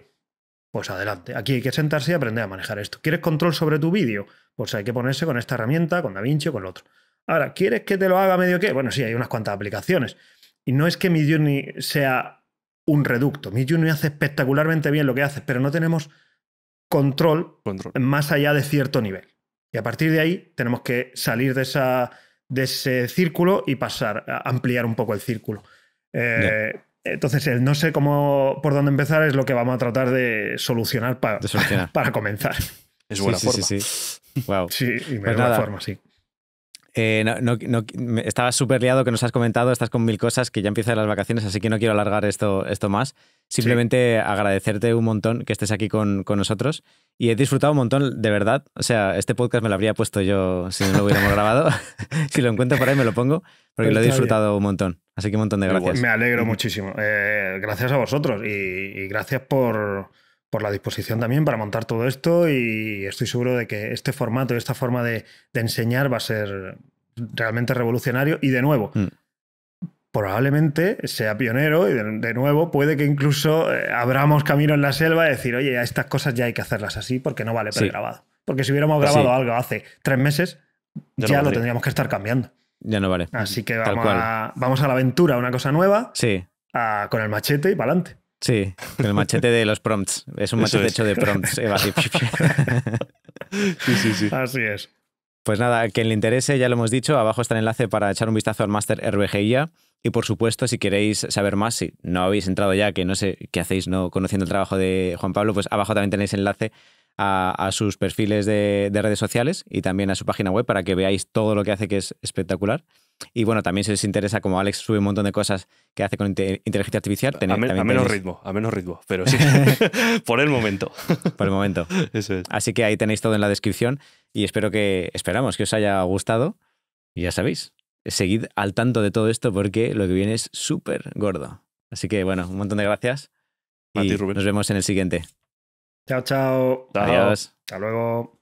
Pues adelante. Aquí hay que sentarse y aprender a manejar esto. ¿Quieres control sobre tu vídeo? Pues hay que ponerse con esta herramienta, con DaVinci o con el otro. Ahora, ¿quieres que te lo haga medio qué? Bueno, sí, hay unas cuantas aplicaciones. Y no es que mi sea un reducto. Mi hace espectacularmente bien lo que hace, pero no tenemos control, más allá de cierto nivel. Y a partir de ahí tenemos que salir de, de ese círculo y pasar a ampliar un poco el círculo. Eh, entonces, el no sé cómo por dónde empezar es lo que vamos a tratar de solucionar para, para, comenzar. Es buena sí, forma. Sí, sí, sí. Wow. y pues forma, sí. Eh, no, estaba súper liado que nos has comentado, estás con mil cosas, que ya empiezan las vacaciones, así que no quiero alargar esto, esto más. Simplemente agradecerte un montón que estés aquí con, nosotros y he disfrutado un montón, de verdad. O sea, este podcast me lo habría puesto yo si no lo hubiéramos grabado. si lo encuentro por ahí me lo pongo, porque lo he disfrutado un montón. Así que un montón de gracias. Me alegro muchísimo. Eh, gracias a vosotros y gracias por por la disposición también para montar todo esto y estoy seguro de que este formato y esta forma de, enseñar va a ser realmente revolucionario y de nuevo. Mm. Probablemente sea pionero y de, nuevo puede que incluso eh, abramos camino en la selva y decir, oye, a estas cosas ya hay que hacerlas así porque no vale pregrabado. grabado Porque si hubiéramos pues grabado algo hace tres meses, ya, lo tendríamos que estar cambiando. Ya no vale. Así que vamos a, la aventura, una cosa nueva. Sí. con el machete y para adelante. Sí, el machete de los prompts. Es un machete hecho de prompts. Eva. sí, sí, sí. Así es. Pues nada, quien le interese, ya lo hemos dicho, abajo está el enlace para echar un vistazo al Master RBGIA. Y por supuesto, si queréis saber más, si no habéis entrado ya, que no sé qué hacéis no conociendo el trabajo de Juan Pablo, pues abajo también tenéis enlace a, sus perfiles de redes sociales y también a su página web para que veáis todo lo que hace, que es espectacular. Y bueno, también si os interesa, como Alex sube un montón de cosas que hace con inteligencia artificial, a, menos ritmo, a menos ritmo, pero sí, por el momento. Por el momento. Así que ahí tenéis todo en la descripción y espero que, esperamos que os haya gustado. Y ya sabéis, seguid al tanto de todo esto porque lo que viene es súper gordo. Así que bueno, un montón de gracias. Y Rubén. Nos vemos en el siguiente. Chao, chao. Adiós. Hasta luego.